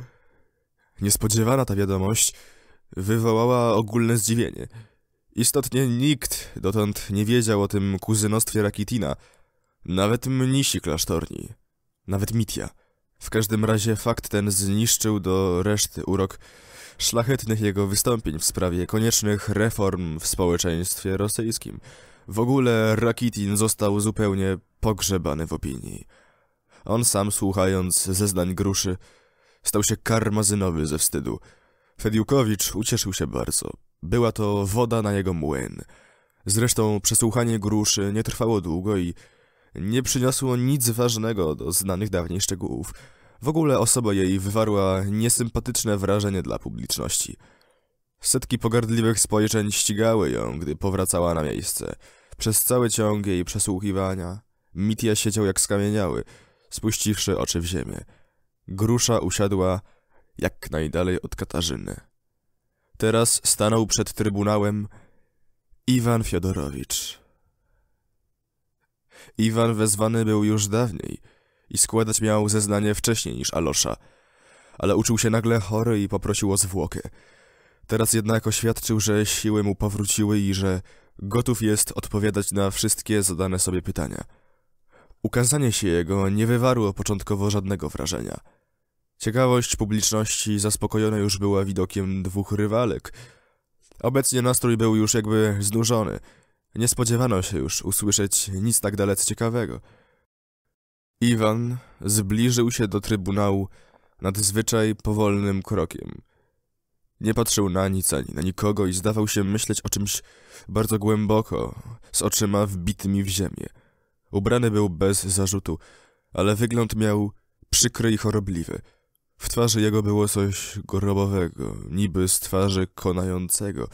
Niespodziewana ta wiadomość wywołała ogólne zdziwienie. Istotnie nikt dotąd nie wiedział o tym kuzynostwie Rakitina, nawet mnisi klasztorni, nawet Mitia. W każdym razie fakt ten zniszczył do reszty urok szlachetnych jego wystąpień w sprawie koniecznych reform w społeczeństwie rosyjskim – w ogóle Rakitin został zupełnie pogrzebany w opinii. On sam, słuchając zeznań gruszy, stał się karmazynowy ze wstydu. Fediukowicz ucieszył się bardzo. Była to woda na jego młyn. Zresztą przesłuchanie gruszy nie trwało długo i nie przyniosło nic ważnego do znanych dawniej szczegółów. W ogóle osoba jej wywarła niesympatyczne wrażenie dla publiczności – Setki pogardliwych spojrzeń ścigały ją, gdy powracała na miejsce. Przez cały ciąg jej przesłuchiwania Mitia siedział jak skamieniały, spuściwszy oczy w ziemię. Grusza usiadła jak najdalej od Katarzyny. Teraz stanął przed trybunałem Iwan Fiodorowicz. Iwan wezwany był już dawniej i składać miał zeznanie wcześniej niż Alosza, ale uczuł się nagle chory i poprosił o zwłokę – Teraz jednak oświadczył, że siły mu powróciły i że gotów jest odpowiadać na wszystkie zadane sobie pytania. Ukazanie się jego nie wywarło początkowo żadnego wrażenia. Ciekawość publiczności zaspokojona już była widokiem dwóch rywalek. Obecnie nastrój był już jakby znużony. Nie spodziewano się już usłyszeć nic tak dalece ciekawego. Iwan zbliżył się do trybunału nadzwyczaj powolnym krokiem – nie patrzył na nic ani na nikogo i zdawał się myśleć o czymś bardzo głęboko, z oczyma wbitymi w ziemię. Ubrany był bez zarzutu, ale wygląd miał przykry i chorobliwy. W twarzy jego było coś grobowego, niby z twarzy konającego.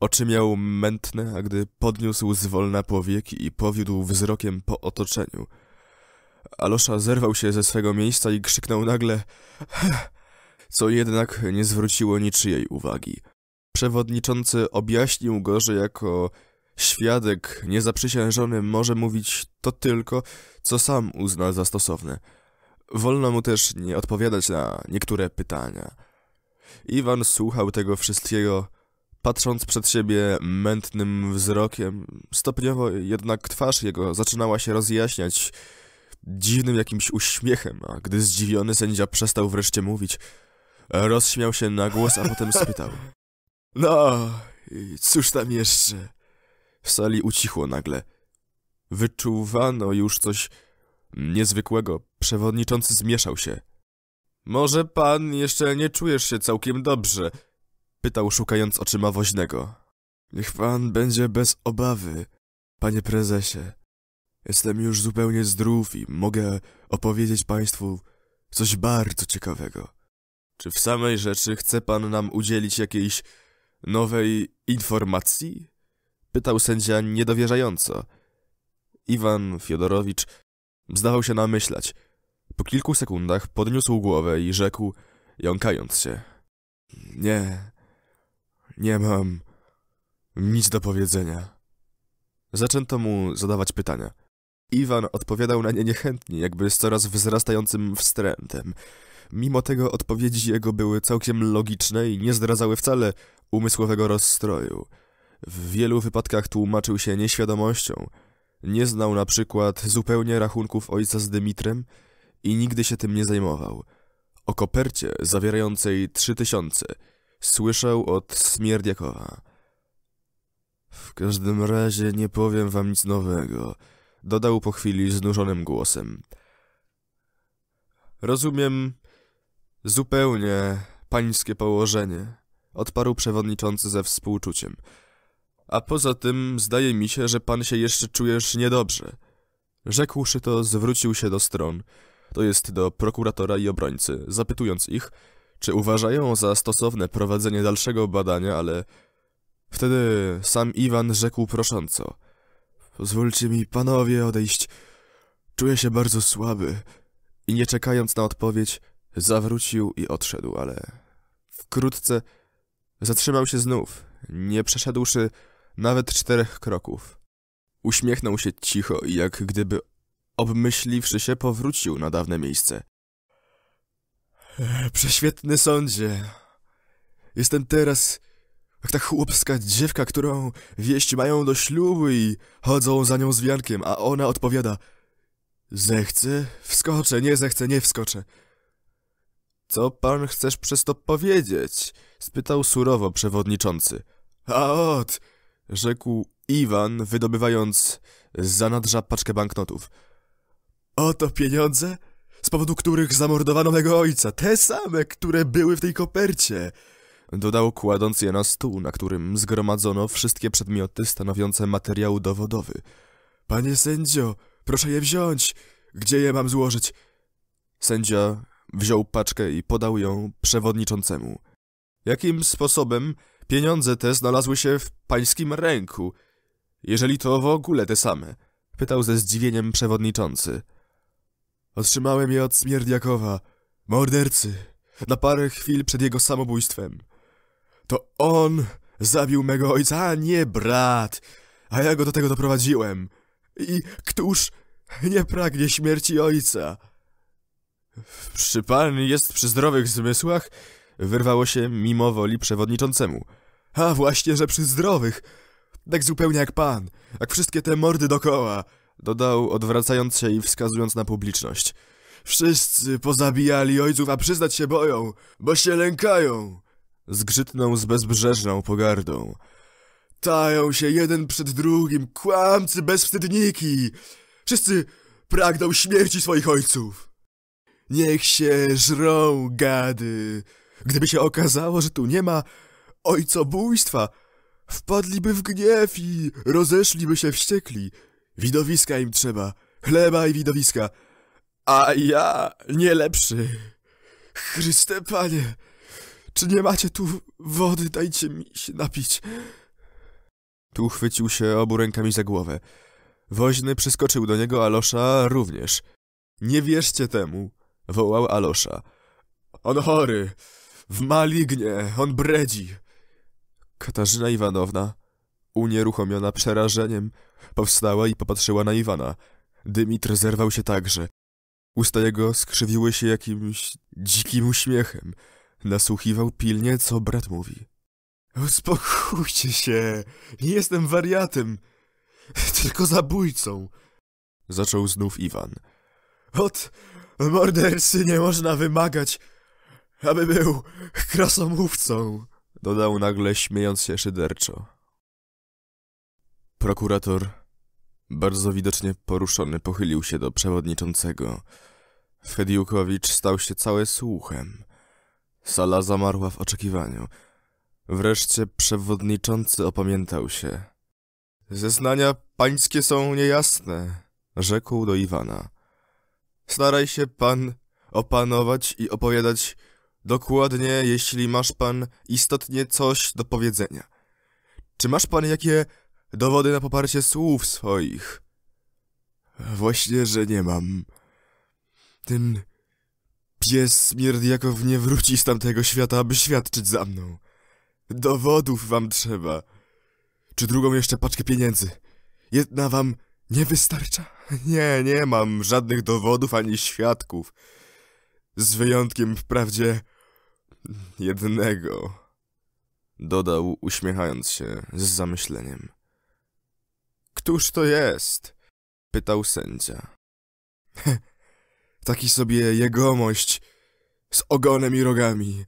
Oczy miał mętne, a gdy podniósł zwolna powieki i powiódł wzrokiem po otoczeniu. Alosza zerwał się ze swego miejsca i krzyknął nagle co jednak nie zwróciło niczyjej uwagi. Przewodniczący objaśnił go, że jako świadek niezaprzysiężony może mówić to tylko, co sam uzna za stosowne. Wolno mu też nie odpowiadać na niektóre pytania. Iwan słuchał tego wszystkiego, patrząc przed siebie mętnym wzrokiem. Stopniowo jednak twarz jego zaczynała się rozjaśniać dziwnym jakimś uśmiechem, a gdy zdziwiony sędzia przestał wreszcie mówić – Rozśmiał się na głos, a potem spytał. No, i cóż tam jeszcze? W sali ucichło nagle. Wyczuwano już coś niezwykłego. Przewodniczący zmieszał się. Może pan jeszcze nie czujesz się całkiem dobrze? Pytał, szukając oczyma woźnego. Niech pan będzie bez obawy, panie prezesie. Jestem już zupełnie zdrów i mogę opowiedzieć państwu coś bardzo ciekawego. Czy w samej rzeczy chce pan nam udzielić jakiejś nowej informacji? Pytał sędzia niedowierzająco. Iwan Fiodorowicz zdawał się namyślać. Po kilku sekundach podniósł głowę i rzekł, jąkając się. Nie, nie mam nic do powiedzenia. Zaczęto mu zadawać pytania. Iwan odpowiadał na nie niechętnie, jakby z coraz wzrastającym wstrętem. Mimo tego odpowiedzi jego były całkiem logiczne i nie zdradzały wcale umysłowego rozstroju. W wielu wypadkach tłumaczył się nieświadomością. Nie znał na przykład zupełnie rachunków ojca z Dymitrem i nigdy się tym nie zajmował. O kopercie zawierającej trzy tysiące słyszał od Smierdiakowa. W każdym razie nie powiem wam nic nowego, dodał po chwili znużonym głosem. Rozumiem, Zupełnie pańskie położenie, odparł przewodniczący ze współczuciem. A poza tym zdaje mi się, że pan się jeszcze czujesz niedobrze. Rzekłszy to, zwrócił się do stron, to jest do prokuratora i obrońcy, zapytując ich, czy uważają za stosowne prowadzenie dalszego badania, ale wtedy sam Iwan rzekł prosząco. Pozwólcie mi, panowie, odejść. Czuję się bardzo słaby. I nie czekając na odpowiedź, Zawrócił i odszedł, ale wkrótce zatrzymał się znów, nie przeszedłszy nawet czterech kroków. Uśmiechnął się cicho i jak gdyby obmyśliwszy się, powrócił na dawne miejsce. E, prześwietny sądzie. Jestem teraz jak ta chłopska dziewka, którą wieści mają do ślubu i chodzą za nią z wiankiem, a ona odpowiada Zechcę? Wskoczę, nie zechcę, nie wskoczę. Co pan chcesz przez to powiedzieć? spytał surowo przewodniczący. A ot! rzekł Iwan, wydobywając z zanadrza paczkę banknotów. Oto pieniądze, z powodu których zamordowano mego ojca, te same, które były w tej kopercie. Dodał kładąc je na stół, na którym zgromadzono wszystkie przedmioty stanowiące materiał dowodowy. Panie sędzio, proszę je wziąć. Gdzie je mam złożyć? Sędzia Wziął paczkę i podał ją przewodniczącemu. Jakim sposobem pieniądze te znalazły się w pańskim ręku, jeżeli to w ogóle te same? Pytał ze zdziwieniem przewodniczący. Otrzymałem je od Smierdiakowa, mordercy, na parę chwil przed jego samobójstwem. To on zabił mego ojca, a nie brat, a ja go do tego doprowadziłem. I któż nie pragnie śmierci ojca? Czy pan jest przy zdrowych zmysłach? Wyrwało się mimo woli przewodniczącemu. A właśnie, że przy zdrowych! Tak zupełnie jak pan, jak wszystkie te mordy dokoła! Dodał, odwracając się i wskazując na publiczność. Wszyscy pozabijali ojców, a przyznać się boją, bo się lękają! Zgrzytnął z bezbrzeżną pogardą. Tają się jeden przed drugim, kłamcy bezwstydniki! Wszyscy pragną śmierci swoich ojców! Niech się żrą gady. Gdyby się okazało, że tu nie ma ojcobójstwa, wpadliby w gniew i rozeszliby się wściekli. Widowiska im trzeba, chleba i widowiska. A ja nie lepszy. Chryste Panie, czy nie macie tu wody? Dajcie mi się napić. Tu chwycił się obu rękami za głowę. Woźny przyskoczył do niego, a Losza również. Nie wierzcie temu wołał Alosza. On chory! W malignie! On bredzi! Katarzyna Iwanowna, unieruchomiona przerażeniem, powstała i popatrzyła na Iwana. Dymitr zerwał się także. Usta jego skrzywiły się jakimś dzikim uśmiechem. Nasłuchiwał pilnie, co brat mówi. Uspokójcie się! Nie jestem wariatem! Tylko zabójcą! Zaczął znów Iwan. Ot. Mordercy nie można wymagać, aby był krasomówcą, dodał nagle śmiejąc się szyderczo. Prokurator, bardzo widocznie poruszony, pochylił się do przewodniczącego. Fediukowicz stał się całe słuchem. Sala zamarła w oczekiwaniu. Wreszcie przewodniczący opamiętał się. Zeznania pańskie są niejasne, rzekł do Iwana. Staraj się pan opanować i opowiadać dokładnie, jeśli masz pan istotnie coś do powiedzenia. Czy masz pan jakie dowody na poparcie słów swoich? Właśnie, że nie mam. Ten pies Smierdiakow nie wróci z tamtego świata, aby świadczyć za mną. Dowodów wam trzeba. Czy drugą jeszcze paczkę pieniędzy? Jedna wam nie wystarcza? Nie, nie mam żadnych dowodów ani świadków. Z wyjątkiem wprawdzie jednego. Dodał, uśmiechając się z zamyśleniem. Któż to jest? Pytał sędzia. Taki sobie jegomość z ogonem i rogami.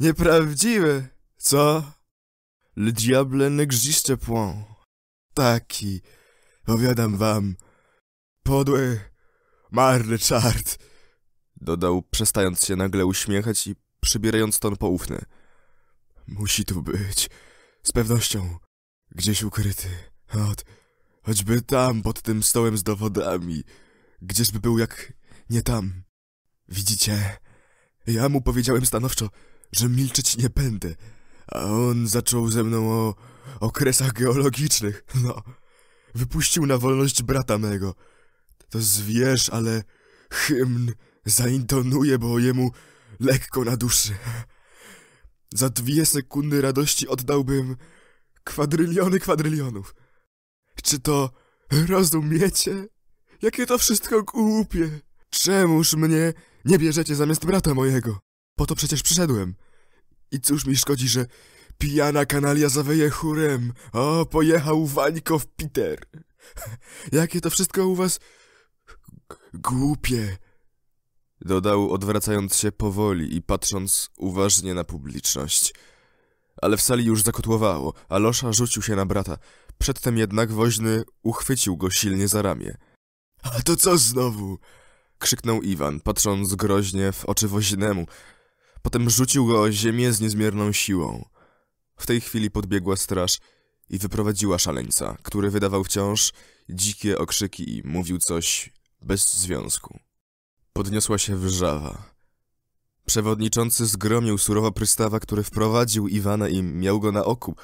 Nieprawdziwy, co? Le diable n'existe point. Taki Powiadam wam, podły, marny czart, dodał, przestając się nagle uśmiechać i przybierając ton poufny. Musi tu być, z pewnością, gdzieś ukryty, od, choćby tam, pod tym stołem z dowodami, gdzieżby był jak nie tam. Widzicie, ja mu powiedziałem stanowczo, że milczeć nie będę, a on zaczął ze mną o okresach geologicznych, no... Wypuścił na wolność brata mego. To zwierz, ale hymn zaintonuje, bo jemu lekko na duszy. Za dwie sekundy radości oddałbym kwadryliony kwadrylionów. Czy to rozumiecie? Jakie to wszystko głupie! Czemuż mnie nie bierzecie zamiast brata mojego? Po to przecież przyszedłem. I cóż mi szkodzi, że Pijana kanalia zaweje chórem. O, pojechał Wańko w Peter. Jakie to wszystko u was... głupie. Dodał, odwracając się powoli i patrząc uważnie na publiczność. Ale w sali już zakotłowało, a Losza rzucił się na brata. Przedtem jednak woźny uchwycił go silnie za ramię. A to co znowu? Krzyknął Iwan, patrząc groźnie w oczy woźnemu. Potem rzucił go o ziemię z niezmierną siłą. W tej chwili podbiegła straż i wyprowadziła szaleńca, który wydawał wciąż dzikie okrzyki i mówił coś bez związku. Podniosła się wrzawa. Przewodniczący zgromił surowo prystawa, który wprowadził Iwana i miał go na oku,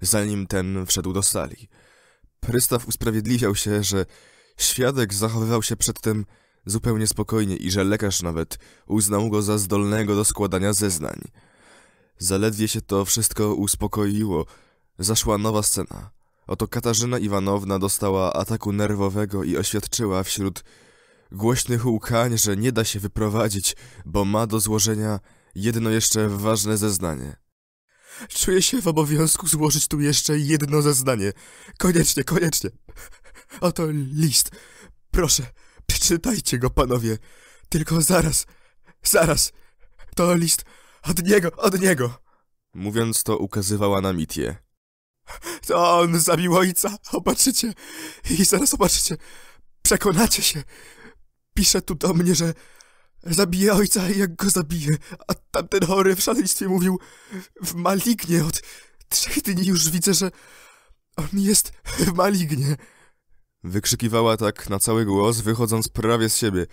zanim ten wszedł do sali. Prystaw usprawiedliwiał się, że świadek zachowywał się przedtem zupełnie spokojnie i że lekarz nawet uznał go za zdolnego do składania zeznań. Zaledwie się to wszystko uspokoiło, zaszła nowa scena. Oto Katarzyna Iwanowna dostała ataku nerwowego i oświadczyła wśród głośnych łkań, że nie da się wyprowadzić, bo ma do złożenia jedno jeszcze ważne zeznanie. Czuję się w obowiązku złożyć tu jeszcze jedno zeznanie. Koniecznie, koniecznie. Oto list. Proszę, przeczytajcie go, panowie. Tylko zaraz, zaraz. To list od niego, od niego! Mówiąc to, ukazywała na Mitię. To on zabił ojca, obaczycie. I zaraz obaczycie. Przekonacie się. Pisze tu do mnie, że zabije ojca i jak go zabije. A tamten chory w szaleństwie mówił w malignie. Od trzech dni już widzę, że on jest w malignie. Wykrzykiwała tak na cały głos, wychodząc prawie z siebie.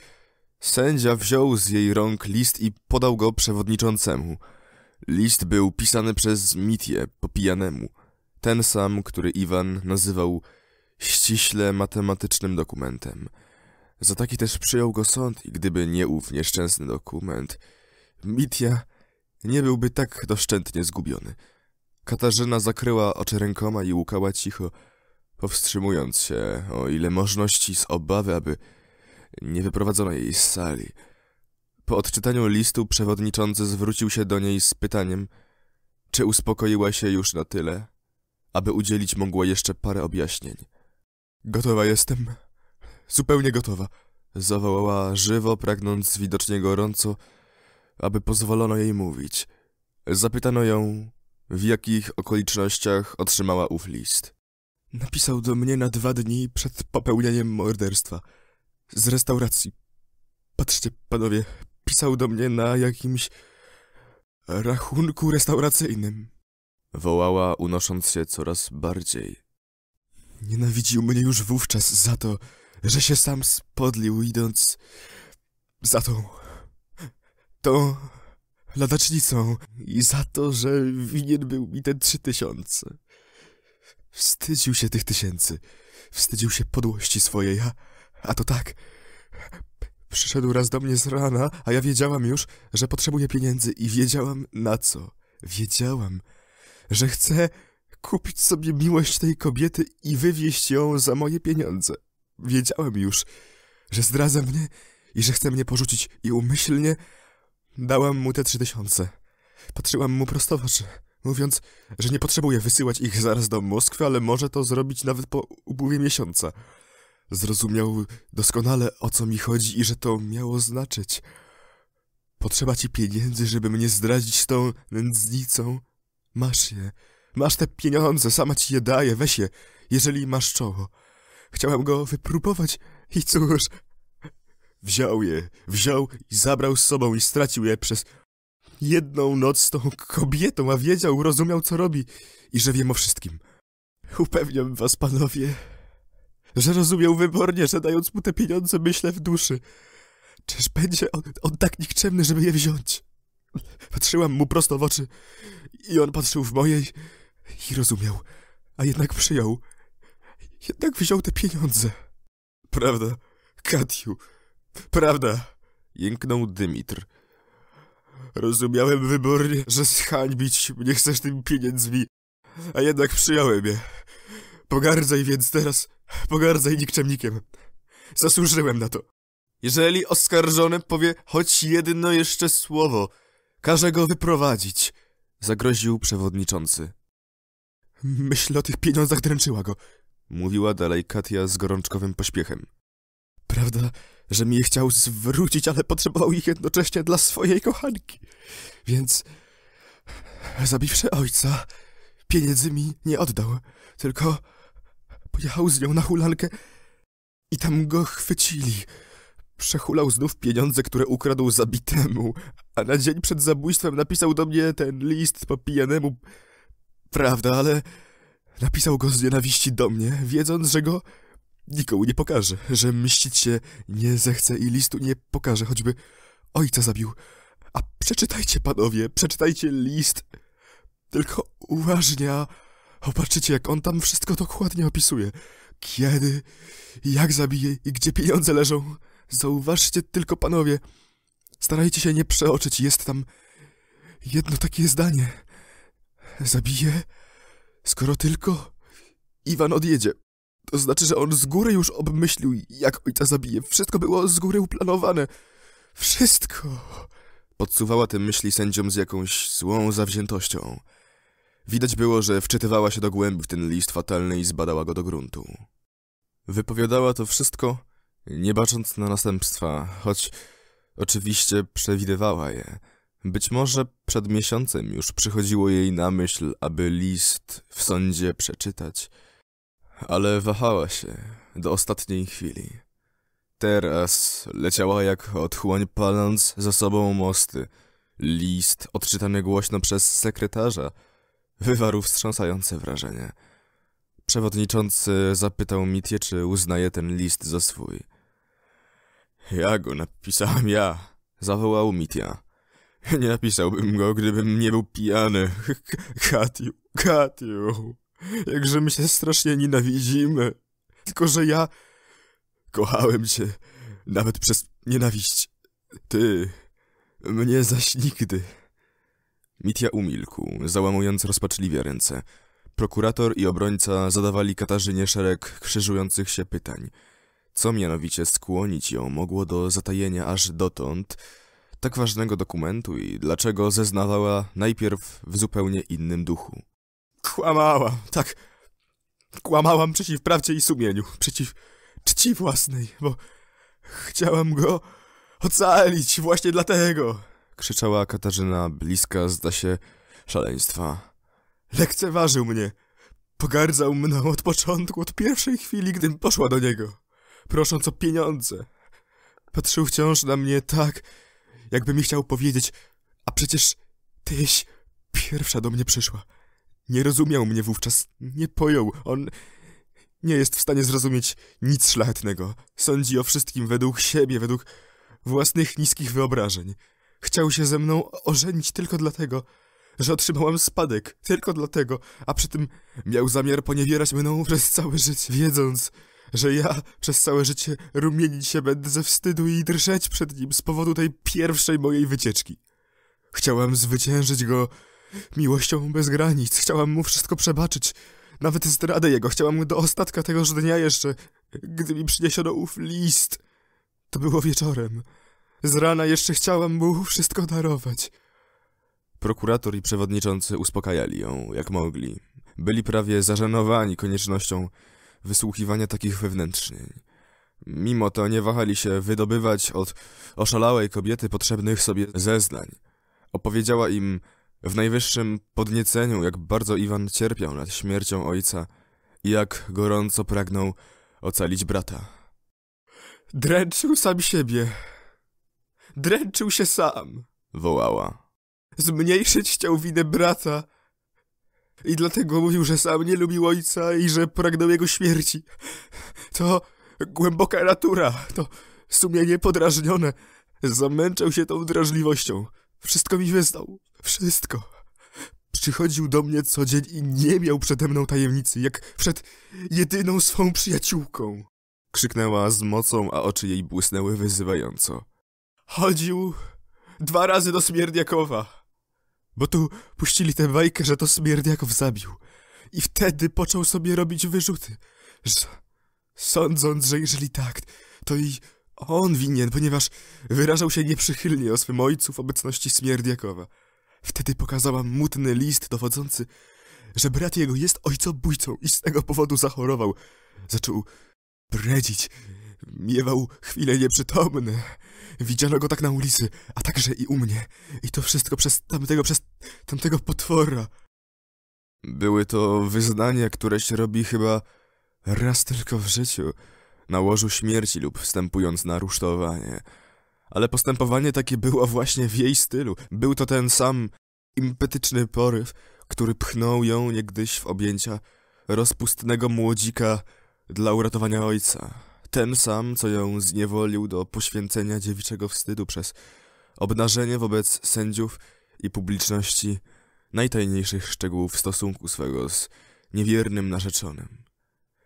Sędzia wziął z jej rąk list i podał go przewodniczącemu. List był pisany przez Mitię po pijanemu, ten sam, który Iwan nazywał ściśle matematycznym dokumentem. Za taki też przyjął go sąd i gdyby nie ów nieszczęsny dokument, Mitia nie byłby tak doszczętnie zgubiony. Katarzyna zakryła oczy rękoma i łukała cicho, powstrzymując się, o ile możności, z obawy, aby nie wyprowadzono jej z sali. Po odczytaniu listu przewodniczący zwrócił się do niej z pytaniem, czy uspokoiła się już na tyle, aby udzielić mogła jeszcze parę objaśnień. Gotowa jestem. Zupełnie gotowa. Zawołała żywo, pragnąc widocznie gorąco, aby pozwolono jej mówić. Zapytano ją, w jakich okolicznościach otrzymała ów list. Napisał do mnie na dwa dni przed popełnieniem morderstwa – z restauracji. Patrzcie, panowie, pisał do mnie na jakimś rachunku restauracyjnym. Wołała, unosząc się coraz bardziej. Nienawidził mnie już wówczas za to, że się sam spodlił, idąc za tą... tą... ladacznicą i za to, że winien był mi te trzy tysiące. Wstydził się tych tysięcy. Wstydził się podłości swojej, a... A to tak. Przyszedł raz do mnie z rana, a ja wiedziałam już, że potrzebuję pieniędzy i wiedziałam na co. Wiedziałam, że chcę kupić sobie miłość tej kobiety i wywieźć ją za moje pieniądze. Wiedziałem już, że zdradza mnie i że chce mnie porzucić i umyślnie dałam mu te trzy tysiące. Patrzyłam mu prosto w oczy, mówiąc, że nie potrzebuję wysyłać ich zaraz do Moskwy, ale może to zrobić nawet po upływie miesiąca. Zrozumiał doskonale, o co mi chodzi i że to miało znaczyć. Potrzeba ci pieniędzy, żeby mnie zdradzić z tą nędznicą. Masz je. Masz te pieniądze, sama ci je daję, weź je, jeżeli masz czoło. Chciałem go wypróbować i cóż... Wziął je, wziął i zabrał z sobą i stracił je przez jedną noc z tą kobietą, a wiedział, rozumiał, co robi i że wiem o wszystkim. Upewniam was, panowie, że rozumiał wybornie, że dając mu te pieniądze myślę w duszy. Czyż będzie on, on tak nikczemny, żeby je wziąć? Patrzyłam mu prosto w oczy i on patrzył w mojej i, i rozumiał, a jednak przyjął. Jednak wziął te pieniądze. Prawda, Katiu, prawda, jęknął Dymitr. Rozumiałem wybornie, że zhańbić mnie chcesz tymi pieniędzmi, a jednak przyjąłem je. Pogardzaj więc teraz Pogardzaj nikczemnikiem. Zasłużyłem na to. Jeżeli oskarżony powie choć jedno jeszcze słowo, każę go wyprowadzić, zagroził przewodniczący. Myśl o tych pieniądzach dręczyła go, mówiła dalej Katia z gorączkowym pośpiechem. Prawda, że mi je chciał zwrócić, ale potrzebował ich jednocześnie dla swojej kochanki. Więc, zabiwszy ojca, pieniędzy mi nie oddał, tylko Pojechał z nią na hulankę i tam go chwycili. Przehulał znów pieniądze, które ukradł zabitemu, a na dzień przed zabójstwem napisał do mnie ten list po pijanemu. Prawda, ale napisał go z nienawiści do mnie, wiedząc, że go nikomu nie pokaże, że mścić się nie zechce i listu nie pokaże, choćby ojca zabił. A przeczytajcie, panowie, przeczytajcie list. Tylko uważnia... Popatrzcie, jak on tam wszystko dokładnie opisuje. Kiedy, jak zabije i gdzie pieniądze leżą. Zauważcie tylko, panowie. Starajcie się nie przeoczyć, jest tam jedno takie zdanie. Zabije, skoro tylko Iwan odjedzie. To znaczy, że on z góry już obmyślił, jak ojca zabije. Wszystko było z góry uplanowane. Wszystko. Podsuwała te myśli sędziom z jakąś złą zawziętością. Widać było, że wczytywała się do głębi w ten list fatalny i zbadała go do gruntu. Wypowiadała to wszystko, nie bacząc na następstwa, choć oczywiście przewidywała je. Być może przed miesiącem już przychodziło jej na myśl, aby list w sądzie przeczytać, ale wahała się do ostatniej chwili. Teraz leciała jak otchłań paląc za sobą mosty. List odczytany głośno przez sekretarza – Wywarł wstrząsające wrażenie. Przewodniczący zapytał Mitie, czy uznaje ten list za swój. Ja go napisałem ja, zawołał Mitia. Nie napisałbym go, gdybym nie był pijany. Katiu, Katiu, jakże my się strasznie nienawidzimy. Tylko, że ja kochałem cię nawet przez nienawiść. Ty, mnie zaś nigdy. Mitya umilkł, załamując rozpaczliwie ręce. Prokurator i obrońca zadawali Katarzynie szereg krzyżujących się pytań. Co mianowicie skłonić ją mogło do zatajenia aż dotąd tak ważnego dokumentu i dlaczego zeznawała najpierw w zupełnie innym duchu. Kłamałam, tak. Kłamałam przeciw prawdzie i sumieniu, przeciw czci własnej, bo chciałam go ocalić właśnie dlatego krzyczała Katarzyna, bliska, zda się, szaleństwa. Lekceważył mnie! Pogardzał mną od początku, od pierwszej chwili, gdym poszła do niego, prosząc o pieniądze. Patrzył wciąż na mnie tak, jakby mi chciał powiedzieć, a przecież tyś pierwsza do mnie przyszła. Nie rozumiał mnie wówczas, nie pojął, on nie jest w stanie zrozumieć nic szlachetnego. Sądzi o wszystkim według siebie, według własnych niskich wyobrażeń. Chciał się ze mną ożenić tylko dlatego, że otrzymałam spadek, tylko dlatego, a przy tym miał zamiar poniewierać mną przez całe życie, wiedząc, że ja przez całe życie rumienić się będę ze wstydu i drżeć przed nim z powodu tej pierwszej mojej wycieczki. Chciałam zwyciężyć go miłością bez granic, chciałam mu wszystko przebaczyć, nawet zdradę jego, chciałam do ostatka tegoż dnia jeszcze, gdy mi przyniesiono ów list. To było wieczorem. Z rana jeszcze chciałam mu wszystko darować. Prokurator i przewodniczący uspokajali ją, jak mogli. Byli prawie zażenowani koniecznością wysłuchiwania takich wewnętrznień. Mimo to nie wahali się wydobywać od oszalałej kobiety potrzebnych sobie zeznań. Opowiedziała im w najwyższym podnieceniu, jak bardzo Iwan cierpiał nad śmiercią ojca i jak gorąco pragnął ocalić brata. Dręczył sam siebie, Dręczył się sam, wołała. Zmniejszyć chciał winę brata. I dlatego mówił, że sam nie lubił ojca i że pragnął jego śmierci. To głęboka natura, to sumienie podrażnione. Zamęczał się tą drażliwością. Wszystko mi wyznał. Wszystko. Przychodził do mnie co dzień i nie miał przede mną tajemnicy, jak przed jedyną swą przyjaciółką. Krzyknęła z mocą, a oczy jej błysnęły wyzywająco. Chodził dwa razy do Smierdiakowa. Bo tu puścili tę bajkę, że to Smierniakow zabił. I wtedy począł sobie robić wyrzuty. Że, sądząc, że jeżeli tak, to i on winien, ponieważ wyrażał się nieprzychylnie o swym ojcu w obecności Smierdiakowa. Wtedy pokazałam mutny list dowodzący, że brat jego jest ojcobójcą i z tego powodu zachorował. Zaczął bredzić Miewał chwile nieprzytomne. Widziano go tak na ulicy, a także i u mnie. I to wszystko przez tamtego, przez tamtego potwora. Były to wyznania, które się robi chyba raz tylko w życiu, na łożu śmierci lub wstępując na rusztowanie. Ale postępowanie takie było właśnie w jej stylu. Był to ten sam impetyczny poryw, który pchnął ją niegdyś w objęcia rozpustnego młodzika dla uratowania ojca. Ten sam, co ją zniewolił do poświęcenia dziewiczego wstydu przez obnażenie wobec sędziów i publiczności najtajniejszych szczegółów stosunku swego z niewiernym narzeczonym.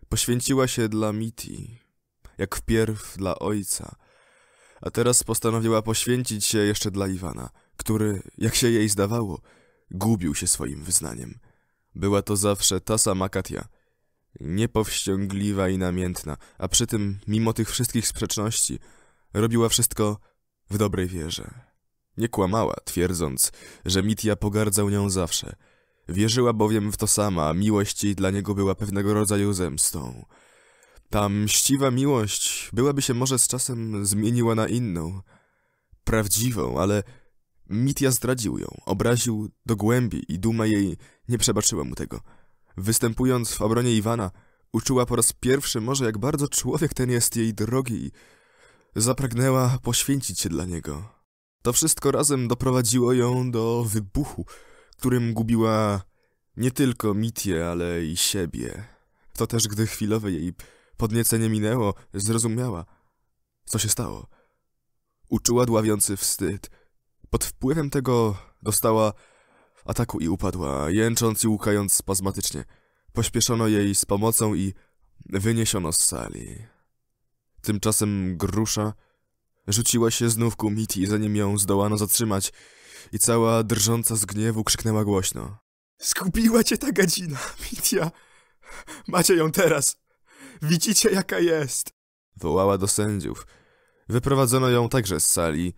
Poświęciła się dla Miti, jak wpierw dla ojca, a teraz postanowiła poświęcić się jeszcze dla Iwana, który, jak się jej zdawało, gubił się swoim wyznaniem. Była to zawsze ta sama Katia – niepowściągliwa i namiętna, a przy tym, mimo tych wszystkich sprzeczności, robiła wszystko w dobrej wierze. Nie kłamała, twierdząc, że Mitya pogardzał nią zawsze. Wierzyła bowiem w to sama, a miłość jej dla niego była pewnego rodzaju zemstą. Ta mściwa miłość byłaby się może z czasem zmieniła na inną, prawdziwą, ale Mitya zdradził ją, obraził do głębi i duma jej nie przebaczyła mu tego – występując w obronie Iwana, uczuła po raz pierwszy może, jak bardzo człowiek ten jest jej drogi i zapragnęła poświęcić się dla niego. To wszystko razem doprowadziło ją do wybuchu, którym gubiła nie tylko Mitię, ale i siebie. To też, gdy chwilowe jej podniecenie minęło, zrozumiała, co się stało. Uczuła dławiący wstyd. Pod wpływem tego dostała ataku i upadła, jęcząc i łkając spazmatycznie. Pośpieszono jej z pomocą i wyniesiono z sali. Tymczasem grusza rzuciła się znów ku Miti, zanim ją zdołano zatrzymać i cała drżąca z gniewu krzyknęła głośno. Skupiła cię ta gadzina, Mitia! Macie ją teraz! Widzicie, jaka jest! Wołała do sędziów. Wyprowadzono ją także z sali,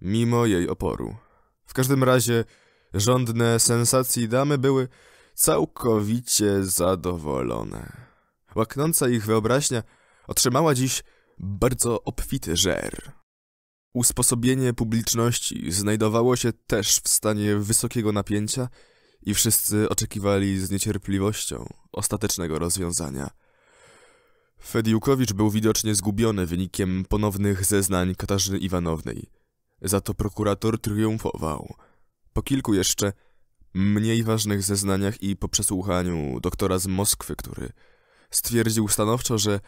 mimo jej oporu. W każdym razie Rządne sensacji damy były całkowicie zadowolone. Łaknąca ich wyobraźnia otrzymała dziś bardzo obfity żer. Usposobienie publiczności znajdowało się też w stanie wysokiego napięcia i wszyscy oczekiwali z niecierpliwością ostatecznego rozwiązania. Fediukowicz był widocznie zgubiony wynikiem ponownych zeznań Katarzyny Iwanownej. Za to prokurator triumfował – po kilku jeszcze mniej ważnych zeznaniach i po przesłuchaniu doktora z Moskwy, który stwierdził stanowczo, że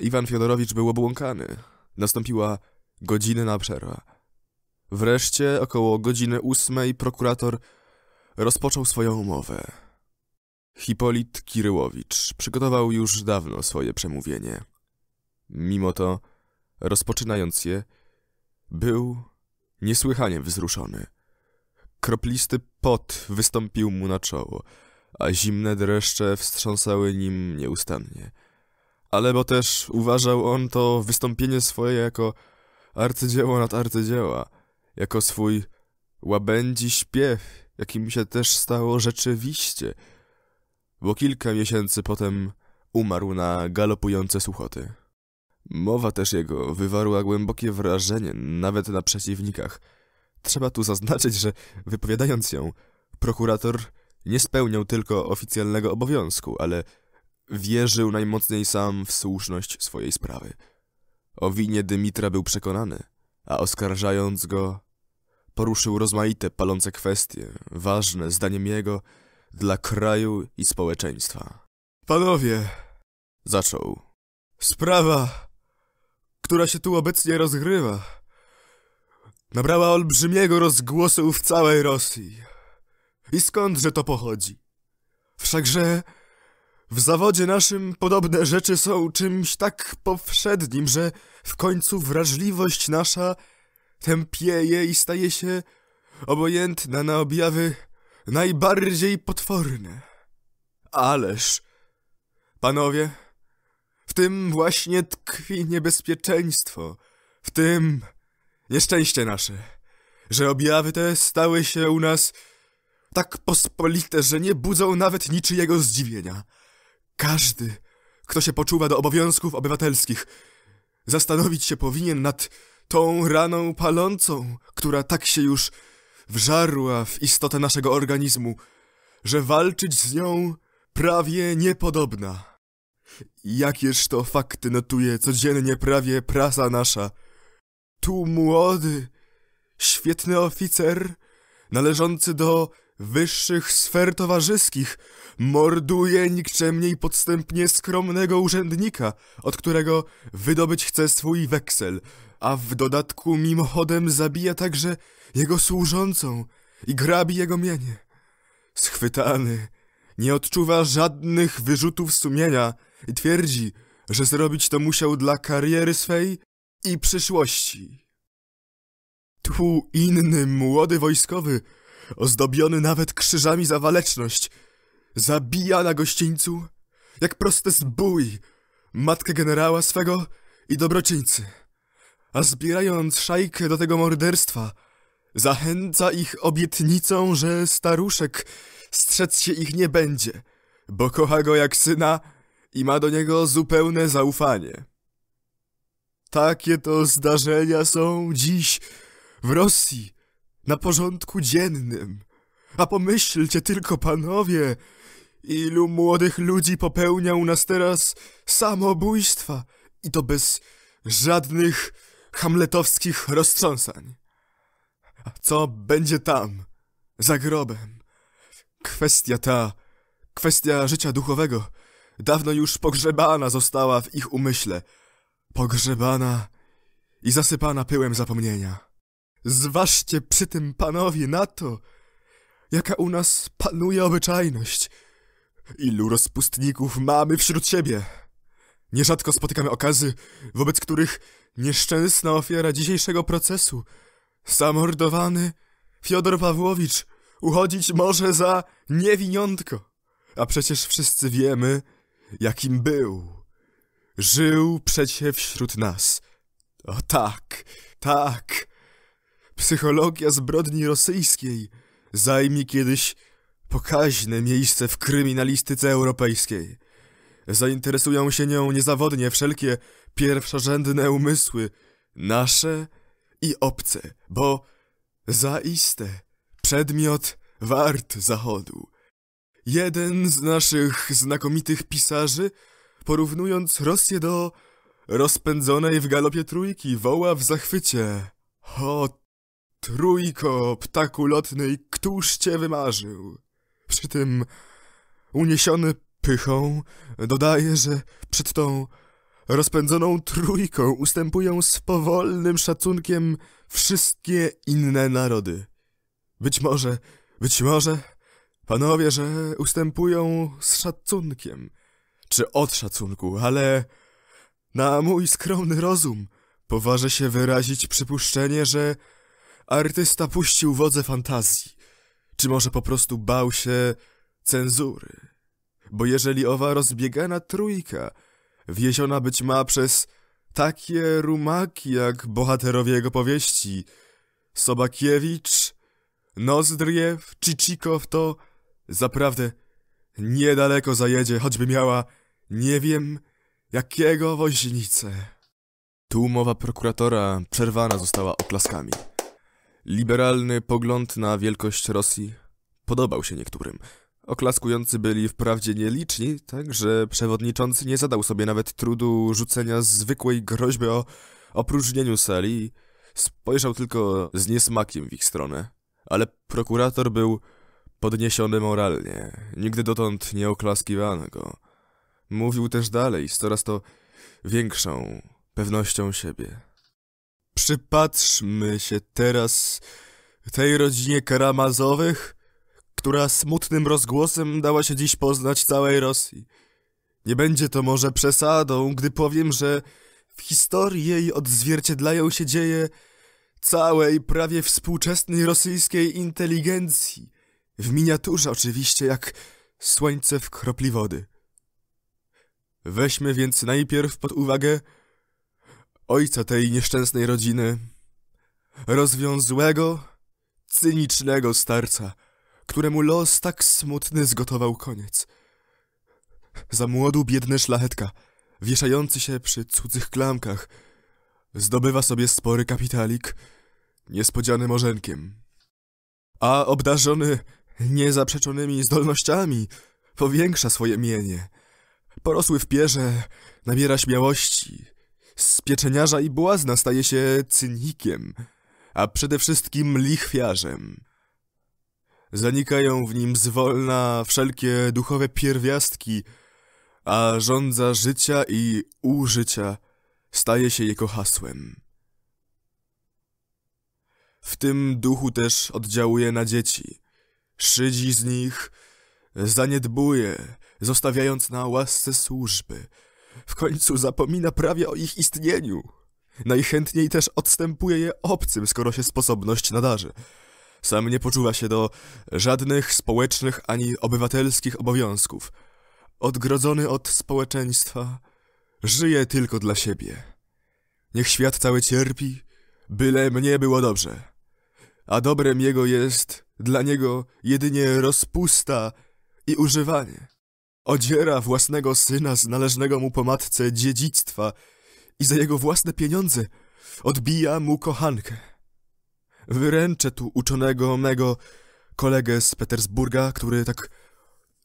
Iwan Fiodorowicz był obłąkany. Nastąpiła godzinna przerwa. Wreszcie, około godziny ósmej, prokurator rozpoczął swoją umowę. Hipolit Kiryłowicz przygotował już dawno swoje przemówienie. Mimo to, rozpoczynając je, był niesłychanie wzruszony. Kroplisty pot wystąpił mu na czoło, a zimne dreszcze wstrząsały nim nieustannie. Ale bo też uważał on to wystąpienie swoje jako arcydzieło nad arcydzieła, jako swój łabędzi śpiew, jakim się też stało rzeczywiście, bo kilka miesięcy potem umarł na galopujące suchoty. Mowa też jego wywarła głębokie wrażenie nawet na przeciwnikach – Trzeba tu zaznaczyć, że wypowiadając ją, prokurator nie spełniał tylko oficjalnego obowiązku, ale wierzył najmocniej sam w słuszność swojej sprawy. O winie Dymitra był przekonany, a oskarżając go, poruszył rozmaite palące kwestie, ważne, zdaniem jego, dla kraju i społeczeństwa. Panowie, zaczął, sprawa, która się tu obecnie rozgrywa, Nabrała olbrzymiego rozgłosu w całej Rosji. I skądże to pochodzi? Wszakże w zawodzie naszym podobne rzeczy są czymś tak powszednim, że w końcu wrażliwość nasza tępieje i staje się obojętna na objawy najbardziej potworne. Ależ, panowie, w tym właśnie tkwi niebezpieczeństwo, w tym Nieszczęście nasze, że objawy te stały się u nas tak pospolite, że nie budzą nawet niczyjego zdziwienia. Każdy, kto się poczuwa do obowiązków obywatelskich, zastanowić się powinien nad tą raną palącą, która tak się już wżarła w istotę naszego organizmu, że walczyć z nią prawie niepodobna. Jakież to fakty notuje codziennie prawie prasa nasza – tu młody, świetny oficer, należący do wyższych sfer towarzyskich, morduje nikczemnie i podstępnie skromnego urzędnika, od którego wydobyć chce swój weksel, a w dodatku mimochodem zabija także jego służącą i grabi jego mienie. Schwytany nie odczuwa żadnych wyrzutów sumienia i twierdzi, że zrobić to musiał dla kariery swej i przyszłości. Tu inny, młody wojskowy, ozdobiony nawet krzyżami za waleczność, zabija na gościńcu, jak proste zbój, matkę generała swego i dobroczyńcy. A zbierając szajkę do tego morderstwa, zachęca ich obietnicą, że staruszek strzec się ich nie będzie, bo kocha go jak syna i ma do niego zupełne zaufanie. Takie to zdarzenia są dziś w Rosji na porządku dziennym. A pomyślcie tylko, panowie, ilu młodych ludzi popełnia u nas teraz samobójstwa i to bez żadnych hamletowskich roztrząsań. A co będzie tam, za grobem? Kwestia ta, kwestia życia duchowego, dawno już pogrzebana została w ich umyśle – pogrzebana i zasypana pyłem zapomnienia. Zważcie przy tym, panowie, na to, jaka u nas panuje obyczajność. Ilu rozpustników mamy wśród siebie. Nierzadko spotykamy okazy, wobec których nieszczęsna ofiara dzisiejszego procesu, zamordowany Fiodor Pawłowicz, uchodzić może za niewiniątko. A przecież wszyscy wiemy, jakim był. Żył przecie wśród nas. O tak, tak. Psychologia zbrodni rosyjskiej zajmie kiedyś pokaźne miejsce w kryminalistyce europejskiej. Zainteresują się nią niezawodnie wszelkie pierwszorzędne umysły, nasze i obce, bo zaiste przedmiot wart zachodu. Jeden z naszych znakomitych pisarzy porównując Rosję do rozpędzonej w galopie trójki, woła w zachwycie. O, trójko, ptaku lotny, któż cię wymarzył? Przy tym, uniesiony pychą, dodaje, że przed tą rozpędzoną trójką ustępują z powolnym szacunkiem wszystkie inne narody. Być może, być może, panowie, że ustępują z szacunkiem – czy od szacunku, ale na mój skromny rozum poważę się wyrazić przypuszczenie, że artysta puścił wodze fantazji, czy może po prostu bał się cenzury. Bo jeżeli owa rozbiegana trójka wieziona być ma przez takie rumaki jak bohaterowie jego powieści, Sobakiewicz, Nozdriew, Chichikow to zaprawdę niedaleko zajedzie, choćby miała nie wiem, jakiego woźnicę. Tu mowa prokuratora przerwana została oklaskami. Liberalny pogląd na wielkość Rosji podobał się niektórym. Oklaskujący byli wprawdzie nieliczni, tak że przewodniczący nie zadał sobie nawet trudu rzucenia zwykłej groźby o opróżnieniu sali spojrzał tylko z niesmakiem w ich stronę. Ale prokurator był podniesiony moralnie. Nigdy dotąd nie oklaskiwano go. Mówił też dalej z coraz to większą pewnością siebie. Przypatrzmy się teraz tej rodzinie Karamazowych, która smutnym rozgłosem dała się dziś poznać całej Rosji. Nie będzie to może przesadą, gdy powiem, że w historii jej odzwierciedlają się dzieje całej prawie współczesnej rosyjskiej inteligencji. W miniaturze oczywiście, jak słońce w kropli wody. Weźmy więc najpierw pod uwagę ojca tej nieszczęsnej rodziny, rozwiązłego, cynicznego starca, któremu los tak smutny zgotował koniec. Za młodu biedny szlachetka, wieszający się przy cudzych klamkach, zdobywa sobie spory kapitalik niespodzianym morzenkiem. A obdarzony niezaprzeczonymi zdolnościami powiększa swoje mienie, Porosły w pierze, nabiera śmiałości. Z pieczeniarza i błazna staje się cynikiem, a przede wszystkim lichwiarzem. Zanikają w nim zwolna wszelkie duchowe pierwiastki, a rządza życia i użycia staje się jego hasłem. W tym duchu też oddziałuje na dzieci. Szydzi z nich, zaniedbuje, zostawiając na łasce służby. W końcu zapomina prawie o ich istnieniu. Najchętniej też odstępuje je obcym, skoro się sposobność nadarzy. Sam nie poczuwa się do żadnych społecznych ani obywatelskich obowiązków. Odgrodzony od społeczeństwa, żyje tylko dla siebie. Niech świat cały cierpi, byle mnie było dobrze. A dobrem jego jest dla niego jedynie rozpusta i używanie. Odziera własnego syna z należnego mu po matce dziedzictwa i za jego własne pieniądze odbija mu kochankę. Wyręczę tu uczonego mego kolegę z Petersburga, który tak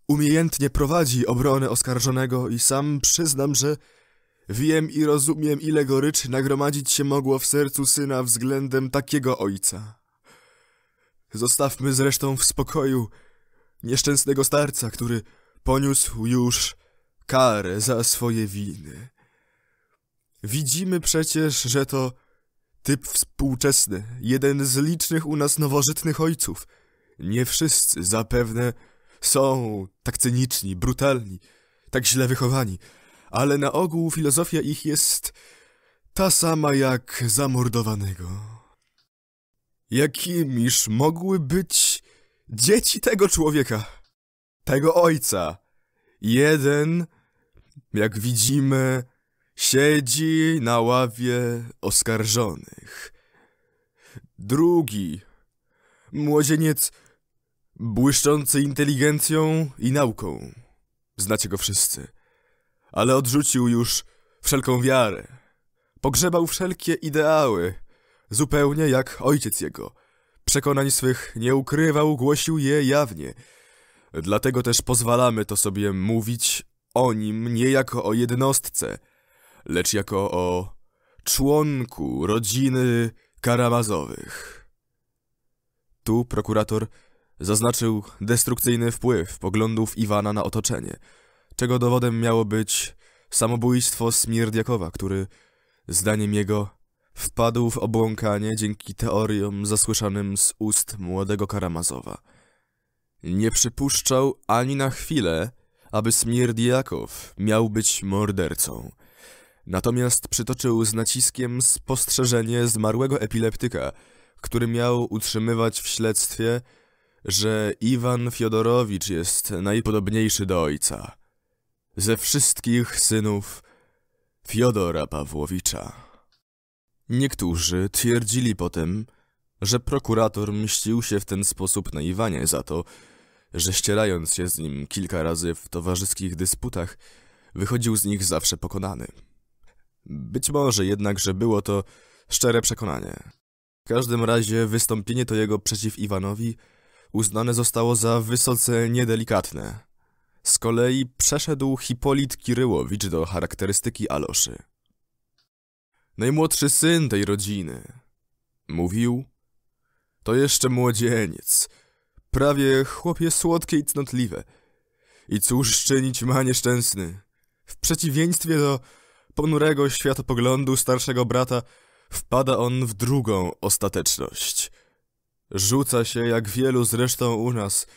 umiejętnie prowadzi obronę oskarżonego i sam przyznam, że wiem i rozumiem, ile goryczy nagromadzić się mogło w sercu syna względem takiego ojca. Zostawmy zresztą w spokoju nieszczęsnego starca, który poniósł już karę za swoje winy. Widzimy przecież, że to typ współczesny, jeden z licznych u nas nowożytnych ojców. Nie wszyscy zapewne są tak cyniczni, brutalni, tak źle wychowani, ale na ogół filozofia ich jest ta sama jak zamordowanego. Jakimiż mogły być dzieci tego człowieka? tego ojca. Jeden, jak widzimy, siedzi na ławie oskarżonych. Drugi, młodzieniec błyszczący inteligencją i nauką. Znacie go wszyscy. Ale odrzucił już wszelką wiarę. Pogrzebał wszelkie ideały, zupełnie jak ojciec jego. Przekonań swych nie ukrywał, głosił je jawnie – Dlatego też pozwalamy to sobie mówić o nim nie jako o jednostce, lecz jako o członku rodziny Karamazowych. Tu prokurator zaznaczył destrukcyjny wpływ poglądów Iwana na otoczenie, czego dowodem miało być samobójstwo Smierdiakowa, który, zdaniem jego, wpadł w obłąkanie dzięki teoriom zasłyszanym z ust młodego Karamazowa nie przypuszczał ani na chwilę, aby Smirdiakow miał być mordercą. Natomiast przytoczył z naciskiem spostrzeżenie zmarłego epileptyka, który miał utrzymywać w śledztwie, że Iwan Fiodorowicz jest najpodobniejszy do ojca. Ze wszystkich synów Fiodora Pawłowicza. Niektórzy twierdzili potem, że prokurator mścił się w ten sposób na Iwanie za to, że ścierając się z nim kilka razy w towarzyskich dysputach, wychodził z nich zawsze pokonany. Być może jednak, że było to szczere przekonanie. W każdym razie wystąpienie to jego przeciw Iwanowi uznane zostało za wysoce niedelikatne. Z kolei przeszedł Hipolit Kiryłowicz do charakterystyki Aloszy. Najmłodszy syn tej rodziny. Mówił, to jeszcze młodzieniec, prawie chłopie słodkie i cnotliwe. I cóż czynić ma nieszczęsny? W przeciwieństwie do ponurego światopoglądu starszego brata, wpada on w drugą ostateczność. Rzuca się, jak wielu zresztą u nas,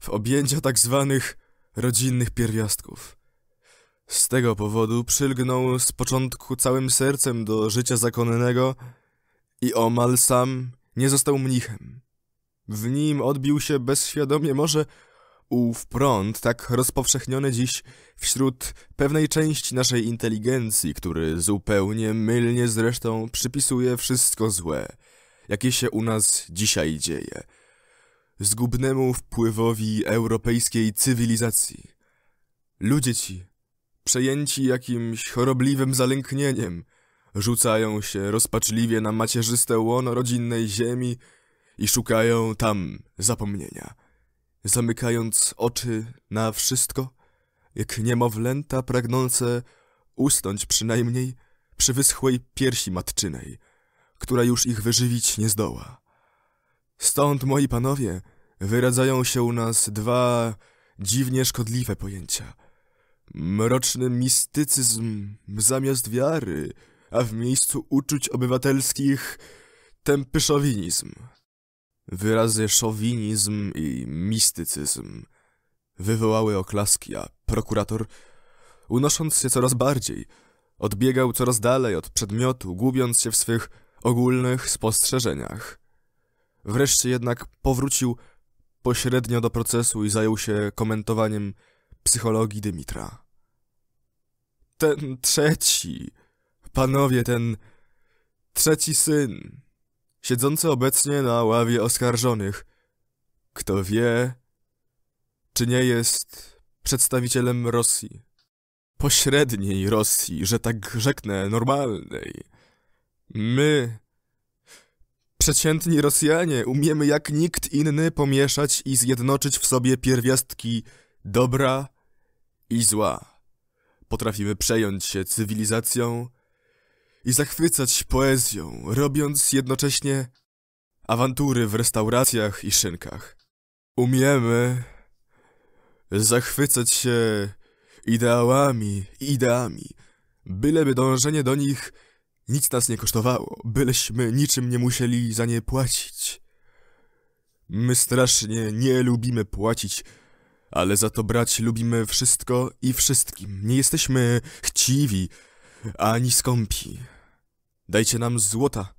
w objęcia tak zwanych rodzinnych pierwiastków. Z tego powodu przylgnął z początku całym sercem do życia zakonnego i omal sam nie został mnichem. W nim odbił się bezświadomie może ów prąd, tak rozpowszechniony dziś wśród pewnej części naszej inteligencji, który zupełnie mylnie zresztą przypisuje wszystko złe, jakie się u nas dzisiaj dzieje, zgubnemu wpływowi europejskiej cywilizacji. Ludzie ci, przejęci jakimś chorobliwym zalęknieniem, rzucają się rozpaczliwie na macierzyste łono rodzinnej ziemi, i szukają tam zapomnienia, zamykając oczy na wszystko, jak niemowlęta pragnące usnąć przynajmniej przy wyschłej piersi matczynej, która już ich wyżywić nie zdoła. Stąd, moi panowie, wyradzają się u nas dwa dziwnie szkodliwe pojęcia. Mroczny mistycyzm zamiast wiary, a w miejscu uczuć obywatelskich tępy szowinizm, Wyrazy szowinizm i mistycyzm wywołały oklaski, a prokurator, unosząc się coraz bardziej, odbiegał coraz dalej od przedmiotu, gubiąc się w swych ogólnych spostrzeżeniach. Wreszcie jednak powrócił pośrednio do procesu i zajął się komentowaniem psychologii Dymitra. Ten trzeci, panowie, ten trzeci syn, siedzący obecnie na ławie oskarżonych. Kto wie, czy nie jest przedstawicielem Rosji. Pośredniej Rosji, że tak rzeknę, normalnej. My, przeciętni Rosjanie, umiemy jak nikt inny pomieszać i zjednoczyć w sobie pierwiastki dobra i zła. Potrafimy przejąć się cywilizacją, i zachwycać poezją, robiąc jednocześnie awantury w restauracjach i szynkach. Umiemy zachwycać się ideałami i ideami, byleby dążenie do nich nic nas nie kosztowało, byleśmy niczym nie musieli za nie płacić. My strasznie nie lubimy płacić, ale za to brać lubimy wszystko i wszystkim. Nie jesteśmy chciwi ani skąpi. Dajcie nam złota.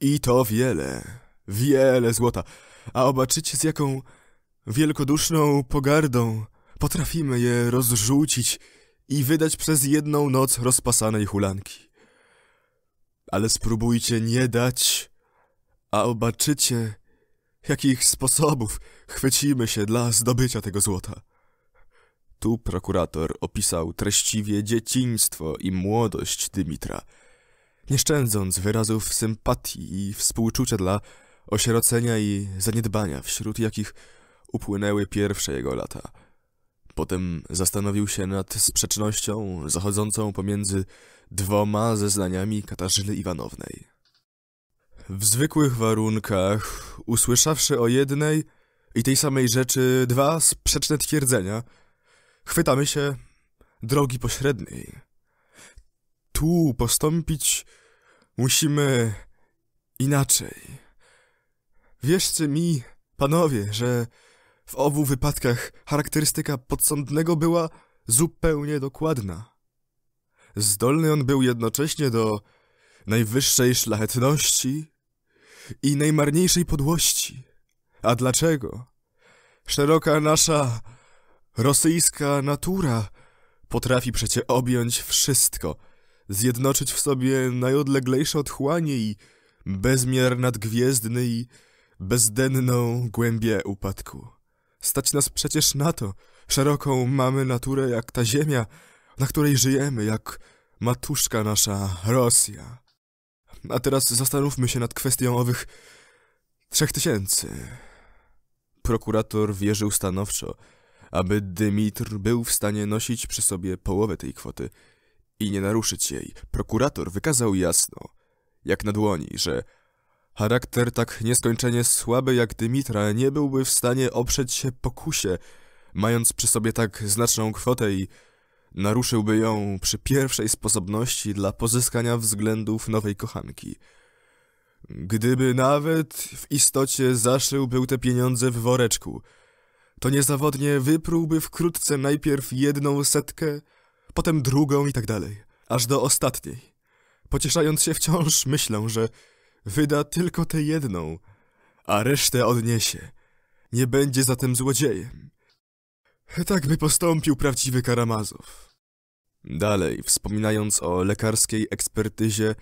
I to wiele, wiele złota. A obaczycie z jaką wielkoduszną pogardą potrafimy je rozrzucić i wydać przez jedną noc rozpasanej hulanki. Ale spróbujcie nie dać, a obaczycie, jakich sposobów chwycimy się dla zdobycia tego złota. Tu prokurator opisał treściwie dzieciństwo i młodość Dymitra – nie szczędząc wyrazów sympatii i współczucia dla osierocenia i zaniedbania, wśród jakich upłynęły pierwsze jego lata. Potem zastanowił się nad sprzecznością zachodzącą pomiędzy dwoma zeznaniami Katarzyny Iwanownej. W zwykłych warunkach, usłyszawszy o jednej i tej samej rzeczy dwa sprzeczne twierdzenia, chwytamy się drogi pośredniej. Tu postąpić Musimy inaczej. Wierzcie mi, panowie, że w obu wypadkach charakterystyka podsądnego była zupełnie dokładna. Zdolny on był jednocześnie do najwyższej szlachetności i najmarniejszej podłości. A dlaczego? Szeroka nasza rosyjska natura potrafi przecie objąć wszystko, zjednoczyć w sobie najodleglejsze otchłanie i bezmiar nadgwiezdny i bezdenną głębię upadku. Stać nas przecież na to, szeroką mamy naturę jak ta ziemia, na której żyjemy, jak matuszka nasza Rosja. A teraz zastanówmy się nad kwestią owych trzech tysięcy. Prokurator wierzył stanowczo, aby Dymitr był w stanie nosić przy sobie połowę tej kwoty – i nie naruszyć jej, prokurator wykazał jasno, jak na dłoni, że charakter tak nieskończenie słaby jak Dymitra nie byłby w stanie oprzeć się pokusie, mając przy sobie tak znaczną kwotę i naruszyłby ją przy pierwszej sposobności dla pozyskania względów nowej kochanki. Gdyby nawet w istocie zaszył był te pieniądze w woreczku, to niezawodnie wyprułby wkrótce najpierw jedną setkę, potem drugą i tak dalej, aż do ostatniej. Pocieszając się wciąż myślą, że wyda tylko tę jedną, a resztę odniesie. Nie będzie zatem złodziejem. Tak by postąpił prawdziwy Karamazow. Dalej, wspominając o lekarskiej ekspertyzie,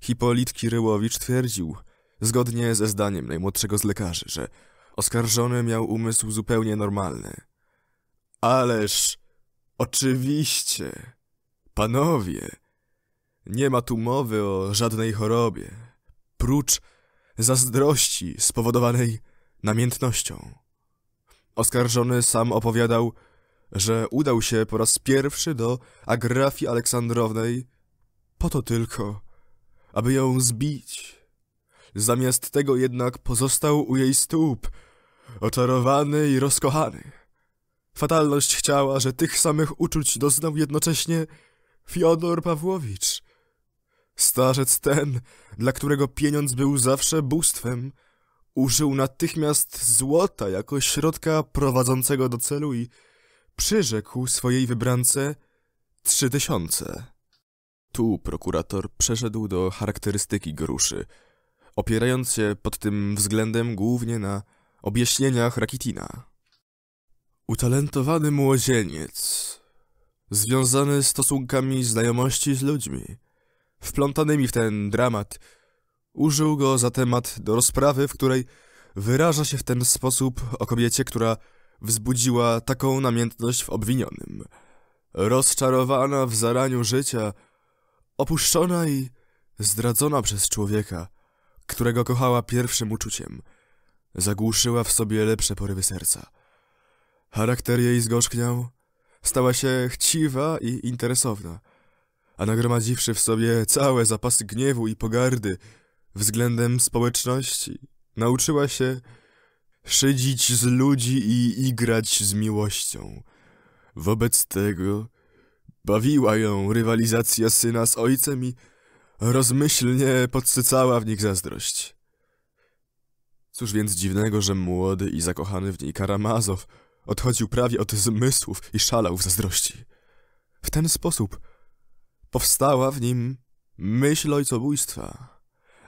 Hipolit Kiryłowicz twierdził, zgodnie ze zdaniem najmłodszego z lekarzy, że oskarżony miał umysł zupełnie normalny. Ależ Oczywiście. Panowie, nie ma tu mowy o żadnej chorobie, prócz zazdrości spowodowanej namiętnością. Oskarżony sam opowiadał, że udał się po raz pierwszy do agrafii Aleksandrownej po to tylko, aby ją zbić. Zamiast tego jednak pozostał u jej stóp, oczarowany i rozkochany. Fatalność chciała, że tych samych uczuć doznał jednocześnie Fiodor Pawłowicz. Starzec ten, dla którego pieniądz był zawsze bóstwem, użył natychmiast złota jako środka prowadzącego do celu i przyrzekł swojej wybrance trzy tysiące. Tu prokurator przeszedł do charakterystyki gruszy, opierając się pod tym względem głównie na objaśnieniach Rakitina. Utalentowany młodzieniec, związany stosunkami znajomości z ludźmi, wplątanymi w ten dramat, użył go za temat do rozprawy, w której wyraża się w ten sposób o kobiecie, która wzbudziła taką namiętność w obwinionym. Rozczarowana w zaraniu życia, opuszczona i zdradzona przez człowieka, którego kochała pierwszym uczuciem, zagłuszyła w sobie lepsze porywy serca. Charakter jej zgorzkniał. Stała się chciwa i interesowna, a nagromadziwszy w sobie całe zapasy gniewu i pogardy względem społeczności, nauczyła się szydzić z ludzi i igrać z miłością. Wobec tego bawiła ją rywalizacja syna z ojcem i rozmyślnie podsycała w nich zazdrość. Cóż więc dziwnego, że młody i zakochany w niej Karamazow odchodził prawie od zmysłów i szalał w zazdrości. W ten sposób powstała w nim myśl ojcobójstwa,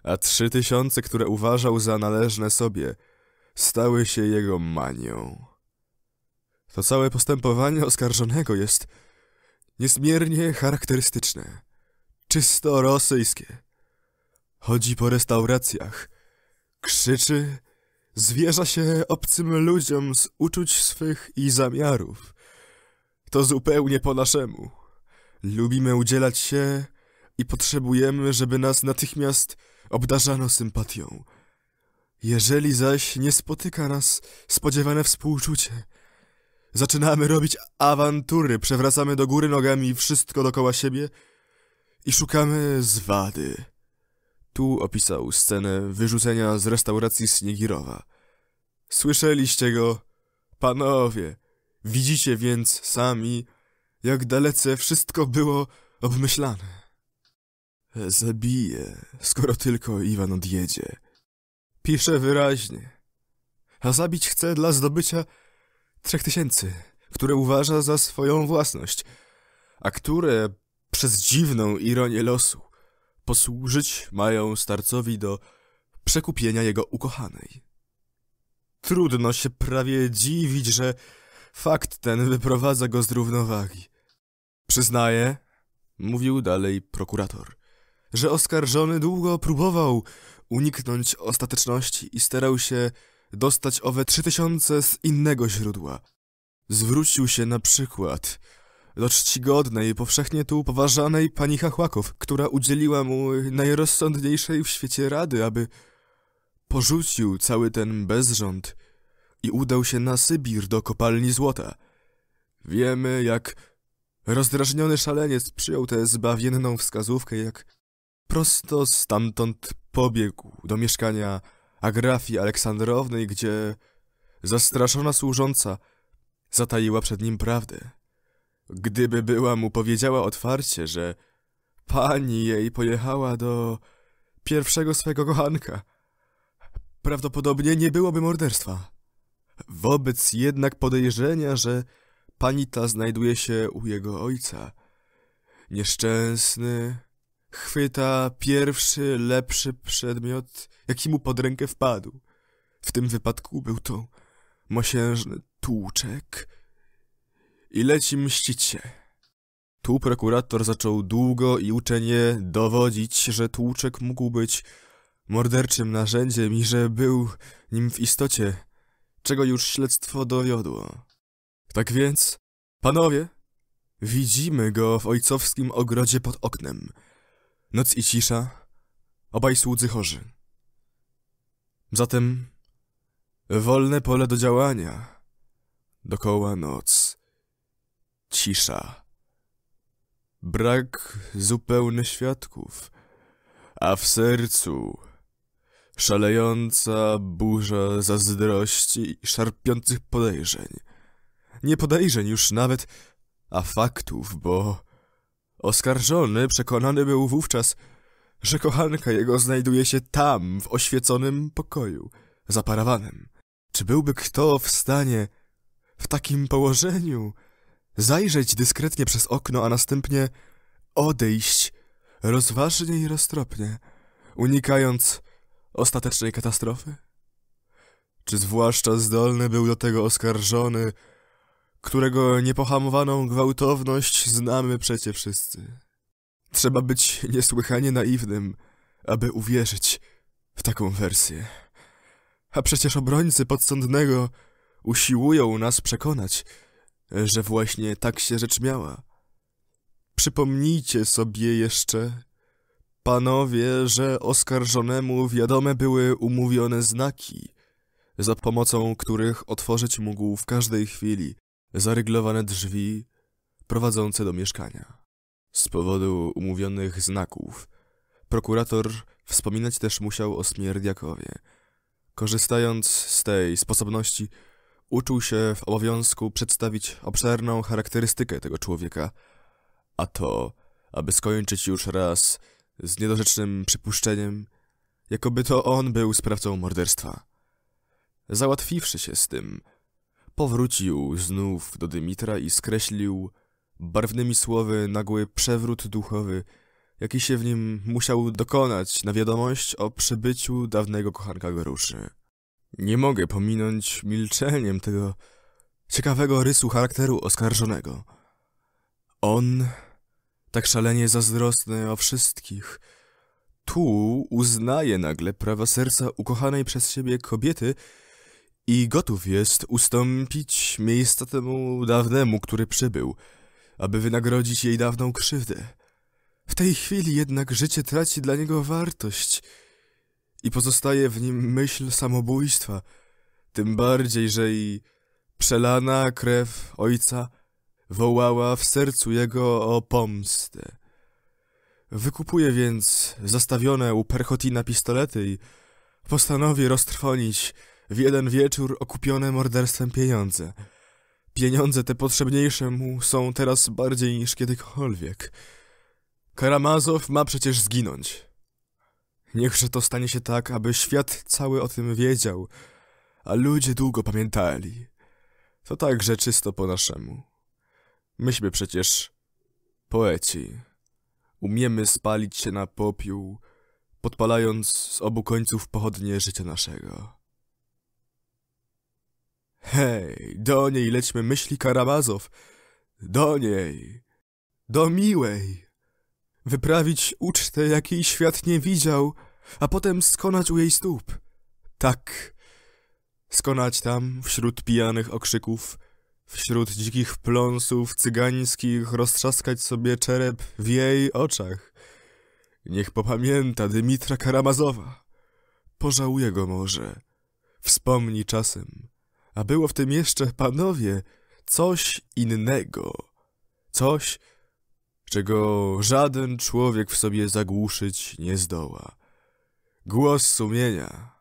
a trzy tysiące, które uważał za należne sobie, stały się jego manią. To całe postępowanie oskarżonego jest niezmiernie charakterystyczne, czysto rosyjskie. Chodzi po restauracjach, krzyczy, zwierza się obcym ludziom z uczuć swych i zamiarów. To zupełnie po naszemu. Lubimy udzielać się i potrzebujemy, żeby nas natychmiast obdarzano sympatią. Jeżeli zaś nie spotyka nas spodziewane współczucie, zaczynamy robić awantury, przewracamy do góry nogami wszystko dokoła siebie i szukamy zwady. Tu opisał scenę wyrzucenia z restauracji Śniegirowa. Słyszeliście go, panowie. Widzicie więc sami, jak dalece wszystko było obmyślane. Zabiję, skoro tylko Iwan odjedzie. Pisze wyraźnie. A zabić chce dla zdobycia trzech tysięcy, które uważa za swoją własność, a które przez dziwną ironię losu posłużyć mają starcowi do przekupienia jego ukochanej. Trudno się prawie dziwić, że fakt ten wyprowadza go z równowagi. Przyznaję, mówił dalej prokurator, że oskarżony długo próbował uniknąć ostateczności i starał się dostać owe trzy tysiące z innego źródła. Zwrócił się na przykład do czcigodnej, powszechnie tu poważanej pani chachłaków, która udzieliła mu najrozsądniejszej w świecie rady, aby porzucił cały ten bezrząd i udał się na Sybir do kopalni złota. Wiemy, jak rozdrażniony szaleniec przyjął tę zbawienną wskazówkę, jak prosto stamtąd pobiegł do mieszkania Agrafii Aleksandrownej, gdzie zastraszona służąca zataiła przed nim prawdę. Gdyby była mu powiedziała otwarcie, że pani jej pojechała do pierwszego swego kochanka, prawdopodobnie nie byłoby morderstwa. Wobec jednak podejrzenia, że pani ta znajduje się u jego ojca. Nieszczęsny chwyta pierwszy lepszy przedmiot, jaki mu pod rękę wpadł. W tym wypadku był to mosiężny tłuczek, i leci mścić się. Tu prokurator zaczął długo i uczenie dowodzić, że tłuczek mógł być morderczym narzędziem i że był nim w istocie, czego już śledztwo dowiodło. Tak więc, panowie, widzimy go w ojcowskim ogrodzie pod oknem. Noc i cisza, obaj słudzy chorzy. Zatem wolne pole do działania. Dokoła noc, cisza. Brak zupełny świadków, a w sercu szalejąca burza zazdrości i szarpiących podejrzeń. Nie podejrzeń już nawet, a faktów, bo oskarżony przekonany był wówczas, że kochanka jego znajduje się tam, w oświeconym pokoju, za parawanem. Czy byłby kto w stanie w takim położeniu Zajrzeć dyskretnie przez okno, a następnie odejść rozważnie i roztropnie, unikając ostatecznej katastrofy? Czy zwłaszcza zdolny był do tego oskarżony, którego niepohamowaną gwałtowność znamy przecie wszyscy? Trzeba być niesłychanie naiwnym, aby uwierzyć w taką wersję. A przecież obrońcy podsądnego usiłują nas przekonać, że właśnie tak się rzecz miała. Przypomnijcie sobie jeszcze, panowie, że oskarżonemu wiadome były umówione znaki, za pomocą których otworzyć mógł w każdej chwili zaryglowane drzwi prowadzące do mieszkania. Z powodu umówionych znaków prokurator wspominać też musiał o Smierdiakowie. Korzystając z tej sposobności, uczuł się w obowiązku przedstawić obszerną charakterystykę tego człowieka, a to, aby skończyć już raz z niedorzecznym przypuszczeniem, jakoby to on był sprawcą morderstwa. Załatwiwszy się z tym, powrócił znów do Dymitra i skreślił barwnymi słowy nagły przewrót duchowy, jaki się w nim musiał dokonać na wiadomość o przybyciu dawnego kochanka Goruszy. Nie mogę pominąć milczeniem tego ciekawego rysu charakteru oskarżonego. On, tak szalenie zazdrosny o wszystkich, tu uznaje nagle prawa serca ukochanej przez siebie kobiety i gotów jest ustąpić miejsca temu dawnemu, który przybył, aby wynagrodzić jej dawną krzywdę. W tej chwili jednak życie traci dla niego wartość – i pozostaje w nim myśl samobójstwa, tym bardziej, że i przelana krew ojca wołała w sercu jego o pomstę. Wykupuje więc zastawione u Perchotina pistolety i postanowi roztrwonić w jeden wieczór okupione morderstwem pieniądze. Pieniądze te potrzebniejsze mu są teraz bardziej niż kiedykolwiek. Karamazow ma przecież zginąć. Niechże to stanie się tak, aby świat cały o tym wiedział, a ludzie długo pamiętali. To także czysto po naszemu. Myśmy przecież poeci. Umiemy spalić się na popiół, podpalając z obu końców pochodnie życia naszego. Hej, do niej lećmy myśli Karamazow, do niej, do miłej wyprawić ucztę, jakiej świat nie widział, a potem skonać u jej stóp. Tak, skonać tam wśród pijanych okrzyków, wśród dzikich pląsów cygańskich, roztrzaskać sobie czerep w jej oczach. Niech popamięta Dymitra Karamazowa. Pożałuje go może. Wspomni czasem. A było w tym jeszcze, panowie, coś innego. Coś, czego żaden człowiek w sobie zagłuszyć nie zdoła. Głos sumienia.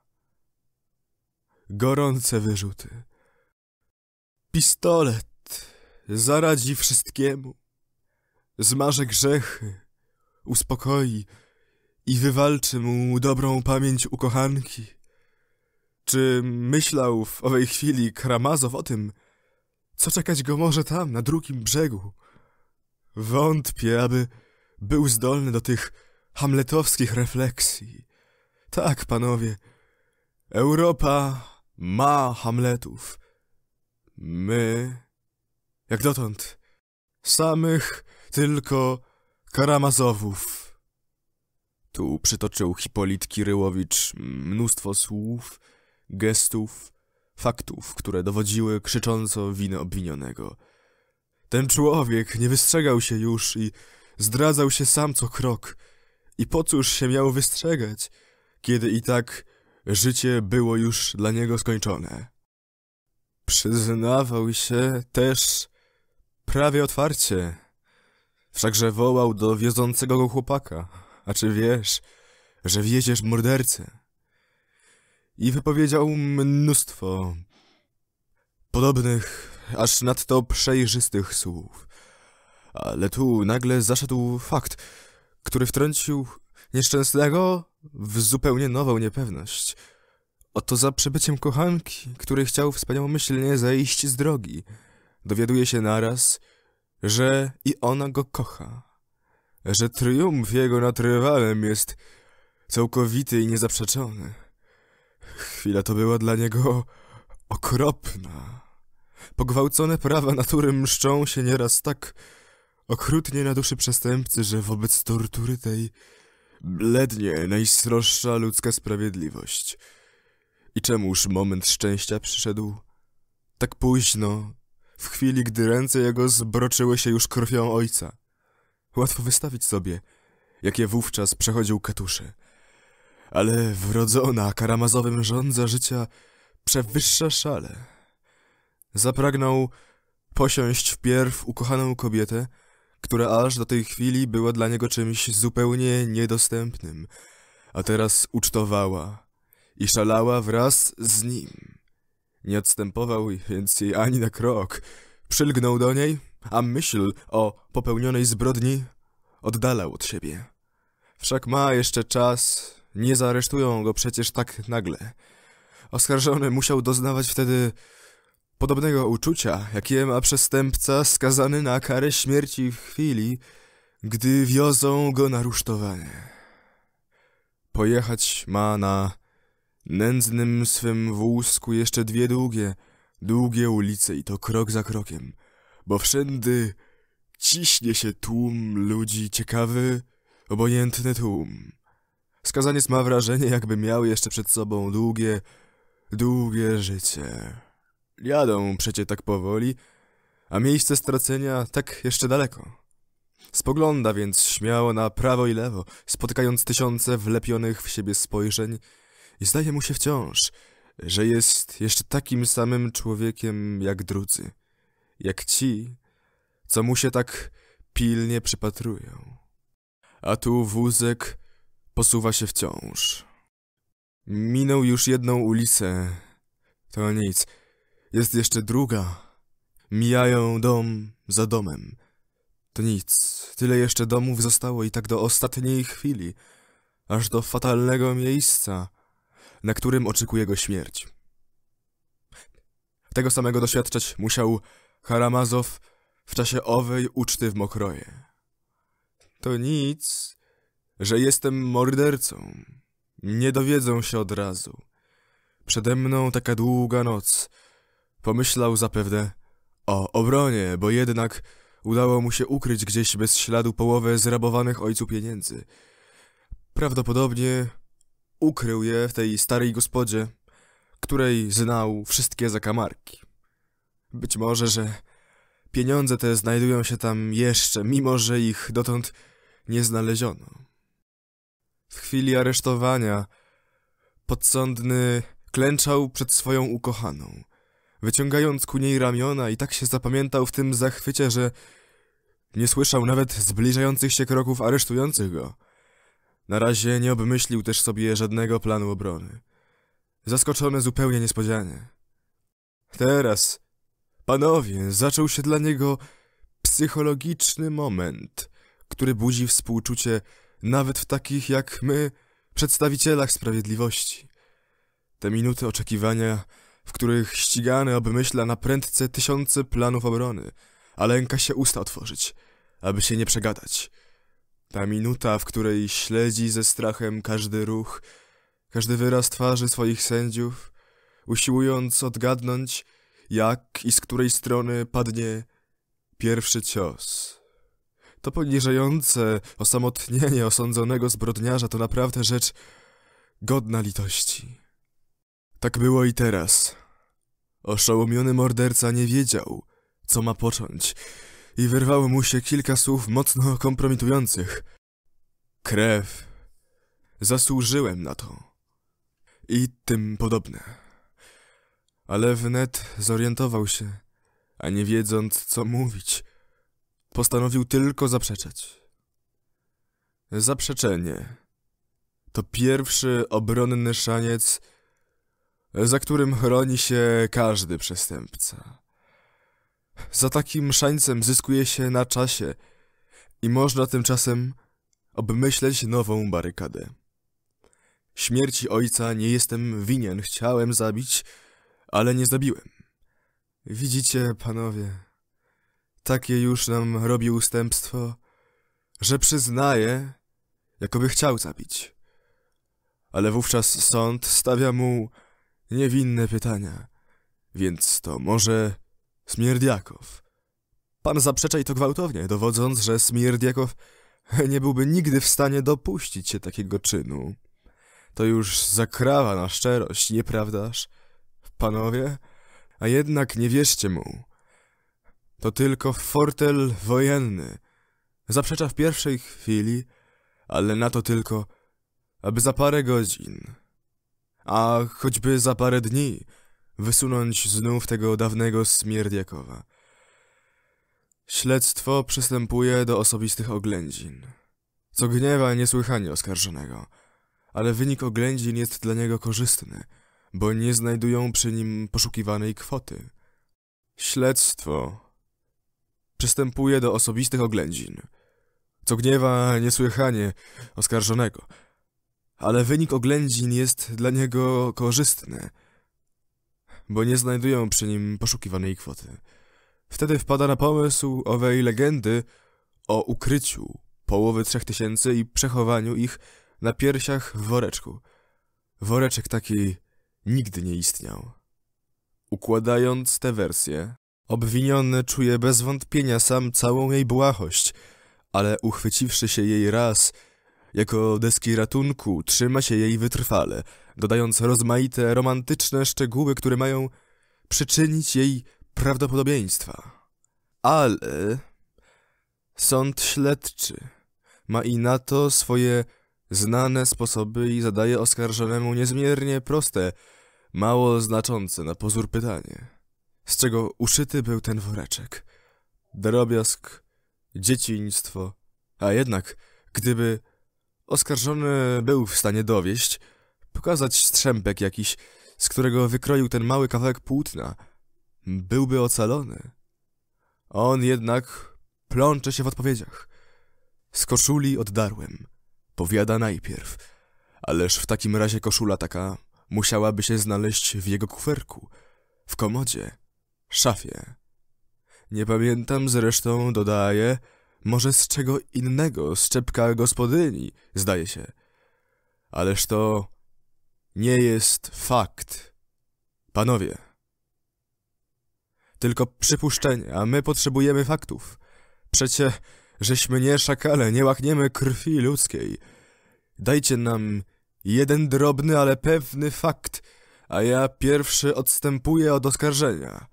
Gorące wyrzuty. Pistolet zaradzi wszystkiemu. zmarze grzechy, uspokoi i wywalczy mu dobrą pamięć ukochanki. Czy myślał w owej chwili Kramazow o tym, co czekać go może tam, na drugim brzegu? Wątpię, aby był zdolny do tych hamletowskich refleksji. Tak, panowie, Europa ma hamletów. My, jak dotąd, samych tylko karamazowów. Tu przytoczył Hipolit Kiryłowicz mnóstwo słów, gestów, faktów, które dowodziły krzycząco winę obwinionego – ten człowiek nie wystrzegał się już i zdradzał się sam co krok. I po cóż się miał wystrzegać, kiedy i tak życie było już dla niego skończone. Przyznawał się też prawie otwarcie. Wszakże wołał do wiozącego go chłopaka. A czy wiesz, że wiedziesz mordercę? I wypowiedział mnóstwo podobnych aż nadto przejrzystych słów. Ale tu nagle zaszedł fakt, który wtrącił nieszczęsnego w zupełnie nową niepewność. Oto za przybyciem kochanki, który chciał wspaniałomyślnie zejść z drogi, dowiaduje się naraz, że i ona go kocha, że triumf jego nad rywalem jest całkowity i niezaprzeczony. Chwila to była dla niego okropna. Pogwałcone prawa natury mszczą się nieraz tak okrutnie na duszy przestępcy, że wobec tortury tej blednie najsroższa ludzka sprawiedliwość. I czemuż moment szczęścia przyszedł? Tak późno, w chwili, gdy ręce jego zbroczyły się już krwią ojca. Łatwo wystawić sobie, jakie wówczas przechodził katusze. Ale wrodzona karamazowym rządza życia przewyższa szale. Zapragnął posiąść wpierw ukochaną kobietę, która aż do tej chwili była dla niego czymś zupełnie niedostępnym, a teraz ucztowała i szalała wraz z nim. Nie odstępował więc jej ani na krok. Przylgnął do niej, a myśl o popełnionej zbrodni oddalał od siebie. Wszak ma jeszcze czas, nie zaaresztują go przecież tak nagle. Oskarżony musiał doznawać wtedy podobnego uczucia, jakie ma przestępca skazany na karę śmierci w chwili, gdy wiozą go na rusztowanie. Pojechać ma na nędznym swym wózku jeszcze dwie długie, długie ulice i to krok za krokiem, bo wszędy ciśnie się tłum ludzi ciekawy, obojętny tłum. Skazaniec ma wrażenie, jakby miał jeszcze przed sobą długie, długie życie. Jadą przecie tak powoli, a miejsce stracenia tak jeszcze daleko. Spogląda więc śmiało na prawo i lewo, spotykając tysiące wlepionych w siebie spojrzeń i zdaje mu się wciąż, że jest jeszcze takim samym człowiekiem jak drudzy, jak ci, co mu się tak pilnie przypatrują. A tu wózek posuwa się wciąż. Minął już jedną ulicę. To nic, jest jeszcze druga. Mijają dom za domem. To nic, tyle jeszcze domów zostało i tak do ostatniej chwili, aż do fatalnego miejsca, na którym oczekuje go śmierć. Tego samego doświadczać musiał Haramazow w czasie owej uczty w Mokroje. To nic, że jestem mordercą. Nie dowiedzą się od razu. Przede mną taka długa noc, Pomyślał zapewne o obronie, bo jednak udało mu się ukryć gdzieś bez śladu połowę zrabowanych ojcu pieniędzy. Prawdopodobnie ukrył je w tej starej gospodzie, której znał wszystkie zakamarki. Być może, że pieniądze te znajdują się tam jeszcze, mimo że ich dotąd nie znaleziono. W chwili aresztowania podsądny klęczał przed swoją ukochaną wyciągając ku niej ramiona i tak się zapamiętał w tym zachwycie, że nie słyszał nawet zbliżających się kroków aresztujących go. Na razie nie obmyślił też sobie żadnego planu obrony. Zaskoczony zupełnie niespodzianie. Teraz, panowie, zaczął się dla niego psychologiczny moment, który budzi współczucie nawet w takich jak my, przedstawicielach sprawiedliwości. Te minuty oczekiwania w których ścigany obmyśla na prędce tysiące planów obrony, a lęka się usta otworzyć, aby się nie przegadać. Ta minuta, w której śledzi ze strachem każdy ruch, każdy wyraz twarzy swoich sędziów, usiłując odgadnąć, jak i z której strony padnie pierwszy cios. To poniżające osamotnienie osądzonego zbrodniarza to naprawdę rzecz godna litości. Tak było i teraz. Oszołomiony morderca nie wiedział, co ma począć i wyrwało mu się kilka słów mocno kompromitujących. Krew. Zasłużyłem na to. I tym podobne. Ale wnet zorientował się, a nie wiedząc, co mówić, postanowił tylko zaprzeczać. Zaprzeczenie to pierwszy obronny szaniec, za którym chroni się każdy przestępca. Za takim szańcem zyskuje się na czasie i można tymczasem obmyśleć nową barykadę. Śmierci ojca nie jestem winien, chciałem zabić, ale nie zabiłem. Widzicie, panowie, takie już nam robi ustępstwo, że przyznaje, jakoby chciał zabić. Ale wówczas sąd stawia mu Niewinne pytania. Więc to może Smirdiakow. Pan zaprzecza i to gwałtownie, dowodząc, że Smirdiakow nie byłby nigdy w stanie dopuścić się takiego czynu. To już zakrawa na szczerość, nieprawdaż? Panowie, a jednak nie wierzcie mu. To tylko fortel wojenny. Zaprzecza w pierwszej chwili, ale na to tylko, aby za parę godzin a choćby za parę dni wysunąć znów tego dawnego Smierdiakowa. Śledztwo przystępuje do osobistych oględzin, co gniewa niesłychanie oskarżonego, ale wynik oględzin jest dla niego korzystny, bo nie znajdują przy nim poszukiwanej kwoty. Śledztwo przystępuje do osobistych oględzin, co gniewa niesłychanie oskarżonego – ale wynik oględzin jest dla niego korzystny, bo nie znajdują przy nim poszukiwanej kwoty. Wtedy wpada na pomysł owej legendy o ukryciu połowy trzech tysięcy i przechowaniu ich na piersiach w woreczku. Woreczek taki nigdy nie istniał. Układając tę wersję, obwiniony czuje bez wątpienia sam całą jej błahość, ale uchwyciwszy się jej raz – jako deski ratunku trzyma się jej wytrwale, dodając rozmaite romantyczne szczegóły, które mają przyczynić jej prawdopodobieństwa. Ale sąd śledczy ma i na to swoje znane sposoby i zadaje oskarżonemu niezmiernie proste, mało znaczące na pozór pytanie. Z czego uszyty był ten woreczek? Drobiazg, dzieciństwo. A jednak, gdyby Oskarżony był w stanie dowieść, pokazać strzępek jakiś, z którego wykroił ten mały kawałek płótna. Byłby ocalony. On jednak plącze się w odpowiedziach. Z koszuli oddarłem. Powiada najpierw. Ależ w takim razie koszula taka musiałaby się znaleźć w jego kuferku, w komodzie, szafie. Nie pamiętam zresztą, dodaje, może z czego innego, szczepka gospodyni, zdaje się. Ależ to nie jest fakt. Panowie. Tylko przypuszczenia, a my potrzebujemy faktów. Przecie, żeśmy nie szakale, nie łakniemy krwi ludzkiej. Dajcie nam jeden drobny, ale pewny fakt, a ja pierwszy odstępuję od oskarżenia.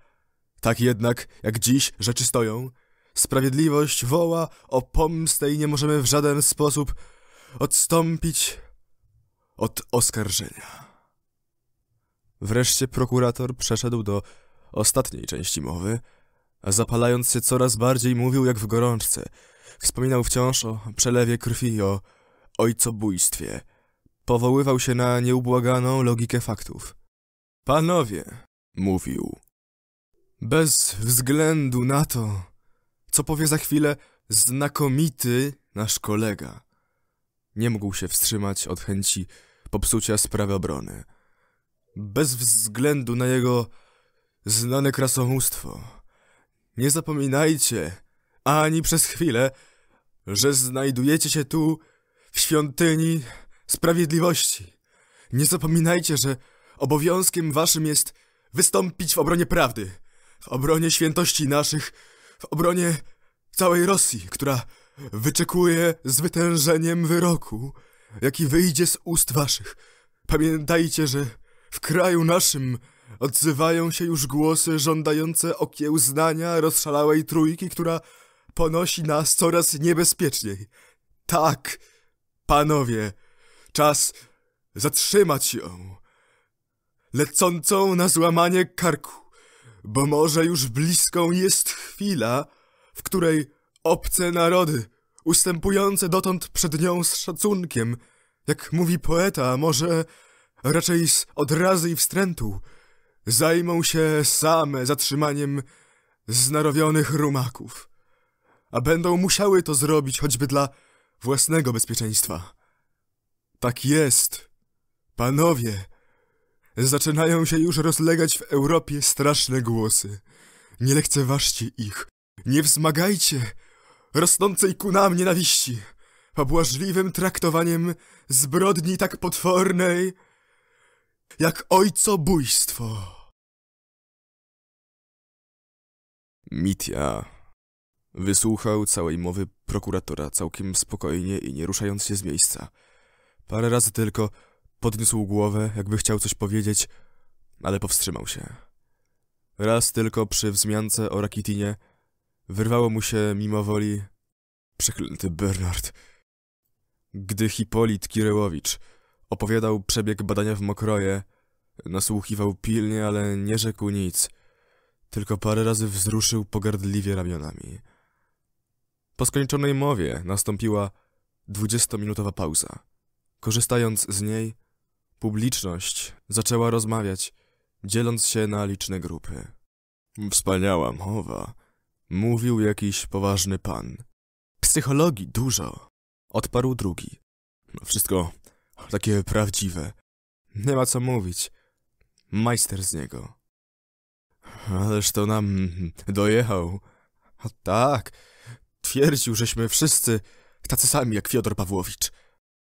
Tak jednak, jak dziś rzeczy stoją, Sprawiedliwość woła o pomstę i nie możemy w żaden sposób odstąpić od oskarżenia. Wreszcie prokurator przeszedł do ostatniej części mowy, a zapalając się coraz bardziej mówił jak w gorączce. Wspominał wciąż o przelewie krwi, o ojcobójstwie. Powoływał się na nieubłaganą logikę faktów. Panowie, mówił, bez względu na to, co powie za chwilę znakomity nasz kolega. Nie mógł się wstrzymać od chęci popsucia sprawy obrony. Bez względu na jego znane krasomóstwo. Nie zapominajcie, ani przez chwilę, że znajdujecie się tu w świątyni sprawiedliwości. Nie zapominajcie, że obowiązkiem waszym jest wystąpić w obronie prawdy, w obronie świętości naszych w obronie całej Rosji, która wyczekuje z wytężeniem wyroku, jaki wyjdzie z ust waszych. Pamiętajcie, że w kraju naszym odzywają się już głosy żądające okiełznania rozszalałej trójki, która ponosi nas coraz niebezpieczniej. Tak, panowie, czas zatrzymać ją, lecącą na złamanie karku bo może już bliską jest chwila, w której obce narody, ustępujące dotąd przed nią z szacunkiem, jak mówi poeta, może raczej z odrazy i wstrętu, zajmą się same zatrzymaniem znarowionych rumaków, a będą musiały to zrobić choćby dla własnego bezpieczeństwa. Tak jest, panowie, Zaczynają się już rozlegać w Europie straszne głosy. Nie lekceważcie ich. Nie wzmagajcie rosnącej ku nam nienawiści. Pobłażliwym traktowaniem zbrodni tak potwornej, jak ojcobójstwo. Mitya wysłuchał całej mowy prokuratora całkiem spokojnie i nie ruszając się z miejsca. Parę razy tylko Podniósł głowę, jakby chciał coś powiedzieć, ale powstrzymał się. Raz tylko przy wzmiance o Rakitinie wyrwało mu się mimo woli przeklęty Bernard. Gdy Hipolit Kirełowicz opowiadał przebieg badania w Mokroje, nasłuchiwał pilnie, ale nie rzekł nic, tylko parę razy wzruszył pogardliwie ramionami. Po skończonej mowie nastąpiła dwudziestominutowa pauza. Korzystając z niej, Publiczność zaczęła rozmawiać, dzieląc się na liczne grupy. Wspaniała mowa, mówił jakiś poważny pan. Psychologii dużo, odparł drugi. No wszystko takie prawdziwe. Nie ma co mówić. Majster z niego. Ależ to nam dojechał. O, tak, twierdził, żeśmy wszyscy tacy sami jak Fiodor Pawłowicz.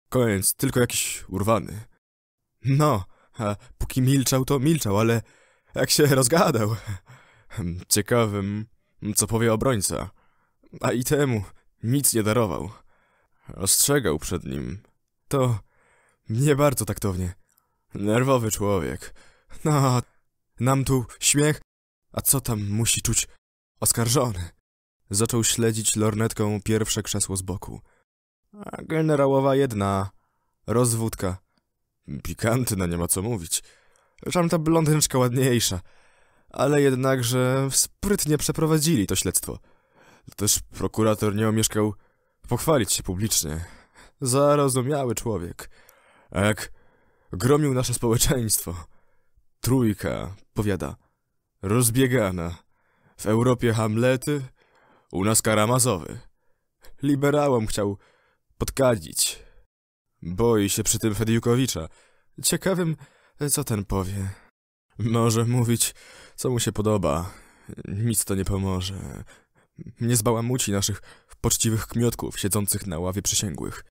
Koniec, tylko jakiś urwany. No, a póki milczał, to milczał, ale jak się rozgadał. Ciekawym, co powie obrońca. A i temu nic nie darował. Ostrzegał przed nim. To nie bardzo taktownie. Nerwowy człowiek. No, nam tu śmiech, a co tam musi czuć oskarżony? Zaczął śledzić lornetką pierwsze krzesło z boku. A generałowa jedna, rozwódka, Pikantna, nie ma co mówić. Tamta blondynczka ładniejsza. Ale jednakże sprytnie przeprowadzili to śledztwo. Też prokurator nie omieszkał pochwalić się publicznie. Zarozumiały człowiek. A jak gromił nasze społeczeństwo. Trójka, powiada, rozbiegana. W Europie Hamlety, u nas Karamazowy. Liberałom chciał podkadzić, Boi się przy tym Fediukowicza. Ciekawym, co ten powie. Może mówić, co mu się podoba. Nic to nie pomoże. Nie zbałamuci naszych poczciwych kmiotków siedzących na ławie przysięgłych.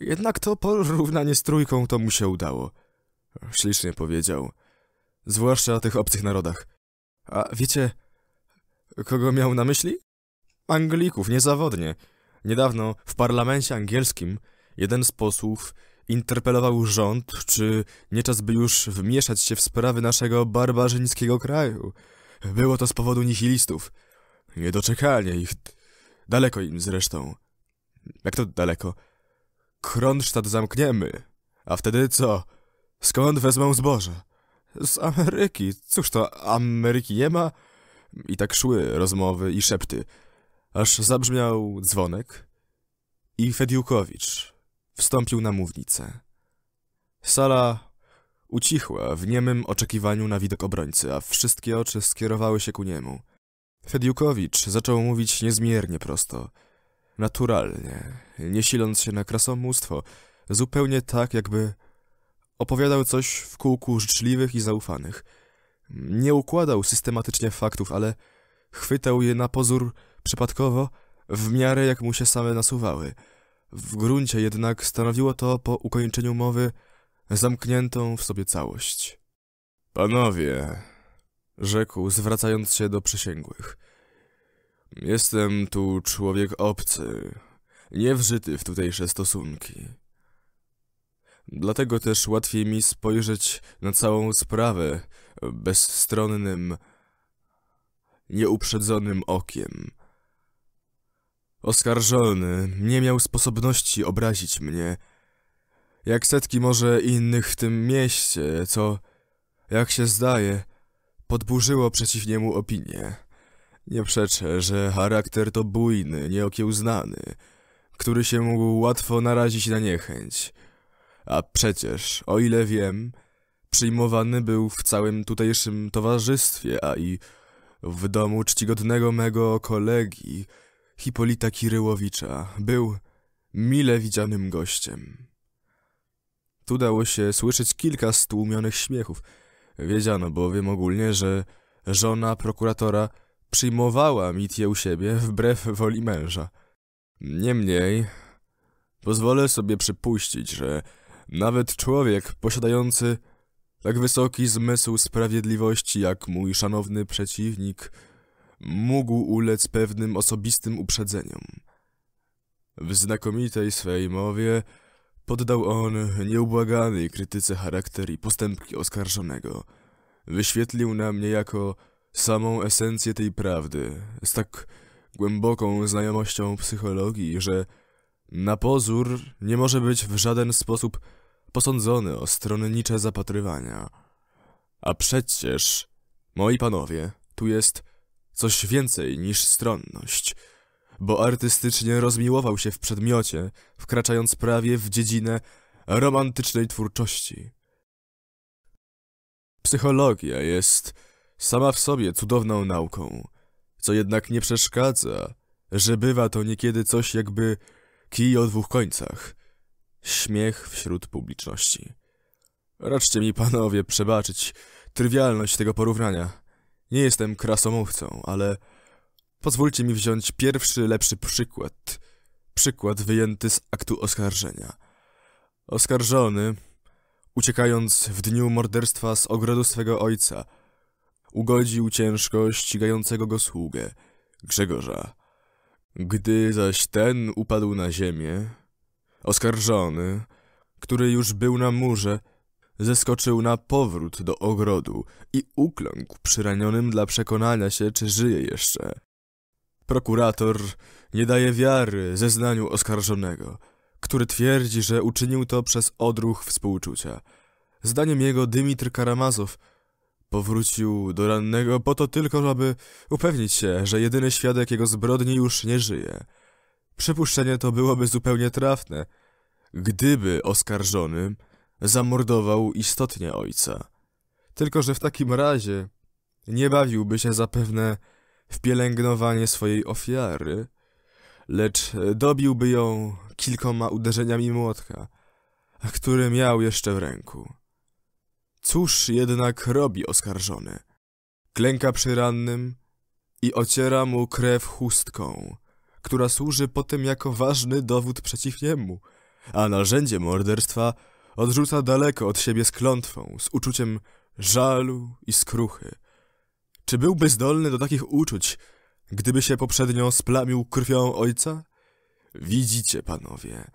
Jednak to porównanie z trójką to mu się udało. Ślicznie powiedział. Zwłaszcza o tych obcych narodach. A wiecie, kogo miał na myśli? Anglików, niezawodnie. Niedawno w parlamencie angielskim Jeden z posłów interpelował rząd, czy nie czas by już wmieszać się w sprawy naszego barbarzyńskiego kraju. Było to z powodu nihilistów. Niedoczekanie ich. Daleko im zresztą. Jak to daleko? Kronsztat zamkniemy. A wtedy co? Skąd wezmą zboże? Z Ameryki. Cóż to, Ameryki nie ma? I tak szły rozmowy i szepty, aż zabrzmiał dzwonek i Fediukowicz, Wstąpił na mównicę. Sala ucichła w niemym oczekiwaniu na widok obrońcy, a wszystkie oczy skierowały się ku niemu. Fediukowicz zaczął mówić niezmiernie prosto, naturalnie, nie siląc się na krasomóstwo, zupełnie tak, jakby opowiadał coś w kółku życzliwych i zaufanych. Nie układał systematycznie faktów, ale chwytał je na pozór przypadkowo, w miarę jak mu się same nasuwały – w gruncie jednak stanowiło to po ukończeniu mowy zamkniętą w sobie całość. Panowie, rzekł, zwracając się do przysięgłych. Jestem tu człowiek obcy, niewżyty w tutejsze stosunki. Dlatego też łatwiej mi spojrzeć na całą sprawę bezstronnym, nieuprzedzonym okiem. Oskarżony nie miał sposobności obrazić mnie, jak setki może innych w tym mieście, co, jak się zdaje, podburzyło przeciw niemu opinię. Nie przeczę, że charakter to bujny, nieokiełznany, który się mógł łatwo narazić na niechęć. A przecież, o ile wiem, przyjmowany był w całym tutejszym towarzystwie, a i w domu czcigodnego mego kolegi, Hipolita Kiryłowicza był mile widzianym gościem. Tu dało się słyszeć kilka stłumionych śmiechów. Wiedziano bowiem ogólnie, że żona prokuratora przyjmowała mitię u siebie wbrew woli męża. Niemniej, pozwolę sobie przypuścić, że nawet człowiek posiadający tak wysoki zmysł sprawiedliwości jak mój szanowny przeciwnik – mógł ulec pewnym osobistym uprzedzeniom. W znakomitej swej mowie poddał on nieubłaganej krytyce charakter i postępki oskarżonego. Wyświetlił nam niejako samą esencję tej prawdy, z tak głęboką znajomością psychologii, że na pozór nie może być w żaden sposób posądzony o stronnicze zapatrywania. A przecież, moi panowie, tu jest coś więcej niż stronność, bo artystycznie rozmiłował się w przedmiocie, wkraczając prawie w dziedzinę romantycznej twórczości. Psychologia jest sama w sobie cudowną nauką, co jednak nie przeszkadza, że bywa to niekiedy coś jakby kij o dwóch końcach. Śmiech wśród publiczności. Raczcie mi panowie przebaczyć trywialność tego porównania. Nie jestem krasomówcą, ale pozwólcie mi wziąć pierwszy lepszy przykład. Przykład wyjęty z aktu oskarżenia. Oskarżony, uciekając w dniu morderstwa z ogrodu swego ojca, ugodził ciężko ścigającego go sługę, Grzegorza. Gdy zaś ten upadł na ziemię, oskarżony, który już był na murze, zeskoczył na powrót do ogrodu i ukląkł przyranionym dla przekonania się, czy żyje jeszcze. Prokurator nie daje wiary zeznaniu oskarżonego, który twierdzi, że uczynił to przez odruch współczucia. Zdaniem jego Dymitr Karamazow powrócił do rannego po to tylko, aby upewnić się, że jedyny świadek jego zbrodni już nie żyje. Przypuszczenie to byłoby zupełnie trafne, gdyby oskarżonym zamordował istotnie ojca. Tylko, że w takim razie nie bawiłby się zapewne w pielęgnowanie swojej ofiary, lecz dobiłby ją kilkoma uderzeniami młotka, który miał jeszcze w ręku. Cóż jednak robi oskarżony? Klęka przy rannym i ociera mu krew chustką, która służy potem jako ważny dowód przeciw niemu, a narzędzie morderstwa – odrzuca daleko od siebie z klątwą, z uczuciem żalu i skruchy. Czy byłby zdolny do takich uczuć, gdyby się poprzednio splamił krwią ojca? Widzicie, panowie,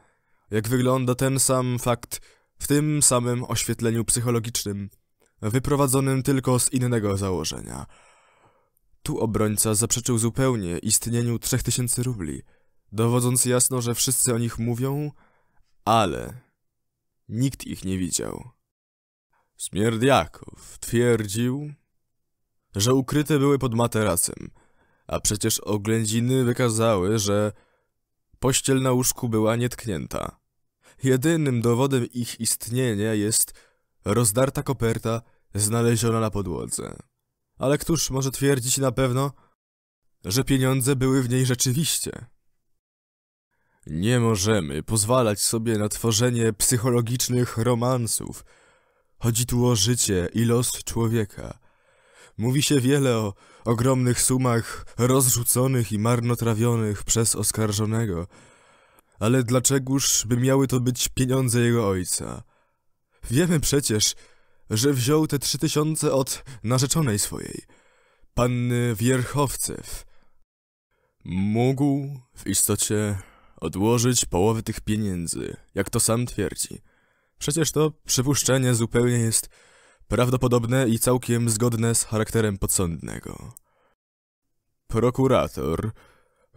jak wygląda ten sam fakt w tym samym oświetleniu psychologicznym, wyprowadzonym tylko z innego założenia. Tu obrońca zaprzeczył zupełnie istnieniu trzech tysięcy rubli, dowodząc jasno, że wszyscy o nich mówią, ale Nikt ich nie widział. Smierdiakow twierdził, że ukryte były pod materacem, a przecież oględziny wykazały, że pościel na łóżku była nietknięta. Jedynym dowodem ich istnienia jest rozdarta koperta znaleziona na podłodze. Ale któż może twierdzić na pewno, że pieniądze były w niej rzeczywiście? Nie możemy pozwalać sobie na tworzenie psychologicznych romansów. Chodzi tu o życie i los człowieka. Mówi się wiele o ogromnych sumach rozrzuconych i marnotrawionych przez oskarżonego. Ale dlaczegoż by miały to być pieniądze jego ojca? Wiemy przecież, że wziął te trzy tysiące od narzeczonej swojej, panny Wierchowcew. Mógł w istocie Odłożyć połowę tych pieniędzy, jak to sam twierdzi. Przecież to przypuszczenie zupełnie jest prawdopodobne i całkiem zgodne z charakterem podsądnego. Prokurator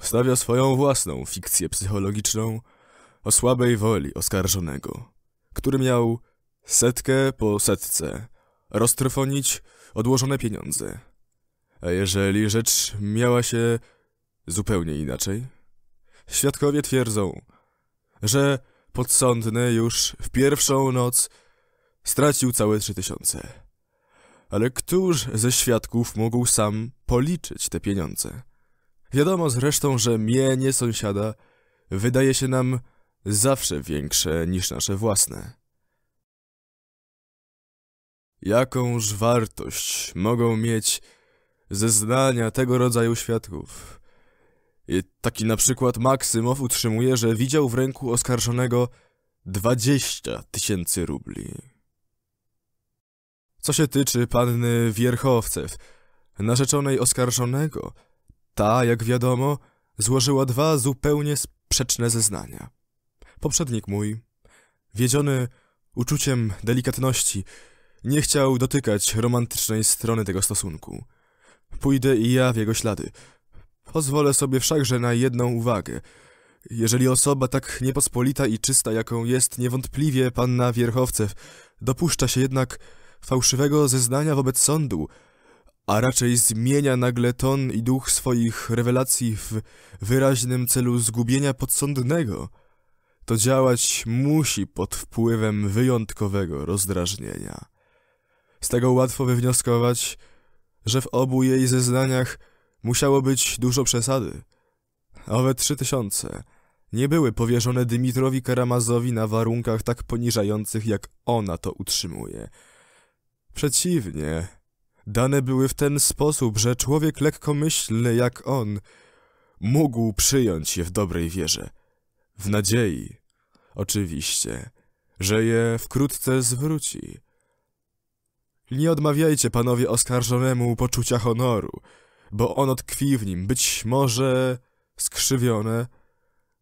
stawia swoją własną fikcję psychologiczną o słabej woli oskarżonego, który miał setkę po setce roztrwonić odłożone pieniądze. A jeżeli rzecz miała się zupełnie inaczej? Świadkowie twierdzą, że podsądny już w pierwszą noc stracił całe trzy tysiące. Ale któż ze świadków mógł sam policzyć te pieniądze? Wiadomo zresztą, że mienie sąsiada wydaje się nam zawsze większe niż nasze własne. Jakąż wartość mogą mieć zeznania tego rodzaju świadków? Y, taki na przykład Maksymow utrzymuje, że widział w ręku oskarżonego 20 tysięcy rubli. Co się tyczy panny Wierchowcew, narzeczonej oskarżonego, ta, jak wiadomo, złożyła dwa zupełnie sprzeczne zeznania. Poprzednik mój, wiedziony uczuciem delikatności, nie chciał dotykać romantycznej strony tego stosunku. Pójdę i ja w jego ślady – Pozwolę sobie wszakże na jedną uwagę. Jeżeli osoba tak niepospolita i czysta, jaką jest niewątpliwie panna Wierchowcew, dopuszcza się jednak fałszywego zeznania wobec sądu, a raczej zmienia nagle ton i duch swoich rewelacji w wyraźnym celu zgubienia podsądnego, to działać musi pod wpływem wyjątkowego rozdrażnienia. Z tego łatwo wywnioskować, że w obu jej zeznaniach Musiało być dużo przesady. Owe trzy tysiące nie były powierzone Dymitrowi Karamazowi na warunkach tak poniżających, jak ona to utrzymuje. Przeciwnie, dane były w ten sposób, że człowiek lekkomyślny jak on mógł przyjąć je w dobrej wierze. W nadziei, oczywiście, że je wkrótce zwróci. Nie odmawiajcie panowie oskarżonemu poczucia honoru bo on tkwi w nim, być może skrzywione,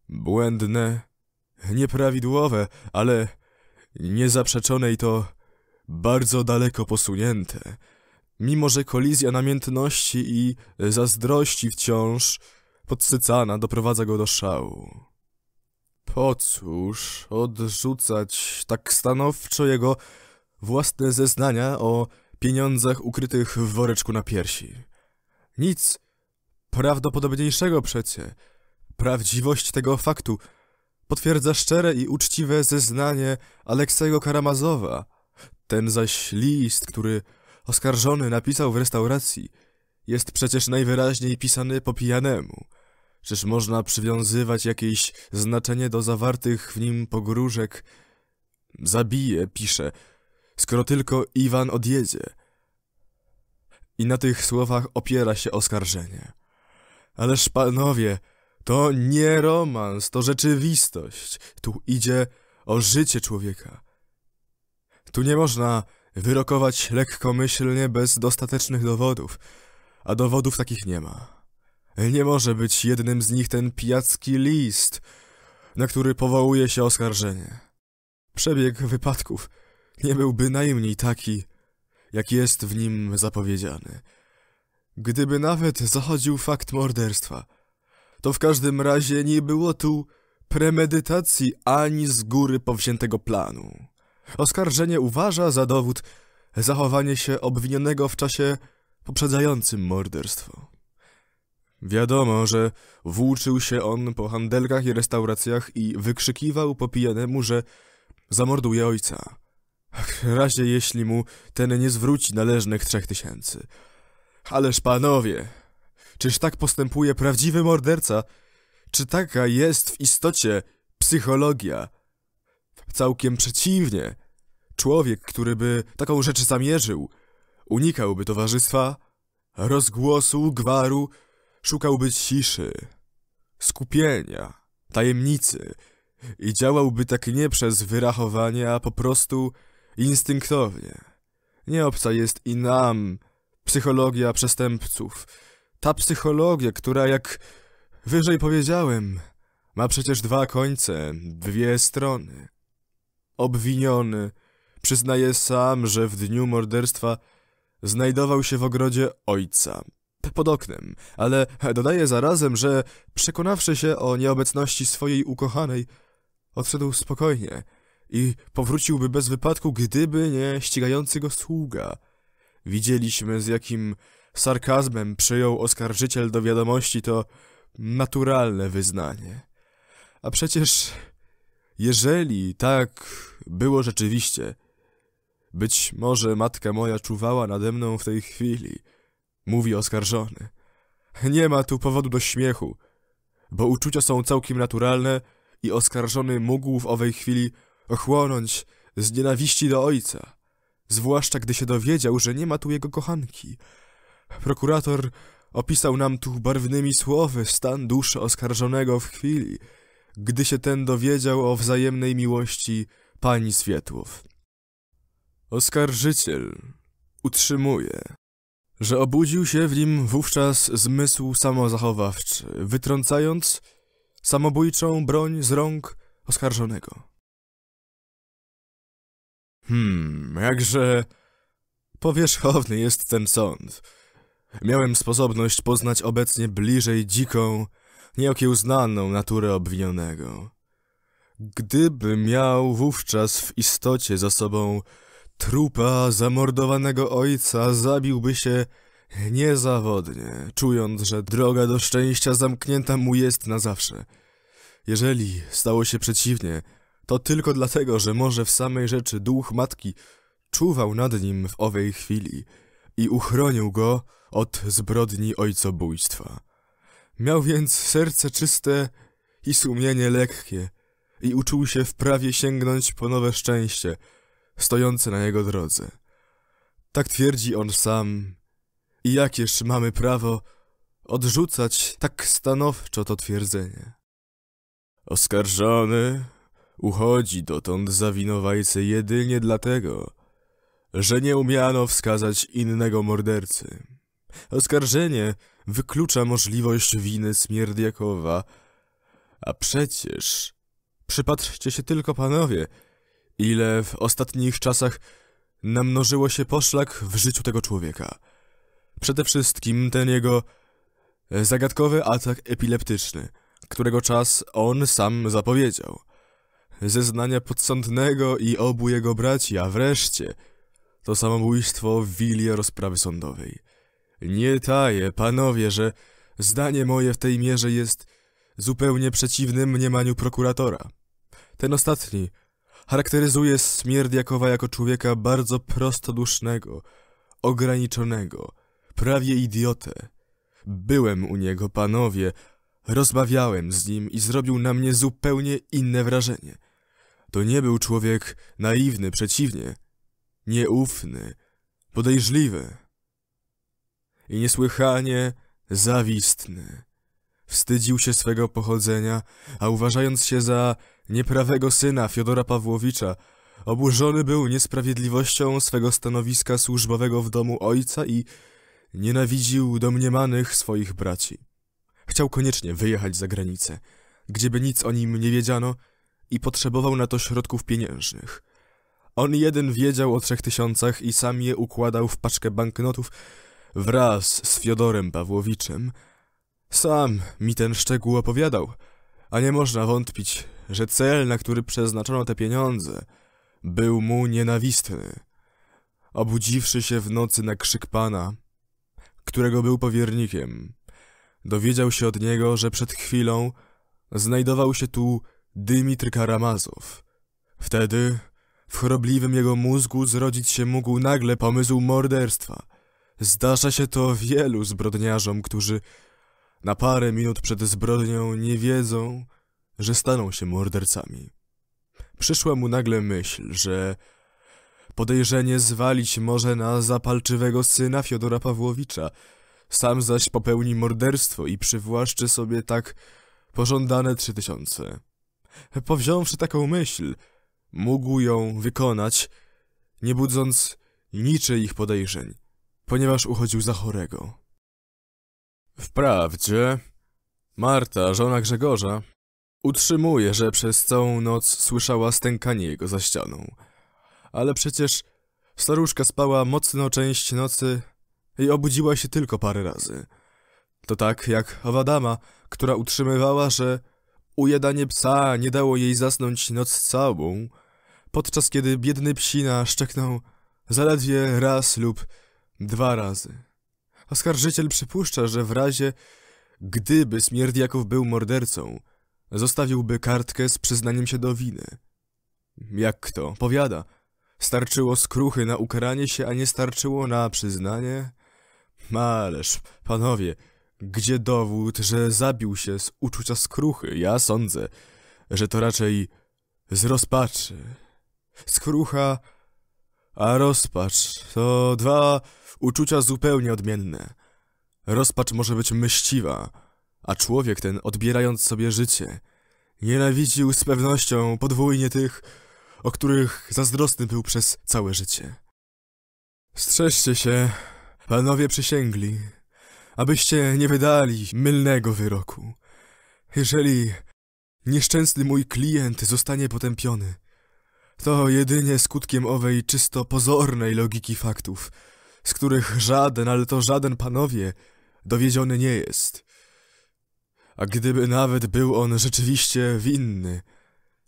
błędne, nieprawidłowe, ale niezaprzeczone i to bardzo daleko posunięte. Mimo, że kolizja namiętności i zazdrości wciąż podsycana doprowadza go do szału. Po cóż odrzucać tak stanowczo jego własne zeznania o pieniądzach ukrytych w woreczku na piersi? Nic prawdopodobniejszego przecie. Prawdziwość tego faktu potwierdza szczere i uczciwe zeznanie Aleksego Karamazowa. Ten zaś list, który oskarżony napisał w restauracji, jest przecież najwyraźniej pisany po pijanemu. Czyż można przywiązywać jakieś znaczenie do zawartych w nim pogróżek? Zabije, pisze, skoro tylko Iwan odjedzie. I na tych słowach opiera się oskarżenie. Ależ panowie, to nie romans, to rzeczywistość. Tu idzie o życie człowieka. Tu nie można wyrokować lekkomyślnie bez dostatecznych dowodów, a dowodów takich nie ma. Nie może być jednym z nich ten pijacki list, na który powołuje się oskarżenie. Przebieg wypadków nie byłby najmniej taki, jak jest w nim zapowiedziany. Gdyby nawet zachodził fakt morderstwa, to w każdym razie nie było tu premedytacji ani z góry powziętego planu. Oskarżenie uważa za dowód zachowanie się obwinionego w czasie poprzedzającym morderstwo. Wiadomo, że włóczył się on po handelkach i restauracjach i wykrzykiwał po pijanemu, że zamorduje ojca. W razie jeśli mu ten nie zwróci należnych trzech tysięcy. Ależ panowie, czyż tak postępuje prawdziwy morderca? Czy taka jest w istocie psychologia? Całkiem przeciwnie. Człowiek, który by taką rzecz zamierzył, unikałby towarzystwa, rozgłosu, gwaru, szukałby ciszy, skupienia, tajemnicy i działałby tak nie przez wyrachowanie, a po prostu instynktownie. Nieobca jest i nam psychologia przestępców. Ta psychologia, która jak wyżej powiedziałem, ma przecież dwa końce, dwie strony. Obwiniony przyznaje sam, że w dniu morderstwa znajdował się w ogrodzie ojca, pod oknem, ale dodaje zarazem, że przekonawszy się o nieobecności swojej ukochanej, odszedł spokojnie, i powróciłby bez wypadku, gdyby nie ścigający go sługa. Widzieliśmy, z jakim sarkazmem przyjął oskarżyciel do wiadomości to naturalne wyznanie. A przecież, jeżeli tak było rzeczywiście, być może matka moja czuwała nade mną w tej chwili, mówi oskarżony. Nie ma tu powodu do śmiechu, bo uczucia są całkiem naturalne i oskarżony mógł w owej chwili ochłonąć z nienawiści do ojca, zwłaszcza gdy się dowiedział, że nie ma tu jego kochanki. Prokurator opisał nam tu barwnymi słowy stan duszy oskarżonego w chwili, gdy się ten dowiedział o wzajemnej miłości pani Światłów. Oskarżyciel utrzymuje, że obudził się w nim wówczas zmysł samozachowawczy, wytrącając samobójczą broń z rąk oskarżonego. Hmm, jakże... Powierzchowny jest ten sąd. Miałem sposobność poznać obecnie bliżej dziką, nieokiełznaną naturę obwinionego. Gdyby miał wówczas w istocie za sobą trupa zamordowanego ojca, zabiłby się niezawodnie, czując, że droga do szczęścia zamknięta mu jest na zawsze. Jeżeli stało się przeciwnie, to tylko dlatego, że może w samej rzeczy duch matki czuwał nad nim w owej chwili i uchronił go od zbrodni ojcobójstwa. Miał więc serce czyste i sumienie lekkie i uczuł się w prawie sięgnąć po nowe szczęście stojące na jego drodze. Tak twierdzi on sam. I jakież mamy prawo odrzucać tak stanowczo to twierdzenie? Oskarżony uchodzi dotąd za winowajcę jedynie dlatego, że nie umiano wskazać innego mordercy. Oskarżenie wyklucza możliwość winy Smierdiakowa, a przecież przypatrzcie się tylko panowie, ile w ostatnich czasach namnożyło się poszlak w życiu tego człowieka. Przede wszystkim ten jego zagadkowy atak epileptyczny, którego czas on sam zapowiedział zeznania podsądnego i obu jego braci, a wreszcie to samobójstwo w wilię rozprawy sądowej. Nie taję, panowie, że zdanie moje w tej mierze jest zupełnie przeciwnym mniemaniu prokuratora. Ten ostatni charakteryzuje Smierdiakowa jako człowieka bardzo prostodusznego, ograniczonego, prawie idiotę. Byłem u niego, panowie, rozmawiałem z nim i zrobił na mnie zupełnie inne wrażenie. To nie był człowiek naiwny, przeciwnie, nieufny, podejrzliwy i niesłychanie zawistny. Wstydził się swego pochodzenia, a uważając się za nieprawego syna Fiodora Pawłowicza, oburzony był niesprawiedliwością swego stanowiska służbowego w domu ojca i nienawidził domniemanych swoich braci. Chciał koniecznie wyjechać za granicę, gdzieby nic o nim nie wiedziano i potrzebował na to środków pieniężnych. On jeden wiedział o trzech tysiącach i sam je układał w paczkę banknotów wraz z Fiodorem Pawłowiczem. Sam mi ten szczegół opowiadał, a nie można wątpić, że cel, na który przeznaczono te pieniądze, był mu nienawistny. Obudziwszy się w nocy na krzyk pana, którego był powiernikiem, dowiedział się od niego, że przed chwilą znajdował się tu Dymitr Karamazow. Wtedy w chorobliwym jego mózgu zrodzić się mógł nagle pomysł morderstwa. Zdarza się to wielu zbrodniarzom, którzy na parę minut przed zbrodnią nie wiedzą, że staną się mordercami. Przyszła mu nagle myśl, że podejrzenie zwalić może na zapalczywego syna Fiodora Pawłowicza, sam zaś popełni morderstwo i przywłaszczy sobie tak pożądane trzy tysiące powziąwszy taką myśl, mógł ją wykonać, nie budząc niczyich podejrzeń, ponieważ uchodził za chorego. Wprawdzie, Marta, żona Grzegorza, utrzymuje, że przez całą noc słyszała stękanie jego za ścianą. Ale przecież staruszka spała mocno część nocy i obudziła się tylko parę razy. To tak jak owa dama, która utrzymywała, że Ujadanie psa nie dało jej zasnąć noc całą, podczas kiedy biedny psina szczeknął zaledwie raz lub dwa razy. Oskarżyciel przypuszcza, że w razie, gdyby Smierdiaków był mordercą, zostawiłby kartkę z przyznaniem się do winy. Jak kto powiada, starczyło skruchy na ukaranie się, a nie starczyło na przyznanie? Ależ, panowie, gdzie dowód, że zabił się z uczucia skruchy? Ja sądzę, że to raczej z rozpaczy. Skrucha, a rozpacz to dwa uczucia zupełnie odmienne. Rozpacz może być myśliwa, a człowiek ten, odbierając sobie życie, nienawidził z pewnością podwójnie tych, o których zazdrosny był przez całe życie. Strzeżcie się, panowie przysięgli abyście nie wydali mylnego wyroku. Jeżeli nieszczęsny mój klient zostanie potępiony, to jedynie skutkiem owej czysto pozornej logiki faktów, z których żaden, ale to żaden panowie, dowiedziony nie jest. A gdyby nawet był on rzeczywiście winny,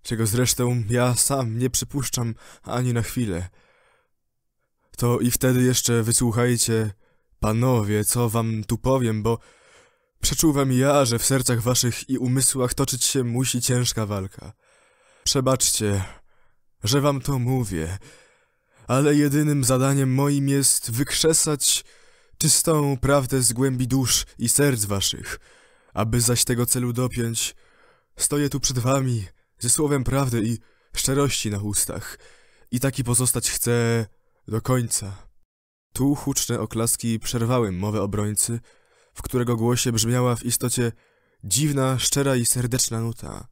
czego zresztą ja sam nie przypuszczam ani na chwilę, to i wtedy jeszcze wysłuchajcie Panowie, co wam tu powiem, bo przeczuwam ja, że w sercach waszych i umysłach toczyć się musi ciężka walka. Przebaczcie, że wam to mówię, ale jedynym zadaniem moim jest wykrzesać czystą prawdę z głębi dusz i serc waszych. Aby zaś tego celu dopiąć, stoję tu przed wami ze słowem prawdy i szczerości na ustach i taki pozostać chcę do końca. Tu huczne oklaski przerwały mowę obrońcy, w którego głosie brzmiała w istocie dziwna, szczera i serdeczna nuta.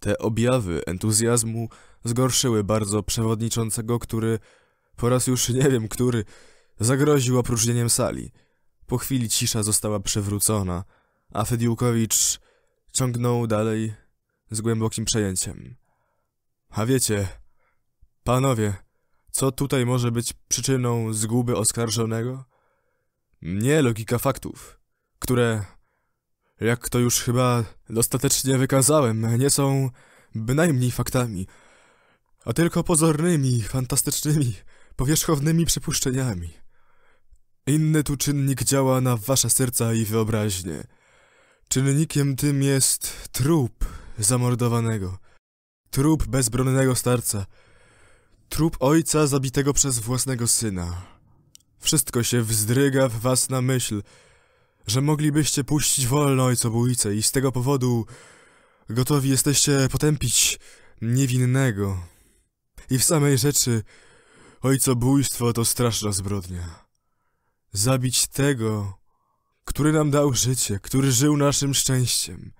Te objawy entuzjazmu zgorszyły bardzo przewodniczącego, który, po raz już nie wiem który, zagroził opróżnieniem sali. Po chwili cisza została przewrócona, a Fediłkowicz ciągnął dalej z głębokim przejęciem. A wiecie, panowie, co tutaj może być przyczyną zguby oskarżonego? Nie logika faktów, które, jak to już chyba dostatecznie wykazałem, nie są bynajmniej faktami, a tylko pozornymi, fantastycznymi, powierzchownymi przypuszczeniami. Inny tu czynnik działa na wasze serca i wyobraźnię. Czynnikiem tym jest trup zamordowanego. Trup bezbronnego starca, Trup ojca zabitego przez własnego syna. Wszystko się wzdryga w was na myśl, że moglibyście puścić wolno ojcobójcę i z tego powodu gotowi jesteście potępić niewinnego. I w samej rzeczy ojcobójstwo to straszna zbrodnia. Zabić tego, który nam dał życie, który żył naszym szczęściem,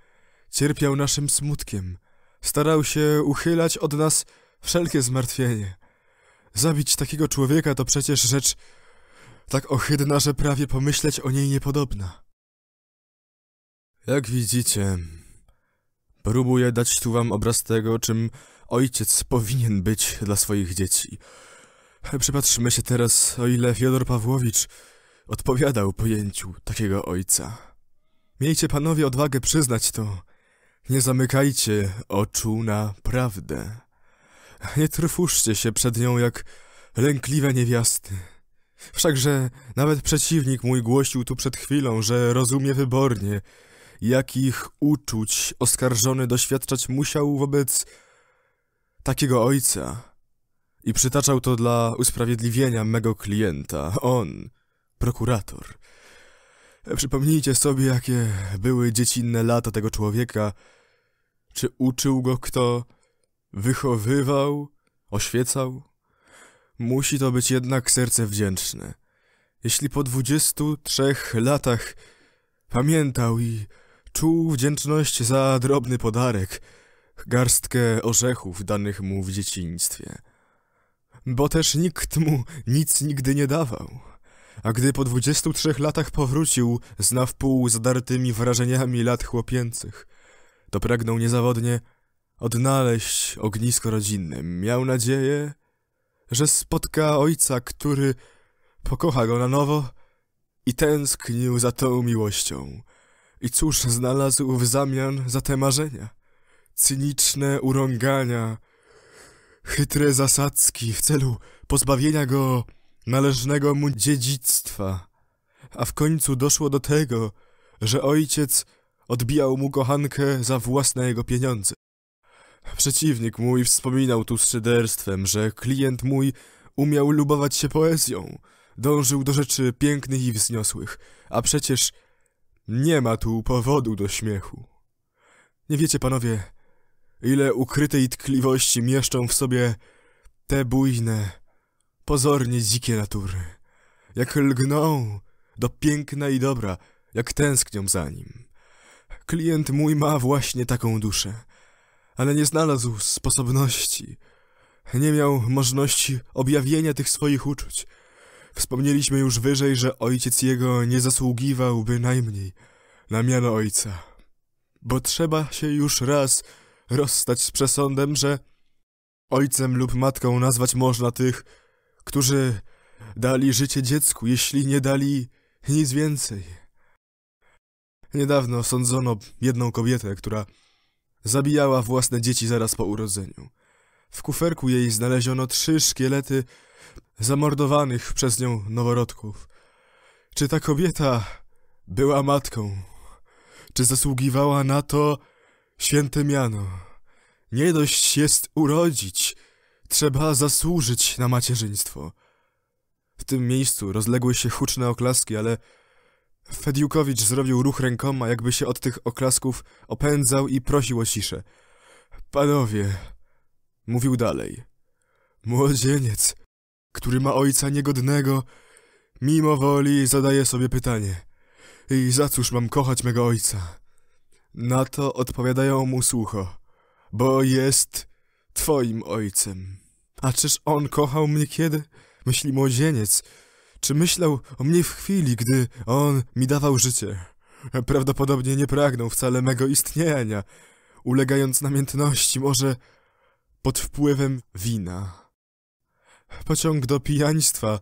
cierpiał naszym smutkiem, starał się uchylać od nas wszelkie zmartwienie. Zabić takiego człowieka to przecież rzecz tak ohydna, że prawie pomyśleć o niej niepodobna. Jak widzicie, próbuję dać tu wam obraz tego, czym ojciec powinien być dla swoich dzieci. Przypatrzmy się teraz, o ile Fiodor Pawłowicz odpowiadał pojęciu takiego ojca. Miejcie panowie odwagę przyznać to. Nie zamykajcie oczu na prawdę nie trwóżcie się przed nią jak lękliwe niewiasty. Wszakże nawet przeciwnik mój głosił tu przed chwilą, że rozumie wybornie, jakich uczuć oskarżony doświadczać musiał wobec takiego ojca. I przytaczał to dla usprawiedliwienia mego klienta, on, prokurator. Przypomnijcie sobie, jakie były dziecinne lata tego człowieka. Czy uczył go kto wychowywał, oświecał. Musi to być jednak serce wdzięczne. Jeśli po dwudziestu trzech latach pamiętał i czuł wdzięczność za drobny podarek, garstkę orzechów danych mu w dzieciństwie. Bo też nikt mu nic nigdy nie dawał. A gdy po dwudziestu trzech latach powrócił z na wpół zadartymi wrażeniami lat chłopięcych, to pragnął niezawodnie odnaleźć ognisko rodzinne. Miał nadzieję, że spotka ojca, który pokocha go na nowo i tęsknił za tą miłością. I cóż znalazł w zamian za te marzenia? Cyniczne urągania, chytre zasadzki w celu pozbawienia go należnego mu dziedzictwa. A w końcu doszło do tego, że ojciec odbijał mu kochankę za własne jego pieniądze. Przeciwnik mój wspominał tu z szyderstwem, że klient mój umiał lubować się poezją, dążył do rzeczy pięknych i wzniosłych, a przecież nie ma tu powodu do śmiechu. Nie wiecie, panowie, ile ukrytej tkliwości mieszczą w sobie te bujne, pozornie dzikie natury. Jak lgną do piękna i dobra, jak tęsknią za nim. Klient mój ma właśnie taką duszę – ale nie znalazł sposobności. Nie miał możliwości objawienia tych swoich uczuć. Wspomnieliśmy już wyżej, że ojciec jego nie zasługiwał bynajmniej na miano ojca. Bo trzeba się już raz rozstać z przesądem, że ojcem lub matką nazwać można tych, którzy dali życie dziecku, jeśli nie dali nic więcej. Niedawno sądzono jedną kobietę, która Zabijała własne dzieci zaraz po urodzeniu. W kuferku jej znaleziono trzy szkielety zamordowanych przez nią noworodków. Czy ta kobieta była matką? Czy zasługiwała na to święte miano? Nie dość jest urodzić, trzeba zasłużyć na macierzyństwo. W tym miejscu rozległy się huczne oklaski, ale Fediukowicz zrobił ruch rękoma, jakby się od tych oklasków opędzał i prosił o ciszę. Panowie, mówił dalej. Młodzieniec, który ma ojca niegodnego, mimo woli zadaje sobie pytanie. I za cóż mam kochać mego ojca? Na to odpowiadają mu sucho, bo jest twoim ojcem. A czyż on kochał mnie kiedy? Myśli młodzieniec, czy myślał o mnie w chwili, gdy on mi dawał życie? Prawdopodobnie nie pragnął wcale mego istnienia, ulegając namiętności, może pod wpływem wina. Pociąg do pijaństwa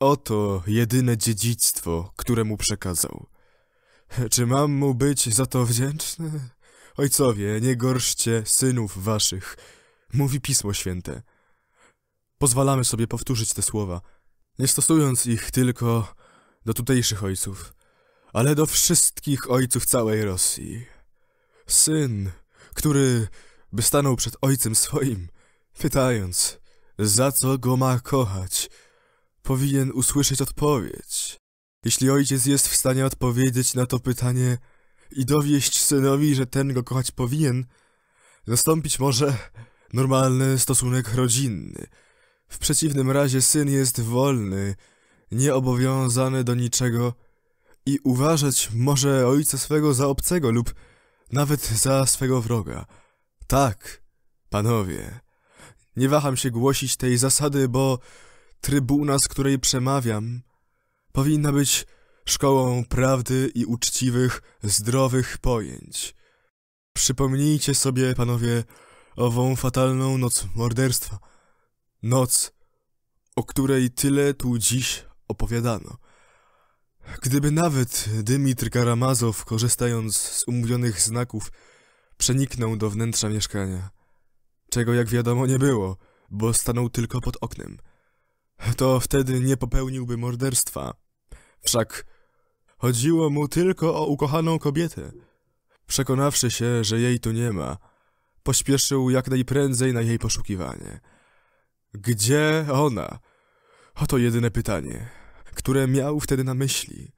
oto jedyne dziedzictwo, które mu przekazał. Czy mam mu być za to wdzięczny? Ojcowie, nie gorszcie synów waszych, mówi Pismo Święte. Pozwalamy sobie powtórzyć te słowa – nie stosując ich tylko do tutejszych ojców, ale do wszystkich ojców całej Rosji. Syn, który by stanął przed ojcem swoim, pytając, za co go ma kochać, powinien usłyszeć odpowiedź. Jeśli ojciec jest w stanie odpowiedzieć na to pytanie i dowieść synowi, że ten go kochać powinien, nastąpić może normalny stosunek rodzinny – w przeciwnym razie syn jest wolny, nieobowiązany do niczego i uważać może ojca swego za obcego lub nawet za swego wroga. Tak, panowie, nie waham się głosić tej zasady, bo trybuna, z której przemawiam, powinna być szkołą prawdy i uczciwych, zdrowych pojęć. Przypomnijcie sobie, panowie, ową fatalną noc morderstwa – Noc, o której tyle tu dziś opowiadano. Gdyby nawet Dymitr Karamazow, korzystając z umówionych znaków, przeniknął do wnętrza mieszkania, czego jak wiadomo nie było, bo stanął tylko pod oknem, to wtedy nie popełniłby morderstwa. Wszak chodziło mu tylko o ukochaną kobietę. Przekonawszy się, że jej tu nie ma, pośpieszył jak najprędzej na jej poszukiwanie – gdzie ona? Oto jedyne pytanie, które miał wtedy na myśli.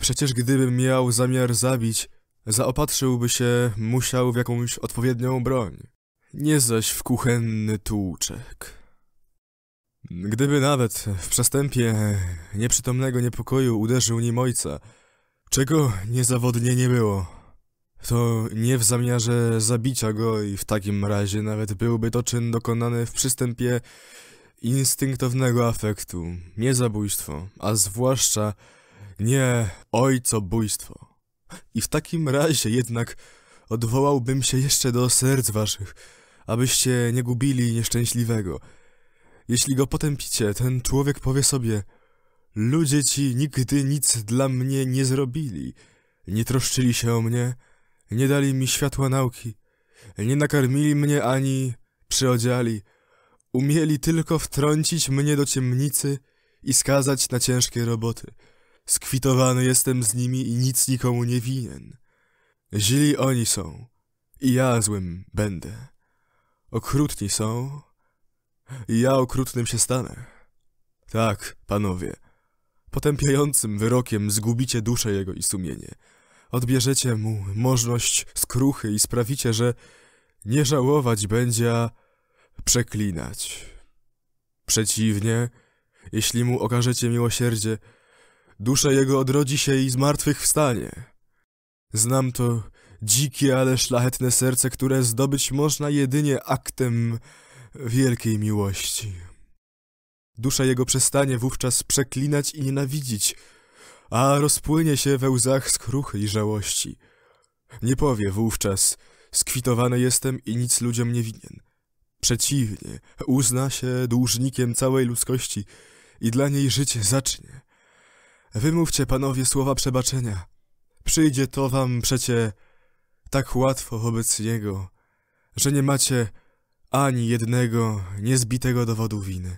Przecież gdybym miał zamiar zabić, zaopatrzyłby się musiał w jakąś odpowiednią broń, nie zaś w kuchenny tłuczek. Gdyby nawet w przestępie nieprzytomnego niepokoju uderzył nim ojca, czego niezawodnie nie było, to nie w zamiarze zabicia go i w takim razie nawet byłby to czyn dokonany w przystępie instynktownego afektu, nie zabójstwo, a zwłaszcza nie ojcobójstwo. I w takim razie jednak odwołałbym się jeszcze do serc waszych, abyście nie gubili nieszczęśliwego. Jeśli go potępicie, ten człowiek powie sobie Ludzie ci nigdy nic dla mnie nie zrobili, nie troszczyli się o mnie, nie dali mi światła nauki, nie nakarmili mnie ani przyodziali. Umieli tylko wtrącić mnie do ciemnicy i skazać na ciężkie roboty. Skwitowany jestem z nimi i nic nikomu nie winien. Źli oni są i ja złym będę. Okrutni są i ja okrutnym się stanę. Tak, panowie, potępiającym wyrokiem zgubicie duszę jego i sumienie. Odbierzecie mu możność skruchy i sprawicie, że nie żałować będzie, a przeklinać. Przeciwnie, jeśli mu okażecie miłosierdzie, dusza jego odrodzi się i z martwych wstanie. Znam to dzikie, ale szlachetne serce, które zdobyć można jedynie aktem wielkiej miłości. Dusza jego przestanie wówczas przeklinać i nienawidzić, a rozpłynie się we łzach skruchy i żałości. Nie powie wówczas, skwitowany jestem i nic ludziom nie winien. Przeciwnie, uzna się dłużnikiem całej ludzkości i dla niej życie zacznie. Wymówcie, panowie, słowa przebaczenia. Przyjdzie to wam przecie tak łatwo wobec niego, że nie macie ani jednego niezbitego dowodu winy.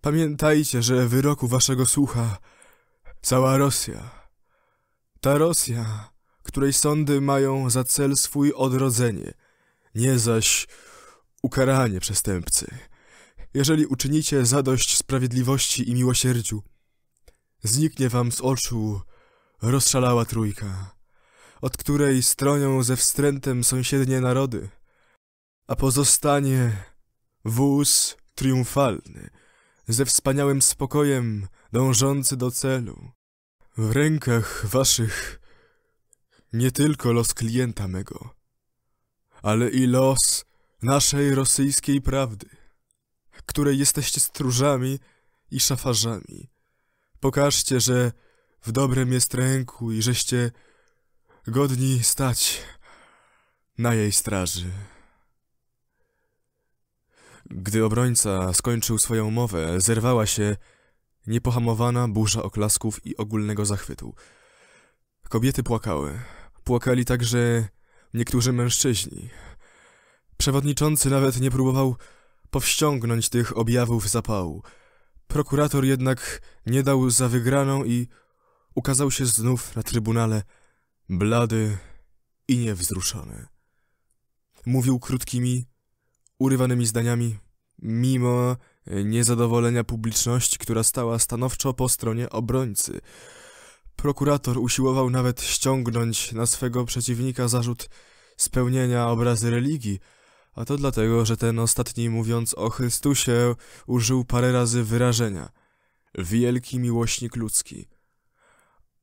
Pamiętajcie, że wyroku waszego słucha Cała Rosja. Ta Rosja, której sądy mają za cel swój odrodzenie, nie zaś ukaranie przestępcy. Jeżeli uczynicie zadość sprawiedliwości i miłosierdziu, zniknie wam z oczu rozszalała trójka, od której stronią ze wstrętem sąsiednie narody, a pozostanie wóz triumfalny, ze wspaniałym spokojem dążący do celu. W rękach waszych nie tylko los klienta mego, ale i los naszej rosyjskiej prawdy, której jesteście stróżami i szafarzami. Pokażcie, że w dobrem jest ręku i żeście godni stać na jej straży. Gdy obrońca skończył swoją mowę, zerwała się Niepohamowana burza oklasków i ogólnego zachwytu. Kobiety płakały. Płakali także niektórzy mężczyźni. Przewodniczący nawet nie próbował powściągnąć tych objawów zapału. Prokurator jednak nie dał za wygraną i ukazał się znów na trybunale blady i niewzruszony. Mówił krótkimi, urywanymi zdaniami, mimo niezadowolenia publiczności, która stała stanowczo po stronie obrońcy. Prokurator usiłował nawet ściągnąć na swego przeciwnika zarzut spełnienia obrazy religii, a to dlatego, że ten ostatni mówiąc o Chrystusie użył parę razy wyrażenia wielki miłośnik ludzki.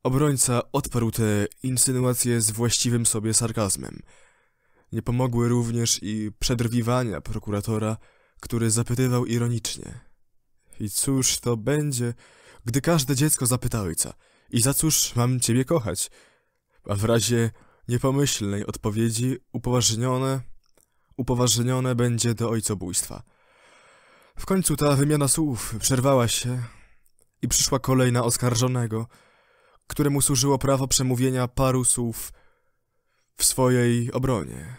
Obrońca odparł te insynuacje z właściwym sobie sarkazmem. Nie pomogły również i przedrwiwania prokuratora, który zapytywał ironicznie. I cóż to będzie, gdy każde dziecko zapyta ojca, i za cóż mam ciebie kochać? A w razie niepomyślnej odpowiedzi upoważnione, upoważnione będzie do ojcobójstwa. W końcu ta wymiana słów przerwała się i przyszła kolej na oskarżonego, któremu służyło prawo przemówienia paru słów w swojej obronie.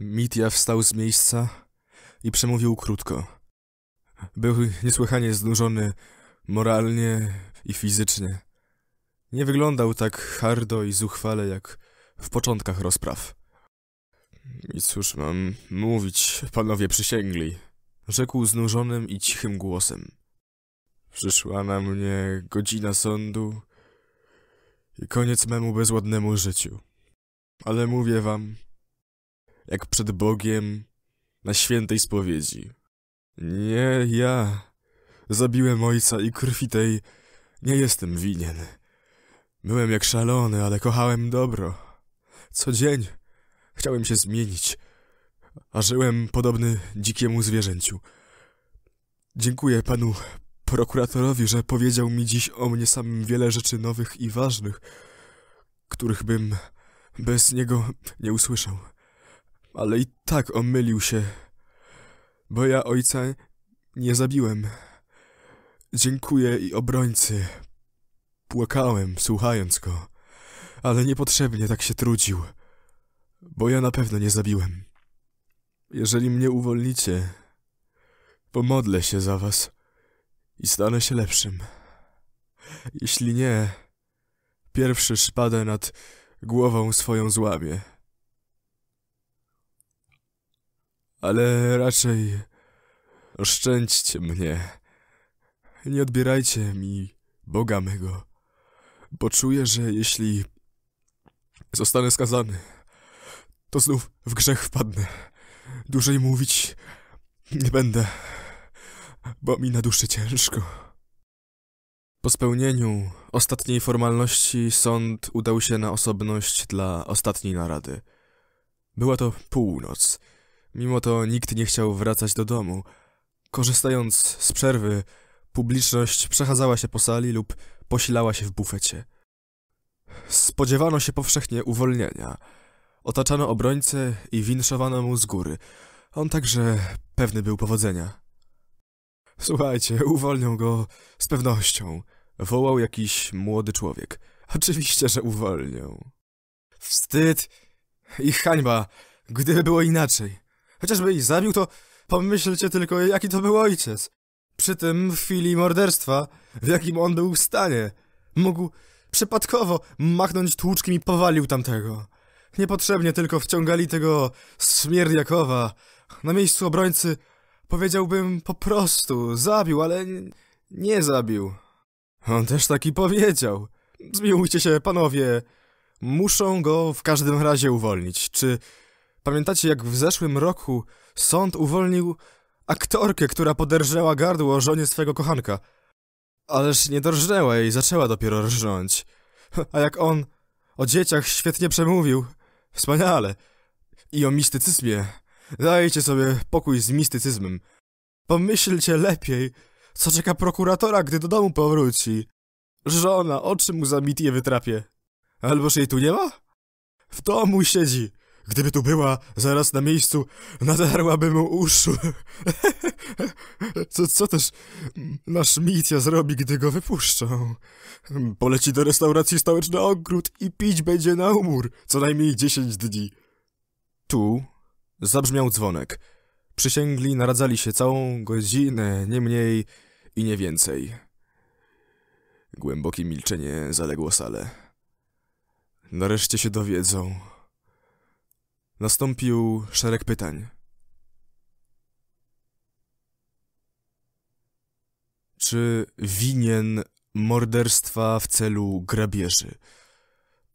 Mitia wstał z miejsca i przemówił krótko. Był niesłychanie znużony moralnie i fizycznie. Nie wyglądał tak hardo i zuchwale jak w początkach rozpraw. I cóż mam mówić, panowie przysięgli, rzekł znużonym i cichym głosem. Przyszła na mnie godzina sądu i koniec memu bezładnemu życiu. Ale mówię wam, jak przed Bogiem na świętej spowiedzi. Nie ja zabiłem ojca i krwi tej nie jestem winien. Byłem jak szalony, ale kochałem dobro. Co dzień chciałem się zmienić, a żyłem podobny dzikiemu zwierzęciu. Dziękuję panu prokuratorowi, że powiedział mi dziś o mnie samym wiele rzeczy nowych i ważnych, których bym bez niego nie usłyszał ale i tak omylił się, bo ja ojca nie zabiłem. Dziękuję i obrońcy. Płakałem, słuchając go, ale niepotrzebnie tak się trudził, bo ja na pewno nie zabiłem. Jeżeli mnie uwolnicie, pomodlę się za was i stanę się lepszym. Jeśli nie, pierwszy szpadę nad głową swoją złamie. ale raczej oszczędźcie mnie. Nie odbierajcie mi Boga mego, bo czuję, że jeśli zostanę skazany, to znów w grzech wpadnę. Dłużej mówić nie będę, bo mi na duszy ciężko. Po spełnieniu ostatniej formalności sąd udał się na osobność dla ostatniej narady. Była to północ Mimo to nikt nie chciał wracać do domu. Korzystając z przerwy, publiczność przechadzała się po sali lub posilała się w bufecie. Spodziewano się powszechnie uwolnienia. Otaczano obrońcę i winszowano mu z góry. On także pewny był powodzenia. Słuchajcie, uwolnią go z pewnością, wołał jakiś młody człowiek. Oczywiście, że uwolnią. Wstyd i hańba, gdyby było inaczej. Chociażby ich zabił, to pomyślcie tylko, jaki to był ojciec. Przy tym w chwili morderstwa, w jakim on był w stanie. Mógł przypadkowo machnąć tłuczkiem i powalił tamtego. Niepotrzebnie tylko wciągali tego Smierdiakowa. Na miejscu obrońcy powiedziałbym po prostu zabił, ale nie zabił. On też taki powiedział. Zmiłujcie się, panowie. Muszą go w każdym razie uwolnić. Czy Pamiętacie, jak w zeszłym roku sąd uwolnił aktorkę, która poderżała gardło żonie swego kochanka? Ależ nie dorżnęła i zaczęła dopiero rżnąć. A jak on o dzieciach świetnie przemówił, wspaniale, i o mistycyzmie, dajcie sobie pokój z mistycyzmem. Pomyślcie lepiej, co czeka prokuratora, gdy do domu powróci. Żona, oczy mu za mitję wytrapie. Alboż jej tu nie ma? W domu siedzi. Gdyby tu była, zaraz na miejscu, nadarłaby mu uszu. co, co też nasz Mitia zrobi, gdy go wypuszczą? Poleci do restauracji stołeczny ogród i pić będzie na umór, co najmniej dziesięć dni. Tu zabrzmiał dzwonek. Przysięgli naradzali się całą godzinę, nie mniej i nie więcej. Głębokie milczenie zaległo salę. Nareszcie się dowiedzą Nastąpił szereg pytań. Czy winien morderstwa w celu grabieży?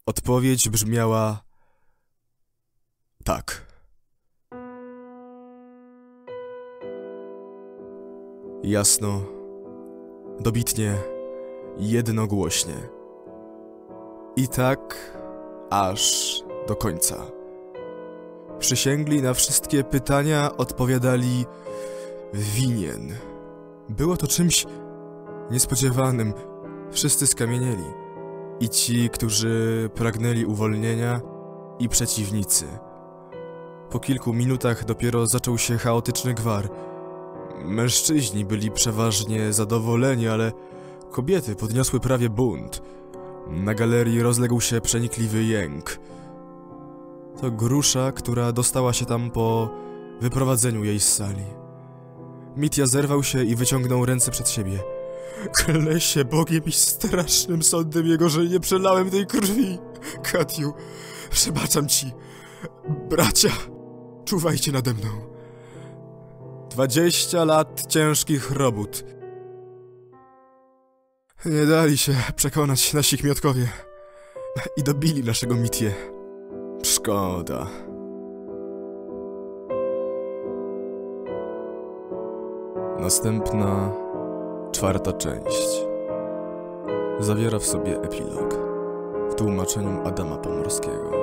Odpowiedź brzmiała tak. Jasno, dobitnie, jednogłośnie. I tak aż do końca. Przysięgli na wszystkie pytania odpowiadali winien. Było to czymś niespodziewanym. Wszyscy skamienieli. I ci, którzy pragnęli uwolnienia, i przeciwnicy. Po kilku minutach dopiero zaczął się chaotyczny gwar. Mężczyźni byli przeważnie zadowoleni, ale kobiety podniosły prawie bunt. Na galerii rozległ się przenikliwy jęk to grusza, która dostała się tam po wyprowadzeniu jej z sali. Mitya zerwał się i wyciągnął ręce przed siebie. Klesie, Bogiem i strasznym sądem jego, że nie przelałem tej krwi. Katiu, przebaczam ci. Bracia, czuwajcie nade mną. Dwadzieścia lat ciężkich robót. Nie dali się przekonać nasi miotkowie I dobili naszego Mitię. Szkoda. Następna, czwarta część. Zawiera w sobie epilog w tłumaczeniu Adama Pomorskiego.